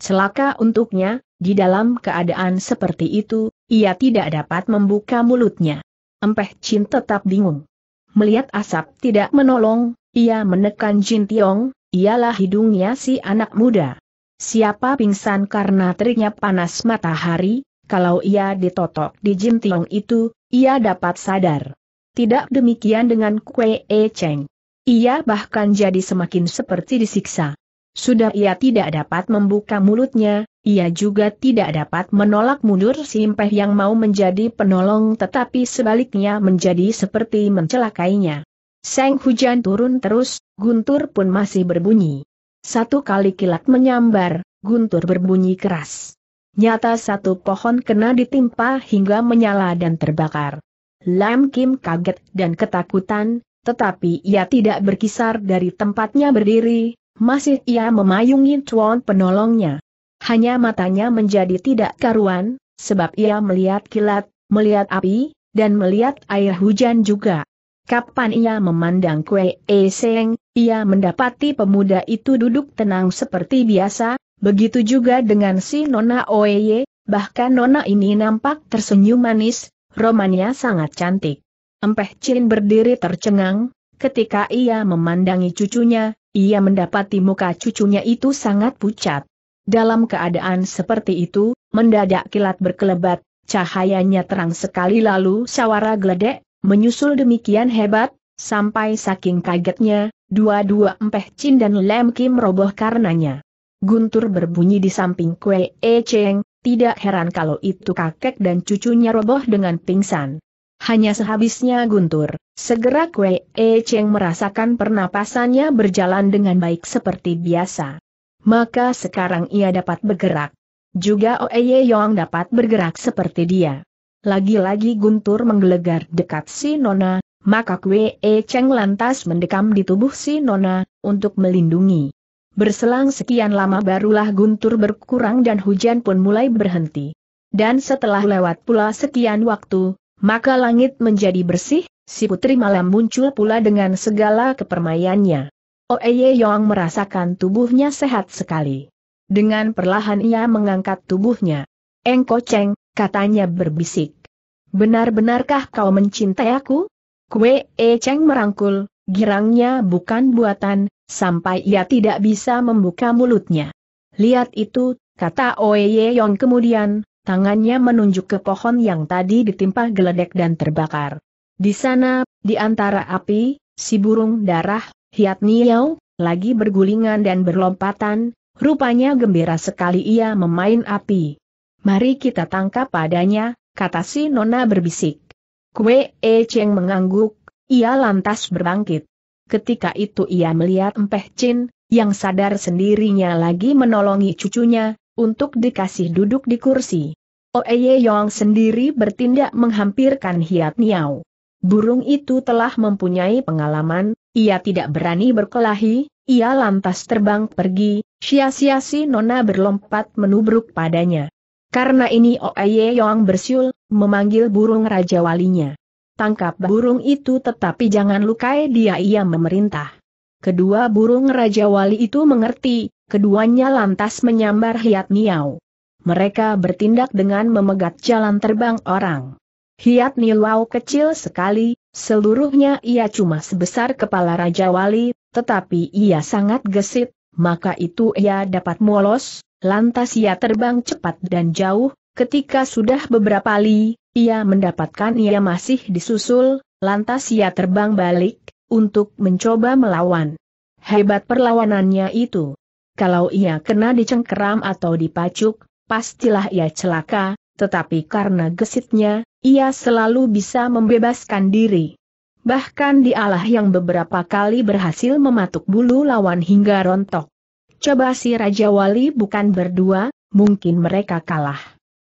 Celaka untuknya, di dalam keadaan seperti itu, ia tidak dapat membuka mulutnya. Empeh Chin tetap bingung. Melihat asap tidak menolong, ia menekan Jin Tiong, ialah hidungnya si anak muda. Siapa pingsan karena teriknya panas matahari, kalau ia ditotok di Jin Tiong itu, ia dapat sadar. Tidak demikian dengan Kue E Cheng. Ia bahkan jadi semakin seperti disiksa. Sudah ia tidak dapat membuka mulutnya, ia juga tidak dapat menolak mundur Impeh yang mau menjadi penolong tetapi sebaliknya menjadi seperti mencelakainya. Seng hujan turun terus, guntur pun masih berbunyi. Satu kali kilat menyambar, guntur berbunyi keras. Nyata satu pohon kena ditimpa hingga menyala dan terbakar. Lam Kim kaget dan ketakutan, tetapi ia tidak berkisar dari tempatnya berdiri, masih ia memayungi cuan penolongnya. Hanya matanya menjadi tidak karuan, sebab ia melihat kilat, melihat api, dan melihat air hujan juga. Kapan ia memandang Kue eseng, ia mendapati pemuda itu duduk tenang seperti biasa, begitu juga dengan si Nona Oeye, bahkan Nona ini nampak tersenyum manis, romannya sangat cantik. Empeh Chin berdiri tercengang, ketika ia memandangi cucunya, ia mendapati muka cucunya itu sangat pucat. Dalam keadaan seperti itu, mendadak kilat berkelebat, cahayanya terang sekali lalu sawara geledek, Menyusul demikian hebat, sampai saking kagetnya, dua-dua Empeh Chin dan Lem Kim roboh karenanya. Guntur berbunyi di samping Kue E Cheng, tidak heran kalau itu kakek dan cucunya roboh dengan pingsan. Hanya sehabisnya guntur, segera Kue E Cheng merasakan pernapasannya berjalan dengan baik seperti biasa. Maka sekarang ia dapat bergerak. Juga Oeye Yong dapat bergerak seperti dia. Lagi-lagi Guntur menggelegar dekat si Nona, maka Kwe e Cheng lantas mendekam di tubuh si Nona, untuk melindungi. Berselang sekian lama barulah Guntur berkurang dan hujan pun mulai berhenti. Dan setelah lewat pula sekian waktu, maka langit menjadi bersih, si putri malam muncul pula dengan segala kepermaiannya. Oeye Yong merasakan tubuhnya sehat sekali. Dengan perlahan ia mengangkat tubuhnya. Engko Cheng, katanya berbisik. Benar-benarkah kau mencintai aku? Kue E Cheng merangkul, girangnya bukan buatan, sampai ia tidak bisa membuka mulutnya. Lihat itu, kata Oe Ye Yong kemudian, tangannya menunjuk ke pohon yang tadi ditimpa geledek dan terbakar. Di sana, di antara api, si burung darah, Hiat Niao, lagi bergulingan dan berlompatan, rupanya gembira sekali ia memain api. Mari kita tangkap padanya, kata si Nona berbisik. Kue E Cheng mengangguk, ia lantas berbangkit. Ketika itu ia melihat Empeh Chin, yang sadar sendirinya lagi menolongi cucunya, untuk dikasih duduk di kursi. Oeye Yong sendiri bertindak menghampirkan Hiat Niao. Burung itu telah mempunyai pengalaman, ia tidak berani berkelahi, ia lantas terbang pergi, sia-sia si Nona berlompat menubruk padanya. Karena ini Oye Yong bersiul, memanggil burung raja walinya. Tangkap burung itu tetapi jangan lukai dia ia memerintah. Kedua burung raja wali itu mengerti, keduanya lantas menyambar Hiat Niau. Mereka bertindak dengan memegat jalan terbang orang. Hiat Niau kecil sekali, seluruhnya ia cuma sebesar kepala raja wali, tetapi ia sangat gesit, maka itu ia dapat molos, Lantas ia terbang cepat dan jauh, ketika sudah beberapa li, ia mendapatkan ia masih disusul, lantas ia terbang balik, untuk mencoba melawan. Hebat perlawanannya itu. Kalau ia kena dicengkeram atau dipacuk, pastilah ia celaka, tetapi karena gesitnya, ia selalu bisa membebaskan diri. Bahkan dialah yang beberapa kali berhasil mematuk bulu lawan hingga rontok coba si Raja Wali bukan berdua, mungkin mereka kalah.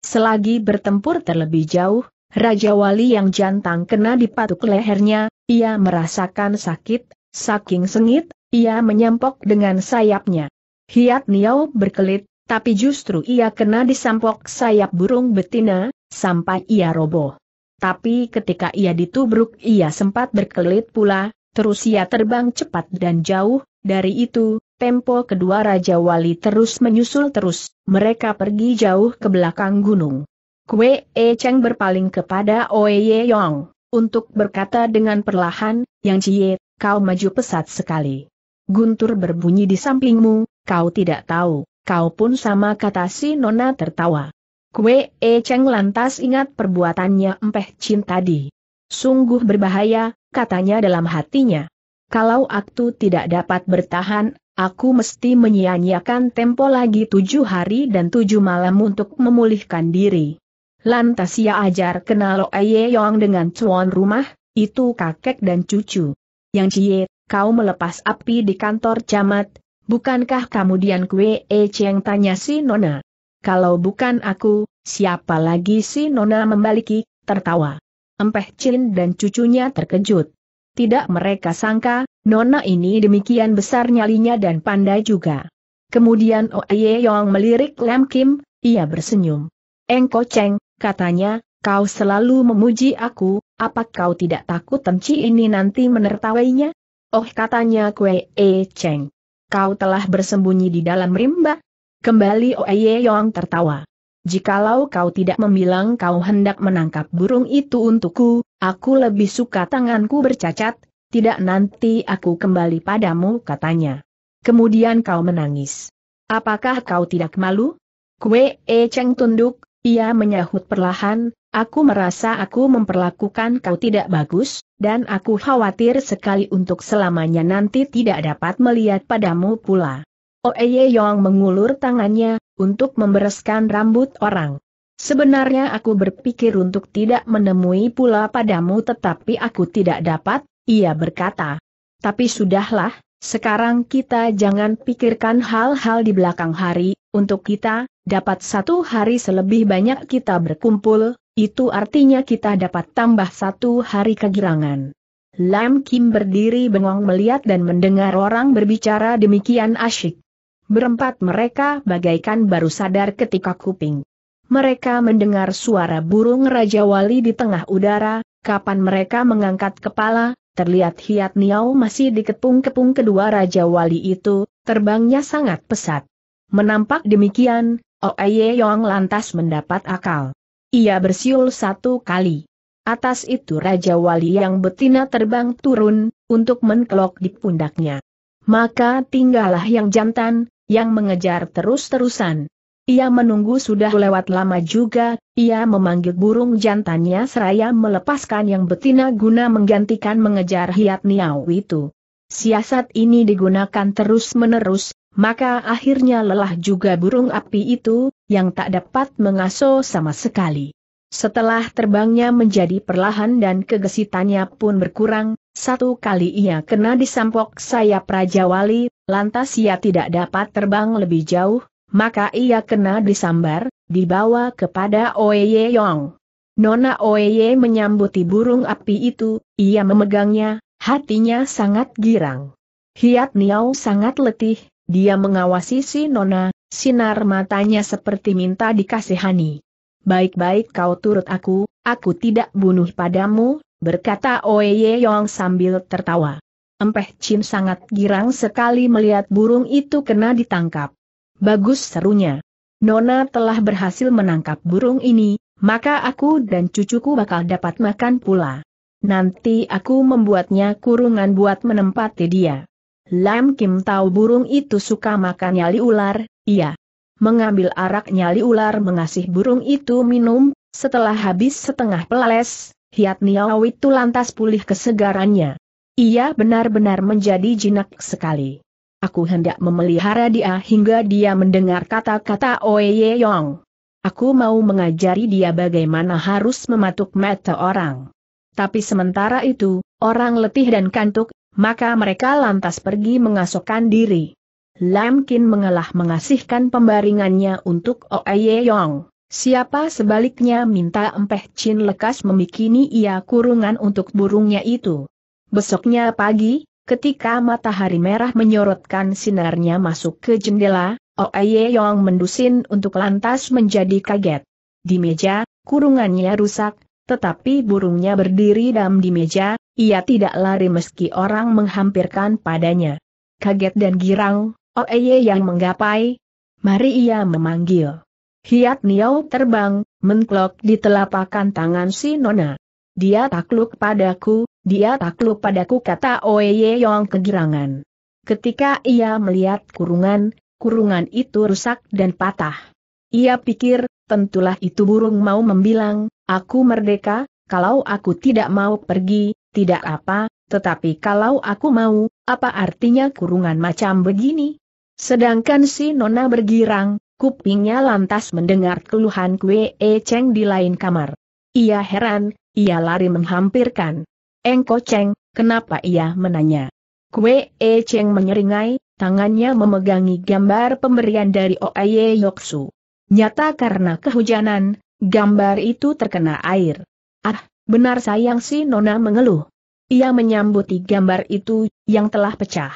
Selagi bertempur terlebih jauh, Raja Wali yang jantang kena dipatuk lehernya, ia merasakan sakit, saking sengit, ia menyampok dengan sayapnya. Hiat Niau berkelit, tapi justru ia kena disampok sayap burung betina, sampai ia roboh. Tapi ketika ia ditubruk ia sempat berkelit pula, terus ia terbang cepat dan jauh, dari itu, tempo kedua Raja Wali terus menyusul terus, mereka pergi jauh ke belakang gunung. Kue E Cheng berpaling kepada Oye Yong, untuk berkata dengan perlahan, Yang Cie, kau maju pesat sekali. Guntur berbunyi di sampingmu, kau tidak tahu, kau pun sama kata si Nona tertawa. Kue E Cheng lantas ingat perbuatannya Empeh Chin tadi. Sungguh berbahaya, katanya dalam hatinya. Kalau aku tidak dapat bertahan, Aku mesti menyia-nyiakan tempo lagi tujuh hari dan tujuh malam untuk memulihkan diri. Lantas ia ajar kenal Aye Yong dengan cuan rumah, itu kakek dan cucu. Yang Cie, kau melepas api di kantor camat, bukankah kemudian kue E Cheng tanya si Nona? Kalau bukan aku, siapa lagi si Nona membaliki, tertawa. Empeh Chin dan cucunya terkejut tidak mereka sangka, Nona ini demikian besar nyalinya dan pandai juga. Kemudian Oye Yong melirik Lam Kim, ia bersenyum. Engko Cheng, katanya, kau selalu memuji aku, apa kau tidak takut tenci ini nanti menertawainya? Oh katanya Kue E Cheng. Kau telah bersembunyi di dalam rimba? Kembali Oye Yong tertawa jikalau kau tidak membilang kau hendak menangkap burung itu untukku, aku lebih suka tanganku bercacat, tidak nanti aku kembali padamu katanya. Kemudian kau menangis. Apakah kau tidak malu? Kue E Cheng tunduk, ia menyahut perlahan, aku merasa aku memperlakukan kau tidak bagus, dan aku khawatir sekali untuk selamanya nanti tidak dapat melihat padamu pula. Oeye Yong mengulur tangannya, untuk membereskan rambut orang. Sebenarnya aku berpikir untuk tidak menemui pula padamu tetapi aku tidak dapat, ia berkata. Tapi sudahlah, sekarang kita jangan pikirkan hal-hal di belakang hari, untuk kita, dapat satu hari selebih banyak kita berkumpul, itu artinya kita dapat tambah satu hari kegirangan. Lam Kim berdiri bengong melihat dan mendengar orang berbicara demikian asyik. Berempat mereka bagaikan baru sadar ketika kuping. Mereka mendengar suara burung Raja Wali di tengah udara, kapan mereka mengangkat kepala, terlihat hiat niau masih dikepung-kepung kedua Raja Wali itu, terbangnya sangat pesat. Menampak demikian, Oeye Yong lantas mendapat akal. Ia bersiul satu kali. Atas itu Raja Wali yang betina terbang turun, untuk menkelok di pundaknya. Maka tinggallah yang jantan, yang mengejar terus-terusan. Ia menunggu sudah lewat lama juga, ia memanggil burung jantannya seraya melepaskan yang betina guna menggantikan mengejar hiat niau itu. Siasat ini digunakan terus-menerus, maka akhirnya lelah juga burung api itu, yang tak dapat mengaso sama sekali. Setelah terbangnya menjadi perlahan dan kegesitannya pun berkurang, satu kali ia kena disampok sayap Raja Wali, lantas ia tidak dapat terbang lebih jauh, maka ia kena disambar, dibawa kepada Oeye Yong. Nona Oeye menyambuti burung api itu, ia memegangnya, hatinya sangat girang. Hiat Niau sangat letih, dia mengawasi si Nona, sinar matanya seperti minta dikasihani baik-baik kau turut aku, aku tidak bunuh padamu, berkata Oye Yong sambil tertawa. Empeh Chin sangat girang sekali melihat burung itu kena ditangkap. Bagus serunya. Nona telah berhasil menangkap burung ini, maka aku dan cucuku bakal dapat makan pula. Nanti aku membuatnya kurungan buat menempati dia. Lam Kim tahu burung itu suka makan nyali ular, iya mengambil arak nyali ular mengasih burung itu minum, setelah habis setengah peles, Hiat Niau itu lantas pulih kesegarannya. Ia benar-benar menjadi jinak sekali. Aku hendak memelihara dia hingga dia mendengar kata-kata Oye Yong. Aku mau mengajari dia bagaimana harus mematuk mata orang. Tapi sementara itu, orang letih dan kantuk, maka mereka lantas pergi mengasokkan diri. Lam Kin mengalah mengasihkan pembaringannya untuk Oe Yong. Siapa sebaliknya minta Empeh Chin lekas memikini ia kurungan untuk burungnya itu. Besoknya pagi, ketika matahari merah menyorotkan sinarnya masuk ke jendela, Oe Yong mendusin untuk lantas menjadi kaget. Di meja, kurungannya rusak, tetapi burungnya berdiri dalam di meja, ia tidak lari meski orang menghampirkan padanya. Kaget dan girang, Oeye oh, yang menggapai. Mari ia memanggil. Hiat Niau terbang, menklok di telapakan tangan si Nona. Dia takluk padaku, dia takluk padaku kata Oeye yang kegirangan. Ketika ia melihat kurungan, kurungan itu rusak dan patah. Ia pikir, tentulah itu burung mau membilang, aku merdeka, kalau aku tidak mau pergi, tidak apa, tetapi kalau aku mau, apa artinya kurungan macam begini? Sedangkan si Nona bergirang, kupingnya lantas mendengar keluhan Kue E Cheng di lain kamar. Ia heran, ia lari menghampirkan. Engko Cheng, kenapa ia menanya? Kue E Cheng menyeringai, tangannya memegangi gambar pemberian dari Oaye Yoksu. Nyata karena kehujanan, gambar itu terkena air. Ah, benar sayang si Nona mengeluh. Ia menyambuti gambar itu, yang telah pecah.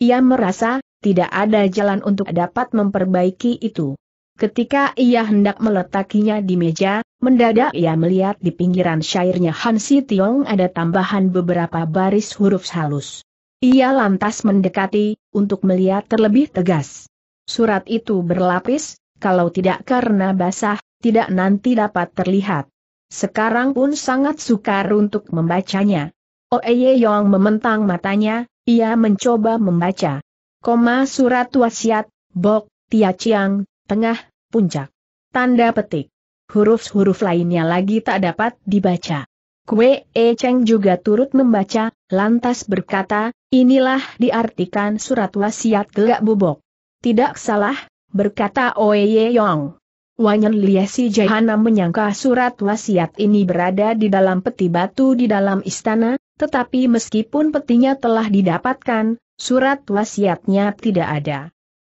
Ia merasa, tidak ada jalan untuk dapat memperbaiki itu. Ketika ia hendak meletakinya di meja, mendadak ia melihat di pinggiran syairnya Hansi Tiong ada tambahan beberapa baris huruf halus. Ia lantas mendekati, untuk melihat terlebih tegas. Surat itu berlapis, kalau tidak karena basah, tidak nanti dapat terlihat. Sekarang pun sangat sukar untuk membacanya. Oeye Yong mementang matanya, ia mencoba membaca. Koma surat wasiat, Bok, Tia ciang, Tengah, Puncak. Tanda petik. Huruf-huruf lainnya lagi tak dapat dibaca. Kue E Cheng juga turut membaca, lantas berkata, inilah diartikan surat wasiat gelak bubok. Tidak salah, berkata Oe Ye Yong. Wanyan Liesi Jahanam menyangka surat wasiat ini berada di dalam peti batu di dalam istana, tetapi meskipun petinya telah didapatkan, Surat wasiatnya tidak ada.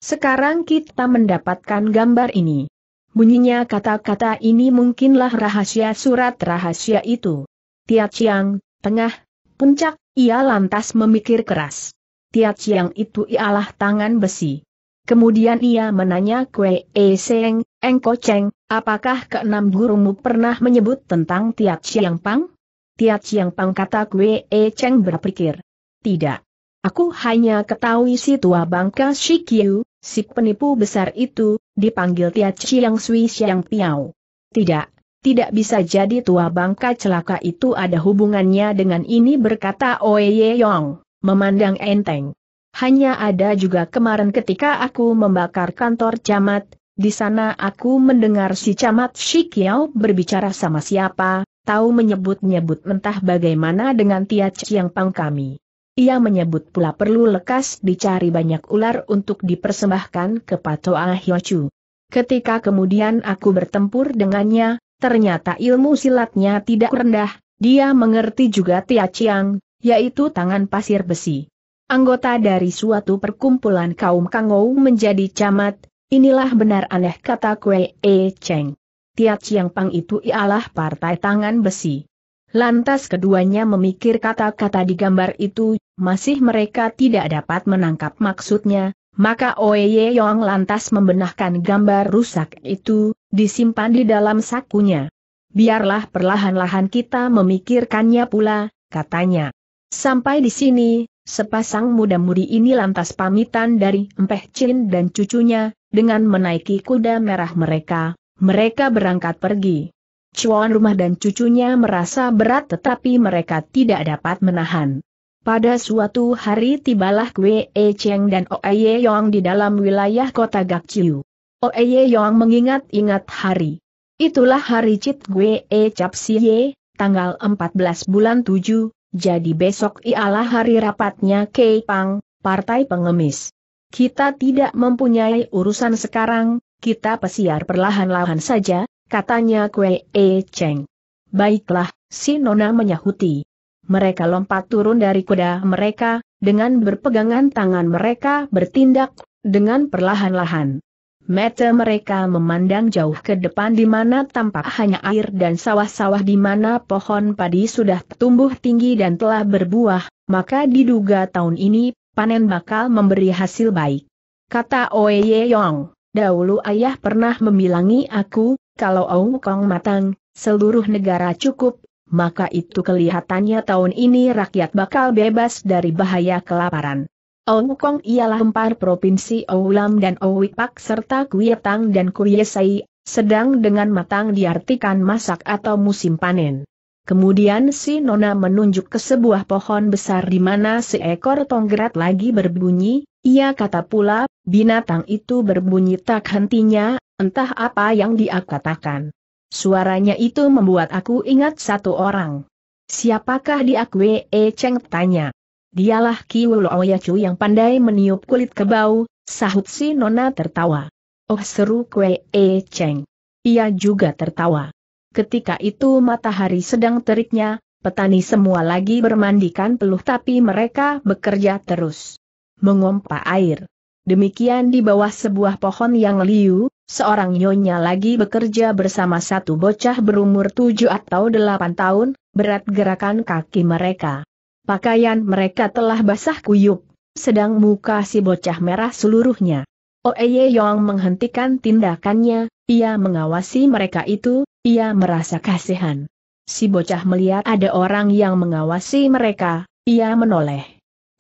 Sekarang kita mendapatkan gambar ini. Bunyinya kata-kata ini mungkinlah rahasia surat rahasia itu. Tia Chiang, tengah, puncak, ia lantas memikir keras. Tia Chiang itu ialah tangan besi. Kemudian ia menanya Kwe E Seng, Engko Cheng, apakah keenam gurumu pernah menyebut tentang Tia Chiang Pang? Tia Chiang Pang kata Kwe E Cheng berpikir. Tidak. Aku hanya ketahui si tua bangka Shikyu, si penipu besar itu, dipanggil Tia Chiang Sui yang Piao. Tidak, tidak bisa jadi tua bangka celaka itu ada hubungannya dengan ini berkata Oye Yong, memandang enteng. Hanya ada juga kemarin ketika aku membakar kantor camat, di sana aku mendengar si camat Shikyu berbicara sama siapa, tahu menyebut-nyebut mentah bagaimana dengan Tia Chiang Pang kami. Ia menyebut pula perlu lekas dicari banyak ular untuk dipersembahkan ke Patoa Hyochu. Ketika kemudian aku bertempur dengannya, ternyata ilmu silatnya tidak rendah, dia mengerti juga Tia Chiang, yaitu tangan pasir besi. Anggota dari suatu perkumpulan kaum Kangou menjadi camat, inilah benar aneh kata Kwe E Cheng. Tia Chiang Pang itu ialah partai tangan besi. Lantas keduanya memikir kata-kata di gambar itu, masih mereka tidak dapat menangkap maksudnya, maka Oye Yong lantas membenahkan gambar rusak itu, disimpan di dalam sakunya. Biarlah perlahan-lahan kita memikirkannya pula, katanya. Sampai di sini, sepasang muda-mudi ini lantas pamitan dari Empeh Chin dan cucunya, dengan menaiki kuda merah mereka, mereka berangkat pergi. Cuan rumah dan cucunya merasa berat tetapi mereka tidak dapat menahan. Pada suatu hari tibalah Kwe E Cheng dan Oeye Yong di dalam wilayah kota Gakciu. Oeye Yong mengingat-ingat hari. Itulah hari Cit Kwe E Cap Siye, tanggal 14 bulan 7, jadi besok ialah hari rapatnya Kei Pang, Partai Pengemis. Kita tidak mempunyai urusan sekarang, kita pesiar perlahan-lahan saja, katanya Kue E Cheng. Baiklah, si Nona menyahuti. Mereka lompat turun dari kuda mereka, dengan berpegangan tangan mereka bertindak, dengan perlahan-lahan. Mata mereka memandang jauh ke depan di mana tampak hanya air dan sawah-sawah di mana pohon padi sudah tumbuh tinggi dan telah berbuah, maka diduga tahun ini panen bakal memberi hasil baik. Kata Oye Yong, dahulu ayah pernah memilangi aku, kalau Ong Kong matang, seluruh negara cukup, maka itu kelihatannya tahun ini rakyat bakal bebas dari bahaya kelaparan. Ong Kong ialah empat provinsi Oulam dan Owipak serta Kuyetang dan Kuyesai. sedang dengan matang diartikan masak atau musim panen. Kemudian si Nona menunjuk ke sebuah pohon besar di mana seekor tonggerat lagi berbunyi, ia kata pula, binatang itu berbunyi tak hentinya, Entah apa yang dia katakan. Suaranya itu membuat aku ingat satu orang. Siapakah dia Kwe E Cheng tanya. Dialah Ki ya Chu yang pandai meniup kulit kebau, sahut si Nona tertawa. Oh seru Kwe E Cheng. Ia juga tertawa. Ketika itu matahari sedang teriknya, petani semua lagi bermandikan peluh tapi mereka bekerja terus. Mengompa air. Demikian di bawah sebuah pohon yang liu, Seorang nyonya lagi bekerja bersama satu bocah berumur tujuh atau delapan tahun, berat gerakan kaki mereka. Pakaian mereka telah basah kuyup, sedang muka si bocah merah seluruhnya. Oeye Yong menghentikan tindakannya, ia mengawasi mereka itu, ia merasa kasihan. Si bocah melihat ada orang yang mengawasi mereka, ia menoleh.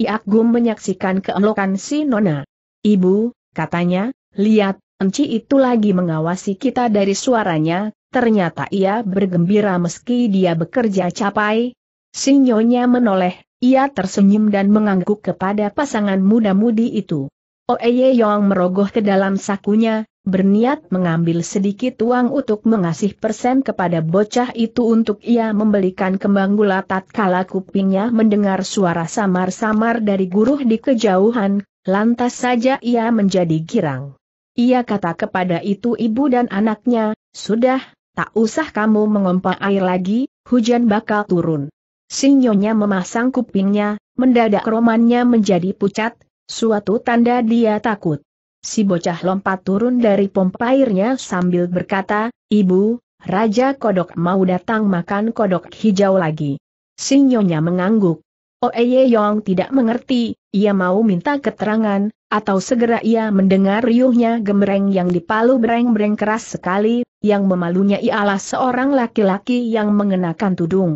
Iak menyaksikan keelokan si Nona. Ibu, katanya, lihat, Enci itu lagi mengawasi kita dari suaranya, ternyata ia bergembira meski dia bekerja capai. Sinyonya menoleh, ia tersenyum dan mengangguk kepada pasangan muda-mudi itu. Oeye Yong merogoh ke dalam sakunya, berniat mengambil sedikit uang untuk mengasih persen kepada bocah itu untuk ia membelikan kembang gula tatkala kupingnya mendengar suara samar-samar dari guru di kejauhan, lantas saja ia menjadi girang. Ia kata kepada itu ibu dan anaknya, sudah, tak usah kamu mengompa air lagi, hujan bakal turun. Sinyonya memasang kupingnya, mendadak romannya menjadi pucat, suatu tanda dia takut. Si bocah lompat turun dari pompa airnya sambil berkata, Ibu, Raja Kodok mau datang makan kodok hijau lagi. Sinyonya mengangguk. Oeye Yong tidak mengerti, ia mau minta keterangan, atau segera ia mendengar riuhnya gemereng yang dipalu bereng-bereng keras sekali, yang memalunya ialah seorang laki-laki yang mengenakan tudung.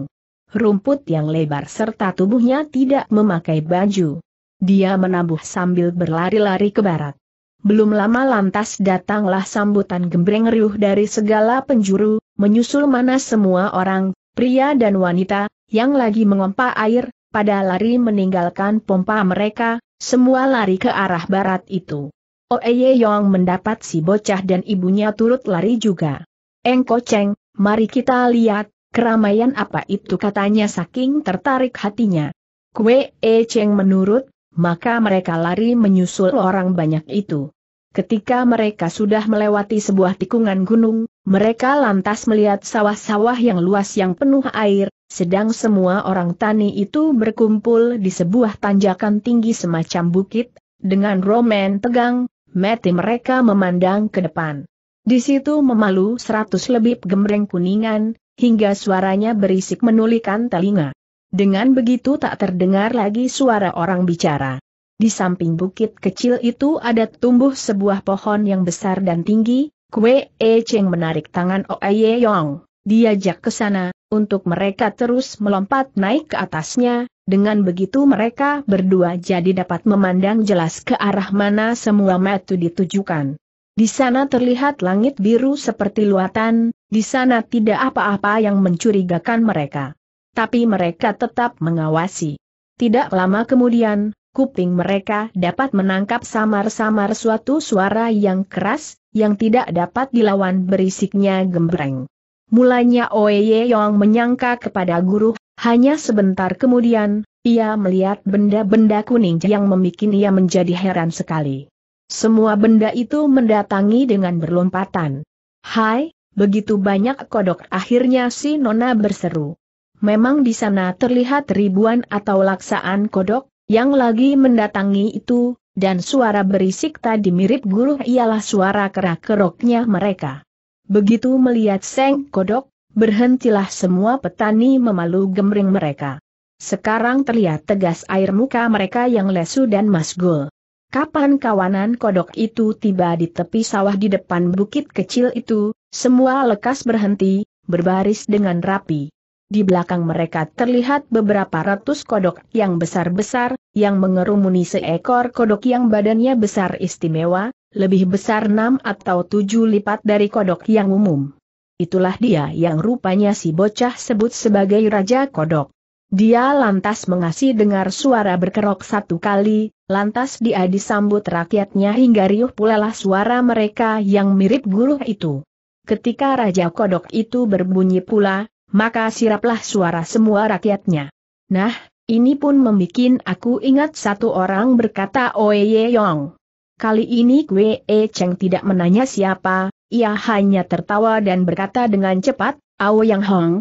Rumput yang lebar serta tubuhnya tidak memakai baju. Dia menabuh sambil berlari-lari ke barat. Belum lama lantas datanglah sambutan gembreng riuh dari segala penjuru, menyusul mana semua orang, pria dan wanita, yang lagi mengompa air, pada lari meninggalkan pompa mereka, semua lari ke arah barat itu. Oeye Yong mendapat si bocah dan ibunya turut lari juga. Engko Cheng, mari kita lihat, keramaian apa itu katanya saking tertarik hatinya. Kue E Cheng menurut, maka mereka lari menyusul orang banyak itu. Ketika mereka sudah melewati sebuah tikungan gunung, mereka lantas melihat sawah-sawah yang luas yang penuh air, sedang semua orang tani itu berkumpul di sebuah tanjakan tinggi semacam bukit, dengan romen tegang, mati mereka memandang ke depan. Di situ memalu seratus lebih gembreng kuningan, hingga suaranya berisik menulikan telinga. Dengan begitu tak terdengar lagi suara orang bicara. Di samping bukit kecil itu ada tumbuh sebuah pohon yang besar dan tinggi, Kue E Cheng menarik tangan Oe Yong, diajak ke sana, untuk mereka terus melompat naik ke atasnya, dengan begitu mereka berdua jadi dapat memandang jelas ke arah mana semua metu ditujukan. Di sana terlihat langit biru seperti luatan, di sana tidak apa-apa yang mencurigakan mereka. Tapi mereka tetap mengawasi. Tidak lama kemudian, kuping mereka dapat menangkap samar-samar suatu suara yang keras, yang tidak dapat dilawan berisiknya gembreng. Mulanya Oye Yong menyangka kepada guru, hanya sebentar kemudian, ia melihat benda-benda kuning yang memikin ia menjadi heran sekali. Semua benda itu mendatangi dengan berlompatan. Hai, begitu banyak kodok akhirnya si Nona berseru. Memang di sana terlihat ribuan atau laksaan kodok, yang lagi mendatangi itu, dan suara berisik tadi mirip guru ialah suara kerak-keroknya mereka. Begitu melihat Seng Kodok, berhentilah semua petani memalu gemring mereka. Sekarang terlihat tegas air muka mereka yang lesu dan masgul. Kapan kawanan kodok itu tiba di tepi sawah di depan bukit kecil itu, semua lekas berhenti, berbaris dengan rapi. Di belakang mereka terlihat beberapa ratus kodok yang besar-besar, yang mengerumuni seekor kodok yang badannya besar istimewa, lebih besar enam atau tujuh lipat dari kodok yang umum. Itulah dia yang rupanya si bocah sebut sebagai Raja Kodok. Dia lantas mengasih dengar suara berkerok satu kali, lantas dia disambut rakyatnya hingga riuh pulalah suara mereka yang mirip guruh itu. Ketika Raja Kodok itu berbunyi pula, maka siraplah suara semua rakyatnya. Nah, ini pun membuat aku ingat satu orang berkata Oye Yong. Kali ini Kwe E Cheng tidak menanya siapa, ia hanya tertawa dan berkata dengan cepat, Ao Yang Hong.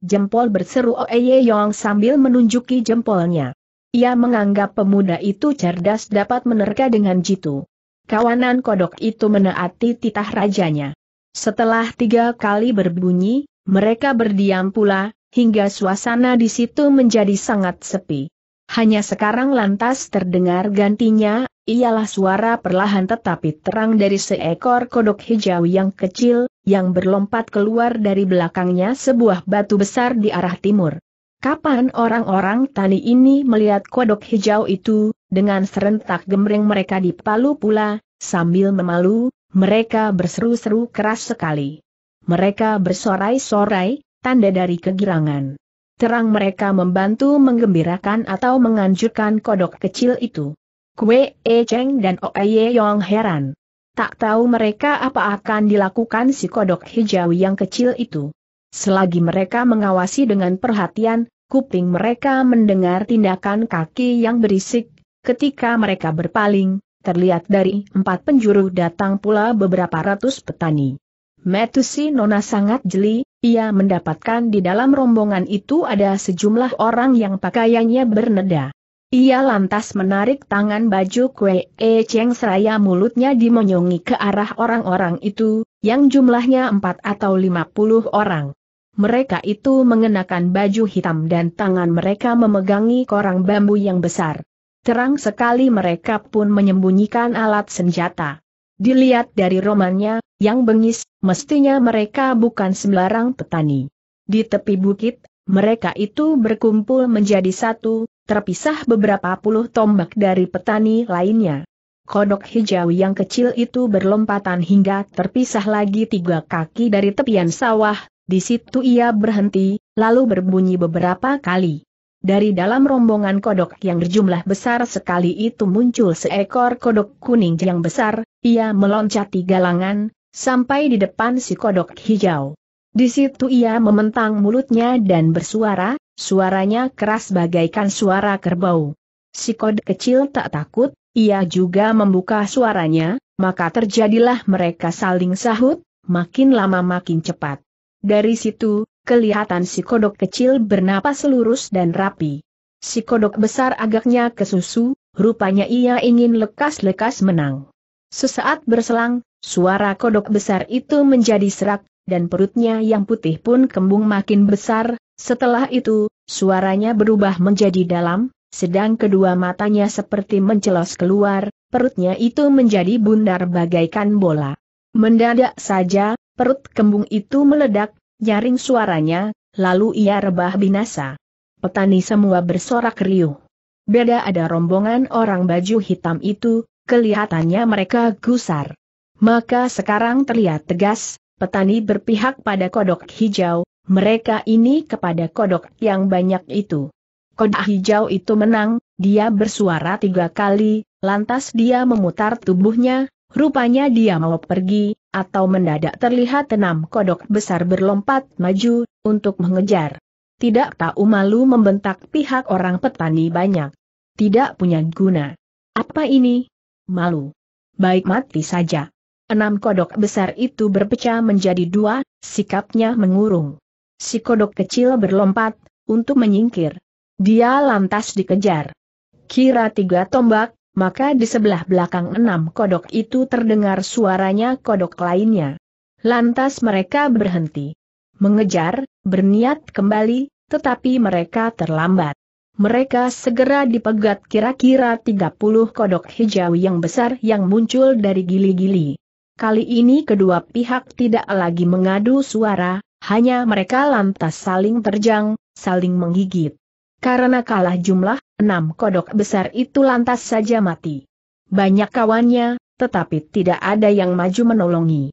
Jempol berseru Oye Yong sambil menunjuki jempolnya. Ia menganggap pemuda itu cerdas dapat menerka dengan jitu. Kawanan kodok itu menaati titah rajanya. Setelah tiga kali berbunyi, mereka berdiam pula, hingga suasana di situ menjadi sangat sepi. Hanya sekarang lantas terdengar gantinya, ialah suara perlahan tetapi terang dari seekor kodok hijau yang kecil, yang berlompat keluar dari belakangnya sebuah batu besar di arah timur. Kapan orang-orang tani ini melihat kodok hijau itu, dengan serentak gemreng mereka dipalu pula, sambil memalu, mereka berseru-seru keras sekali. Mereka bersorai-sorai, tanda dari kegirangan. Terang mereka membantu menggembirakan atau menganjurkan kodok kecil itu. Kue E Cheng dan O Ye Yong heran. Tak tahu mereka apa akan dilakukan si kodok hijau yang kecil itu. Selagi mereka mengawasi dengan perhatian, kuping mereka mendengar tindakan kaki yang berisik. Ketika mereka berpaling, terlihat dari empat penjuru datang pula beberapa ratus petani. Metusi Nona sangat jeli, ia mendapatkan di dalam rombongan itu ada sejumlah orang yang pakaiannya berneda. Ia lantas menarik tangan baju kue E Cheng seraya mulutnya dimonyongi ke arah orang-orang itu, yang jumlahnya empat atau lima puluh orang. Mereka itu mengenakan baju hitam dan tangan mereka memegangi korang bambu yang besar. Terang sekali mereka pun menyembunyikan alat senjata. Dilihat dari romannya, yang bengis, mestinya mereka bukan sembarang petani. Di tepi bukit, mereka itu berkumpul menjadi satu, terpisah beberapa puluh tombak dari petani lainnya. Kodok hijau yang kecil itu berlompatan hingga terpisah lagi tiga kaki dari tepian sawah, di situ ia berhenti, lalu berbunyi beberapa kali. Dari dalam rombongan kodok yang berjumlah besar sekali itu muncul seekor kodok kuning yang besar, ia meloncati galangan, sampai di depan si kodok hijau. Di situ ia mementang mulutnya dan bersuara, suaranya keras bagaikan suara kerbau. Si kodok kecil tak takut, ia juga membuka suaranya, maka terjadilah mereka saling sahut, makin lama makin cepat. Dari situ, kelihatan si kodok kecil bernapas lurus dan rapi. Si kodok besar agaknya kesusu, rupanya ia ingin lekas-lekas menang. Sesaat berselang, Suara kodok besar itu menjadi serak, dan perutnya yang putih pun kembung makin besar, setelah itu, suaranya berubah menjadi dalam, sedang kedua matanya seperti mencelos keluar, perutnya itu menjadi bundar bagaikan bola. Mendadak saja, perut kembung itu meledak, nyaring suaranya, lalu ia rebah binasa. Petani semua bersorak riuh. Beda ada rombongan orang baju hitam itu, kelihatannya mereka gusar. Maka sekarang terlihat tegas, petani berpihak pada kodok hijau, mereka ini kepada kodok yang banyak itu. Kodok hijau itu menang, dia bersuara tiga kali, lantas dia memutar tubuhnya, rupanya dia mau pergi, atau mendadak terlihat enam kodok besar berlompat maju, untuk mengejar. Tidak tahu malu membentak pihak orang petani banyak. Tidak punya guna. Apa ini? Malu. Baik mati saja. Enam kodok besar itu berpecah menjadi dua, sikapnya mengurung. Si kodok kecil berlompat, untuk menyingkir. Dia lantas dikejar. Kira tiga tombak, maka di sebelah belakang enam kodok itu terdengar suaranya kodok lainnya. Lantas mereka berhenti. Mengejar, berniat kembali, tetapi mereka terlambat. Mereka segera dipegat kira-kira 30 kodok hijau yang besar yang muncul dari gili-gili. Kali ini kedua pihak tidak lagi mengadu suara, hanya mereka lantas saling terjang, saling menggigit. Karena kalah jumlah, enam kodok besar itu lantas saja mati. Banyak kawannya, tetapi tidak ada yang maju menolongi.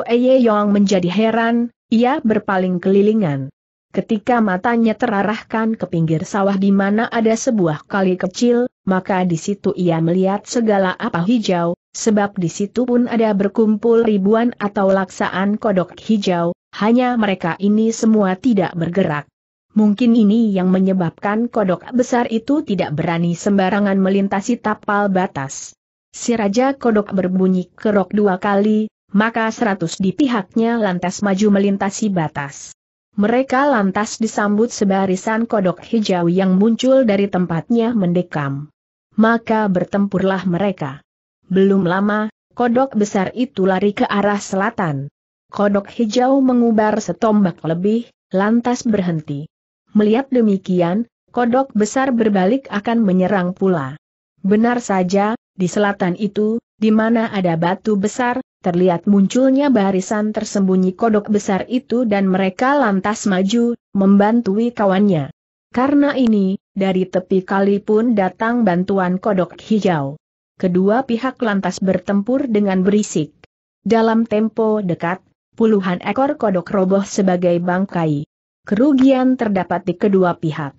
Oeye Yong menjadi heran, ia berpaling kelilingan. Ketika matanya terarahkan ke pinggir sawah di mana ada sebuah kali kecil, maka di situ ia melihat segala apa hijau, sebab di situ pun ada berkumpul ribuan atau laksaan kodok hijau, hanya mereka ini semua tidak bergerak. Mungkin ini yang menyebabkan kodok besar itu tidak berani sembarangan melintasi tapal batas. Si Raja Kodok berbunyi kerok dua kali, maka seratus di pihaknya lantas maju melintasi batas. Mereka lantas disambut sebarisan kodok hijau yang muncul dari tempatnya mendekam. Maka bertempurlah mereka. Belum lama, kodok besar itu lari ke arah selatan. Kodok hijau mengubar setombak lebih, lantas berhenti. Melihat demikian, kodok besar berbalik akan menyerang pula. Benar saja, di selatan itu, di mana ada batu besar, terlihat munculnya barisan tersembunyi kodok besar itu dan mereka lantas maju, membantui kawannya. Karena ini, dari tepi kali pun datang bantuan kodok hijau. Kedua pihak lantas bertempur dengan berisik. Dalam tempo dekat, puluhan ekor kodok roboh sebagai bangkai. Kerugian terdapat di kedua pihak.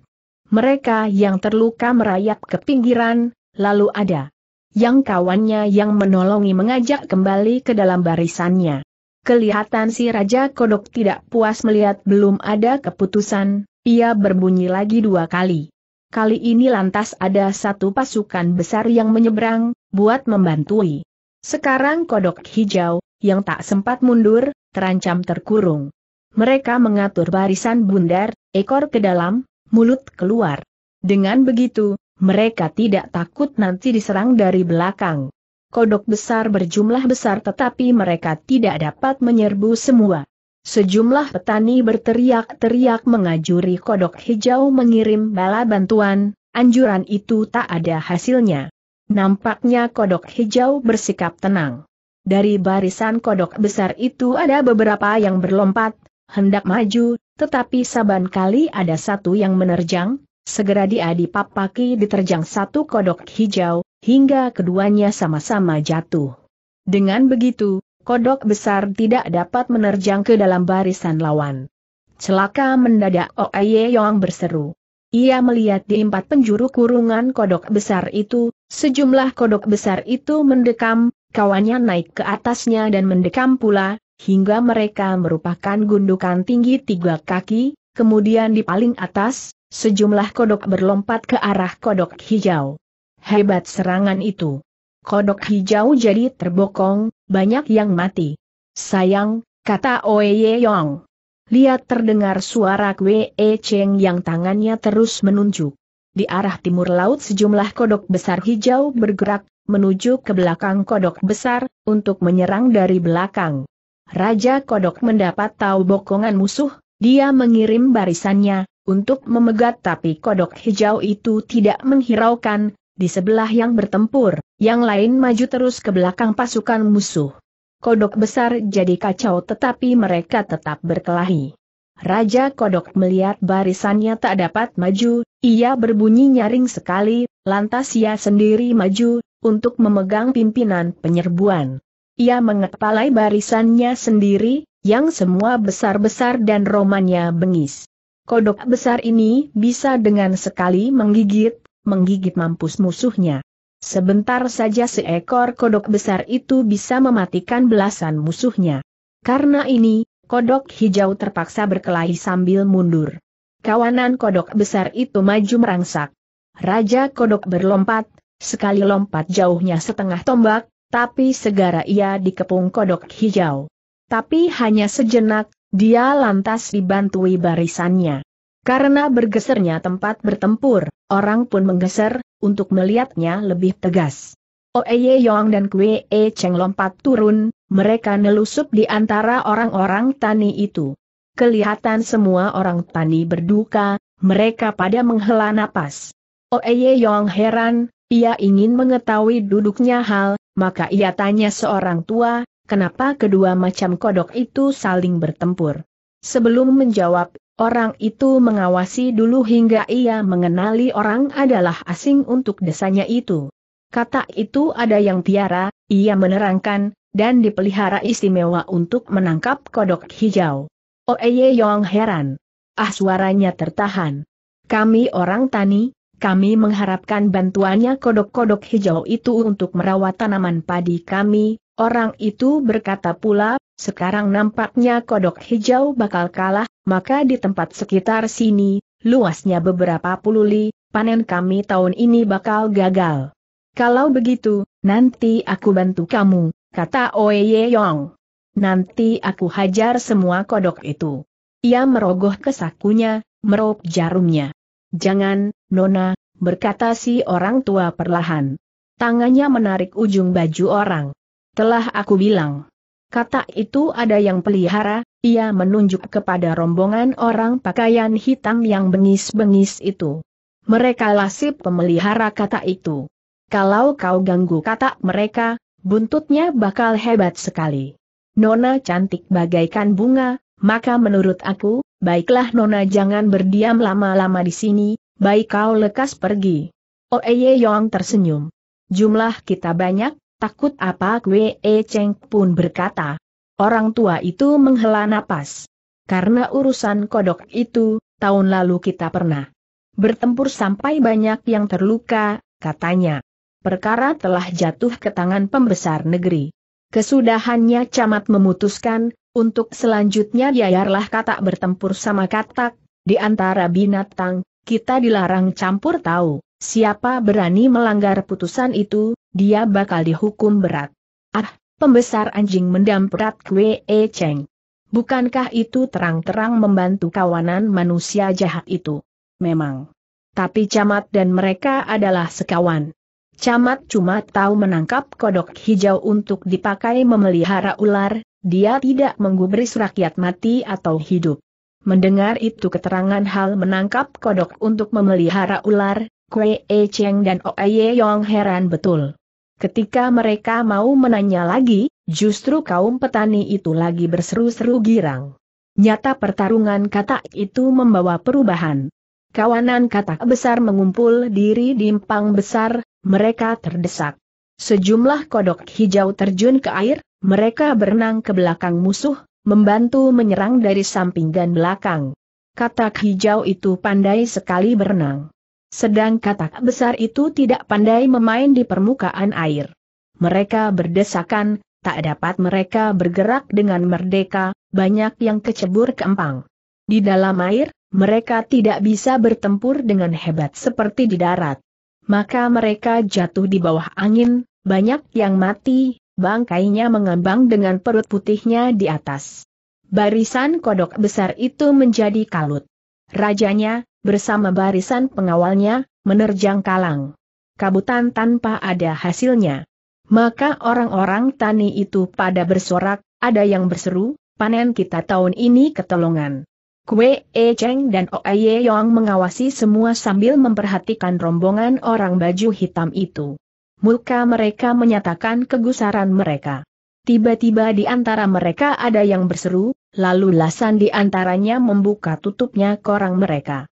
Mereka yang terluka merayap ke pinggiran, lalu ada yang kawannya yang menolongi mengajak kembali ke dalam barisannya. Kelihatan si Raja Kodok tidak puas melihat belum ada keputusan, ia berbunyi lagi dua kali. Kali ini lantas ada satu pasukan besar yang menyeberang, buat membantui. Sekarang kodok hijau, yang tak sempat mundur, terancam terkurung. Mereka mengatur barisan bundar, ekor ke dalam, mulut keluar. Dengan begitu, mereka tidak takut nanti diserang dari belakang. Kodok besar berjumlah besar tetapi mereka tidak dapat menyerbu semua. Sejumlah petani berteriak-teriak mengajuri kodok hijau mengirim bala bantuan, anjuran itu tak ada hasilnya. Nampaknya kodok hijau bersikap tenang. Dari barisan kodok besar itu ada beberapa yang berlompat, hendak maju, tetapi saban kali ada satu yang menerjang, Segera dia dipapaki diterjang satu kodok hijau, hingga keduanya sama-sama jatuh. Dengan begitu, kodok besar tidak dapat menerjang ke dalam barisan lawan. Celaka mendadak Oye Yong berseru. Ia melihat di empat penjuru kurungan kodok besar itu, sejumlah kodok besar itu mendekam, kawannya naik ke atasnya dan mendekam pula, hingga mereka merupakan gundukan tinggi tiga kaki, kemudian di paling atas, Sejumlah kodok berlompat ke arah kodok hijau. Hebat serangan itu. Kodok hijau jadi terbokong, banyak yang mati. Sayang, kata Oye Yong. Lihat terdengar suara Kwe E Cheng yang tangannya terus menunjuk. Di arah timur laut sejumlah kodok besar hijau bergerak, menuju ke belakang kodok besar, untuk menyerang dari belakang. Raja kodok mendapat tahu bokongan musuh, dia mengirim barisannya, untuk memegat tapi kodok hijau itu tidak menghiraukan, di sebelah yang bertempur, yang lain maju terus ke belakang pasukan musuh. Kodok besar jadi kacau tetapi mereka tetap berkelahi. Raja Kodok melihat barisannya tak dapat maju, ia berbunyi nyaring sekali, lantas ia sendiri maju, untuk memegang pimpinan penyerbuan. Ia mengepalai barisannya sendiri, yang semua besar-besar dan romannya bengis kodok besar ini bisa dengan sekali menggigit, menggigit mampus musuhnya. Sebentar saja seekor kodok besar itu bisa mematikan belasan musuhnya. Karena ini, kodok hijau terpaksa berkelahi sambil mundur. Kawanan kodok besar itu maju merangsak. Raja kodok berlompat, sekali lompat jauhnya setengah tombak, tapi segera ia dikepung kodok hijau. Tapi hanya sejenak, dia lantas dibantui barisannya. Karena bergesernya tempat bertempur, orang pun menggeser, untuk melihatnya lebih tegas. Oeye Yong dan Kwe E Cheng lompat turun, mereka nelusup di antara orang-orang tani itu. Kelihatan semua orang tani berduka, mereka pada menghela napas. Oeye Yong heran, ia ingin mengetahui duduknya hal, maka ia tanya seorang tua, kenapa kedua macam kodok itu saling bertempur. Sebelum menjawab, orang itu mengawasi dulu hingga ia mengenali orang adalah asing untuk desanya itu. Kata itu ada yang tiara, ia menerangkan, dan dipelihara istimewa untuk menangkap kodok hijau. Oeye Yong heran. Ah suaranya tertahan. Kami orang tani, kami mengharapkan bantuannya kodok-kodok hijau itu untuk merawat tanaman padi kami, Orang itu berkata pula, sekarang nampaknya kodok hijau bakal kalah, maka di tempat sekitar sini, luasnya beberapa puluh li, panen kami tahun ini bakal gagal. Kalau begitu, nanti aku bantu kamu, kata Oye Yong. Nanti aku hajar semua kodok itu. Ia merogoh ke sakunya, merop jarumnya. Jangan, Nona, berkata si orang tua perlahan. Tangannya menarik ujung baju orang. Telah aku bilang. Kata itu ada yang pelihara, ia menunjuk kepada rombongan orang pakaian hitam yang bengis-bengis itu. Mereka lasip pemelihara kata itu. Kalau kau ganggu kata mereka, buntutnya bakal hebat sekali. Nona cantik bagaikan bunga, maka menurut aku, baiklah Nona jangan berdiam lama-lama di sini, baik kau lekas pergi. Oeye Yong tersenyum. Jumlah kita banyak, Takut apa Kwe E Cheng pun berkata. Orang tua itu menghela napas. Karena urusan kodok itu, tahun lalu kita pernah bertempur sampai banyak yang terluka, katanya. Perkara telah jatuh ke tangan pembesar negeri. Kesudahannya camat memutuskan, untuk selanjutnya biarlah kata bertempur sama katak, di antara binatang, kita dilarang campur tahu, siapa berani melanggar putusan itu, dia bakal dihukum berat. Ah, pembesar anjing perat kue E Cheng. Bukankah itu terang-terang membantu kawanan manusia jahat itu? Memang. Tapi camat dan mereka adalah sekawan. Camat cuma tahu menangkap kodok hijau untuk dipakai memelihara ular, dia tidak menggubris rakyat mati atau hidup. Mendengar itu keterangan hal menangkap kodok untuk memelihara ular, Kwe E Cheng dan Oe Yong heran betul. Ketika mereka mau menanya lagi, justru kaum petani itu lagi berseru-seru girang. Nyata pertarungan katak itu membawa perubahan. Kawanan katak besar mengumpul diri di empang besar, mereka terdesak. Sejumlah kodok hijau terjun ke air, mereka berenang ke belakang musuh, membantu menyerang dari samping dan belakang. Katak hijau itu pandai sekali berenang sedang katak besar itu tidak pandai memain di permukaan air. Mereka berdesakan, tak dapat mereka bergerak dengan merdeka, banyak yang kecebur keempang. Di dalam air, mereka tidak bisa bertempur dengan hebat seperti di darat. Maka mereka jatuh di bawah angin, banyak yang mati, bangkainya mengembang dengan perut putihnya di atas. Barisan kodok besar itu menjadi kalut. Rajanya, bersama barisan pengawalnya, menerjang Kalang. Kabutan tanpa ada hasilnya. Maka orang-orang tani itu pada bersorak, ada yang berseru, panen kita tahun ini ketolongan. Kue E Cheng dan O Oe Yong mengawasi semua sambil memperhatikan rombongan orang baju hitam itu. Muka mereka menyatakan kegusaran mereka. Tiba-tiba di antara mereka ada yang berseru, lalu lasan di antaranya membuka tutupnya korang mereka.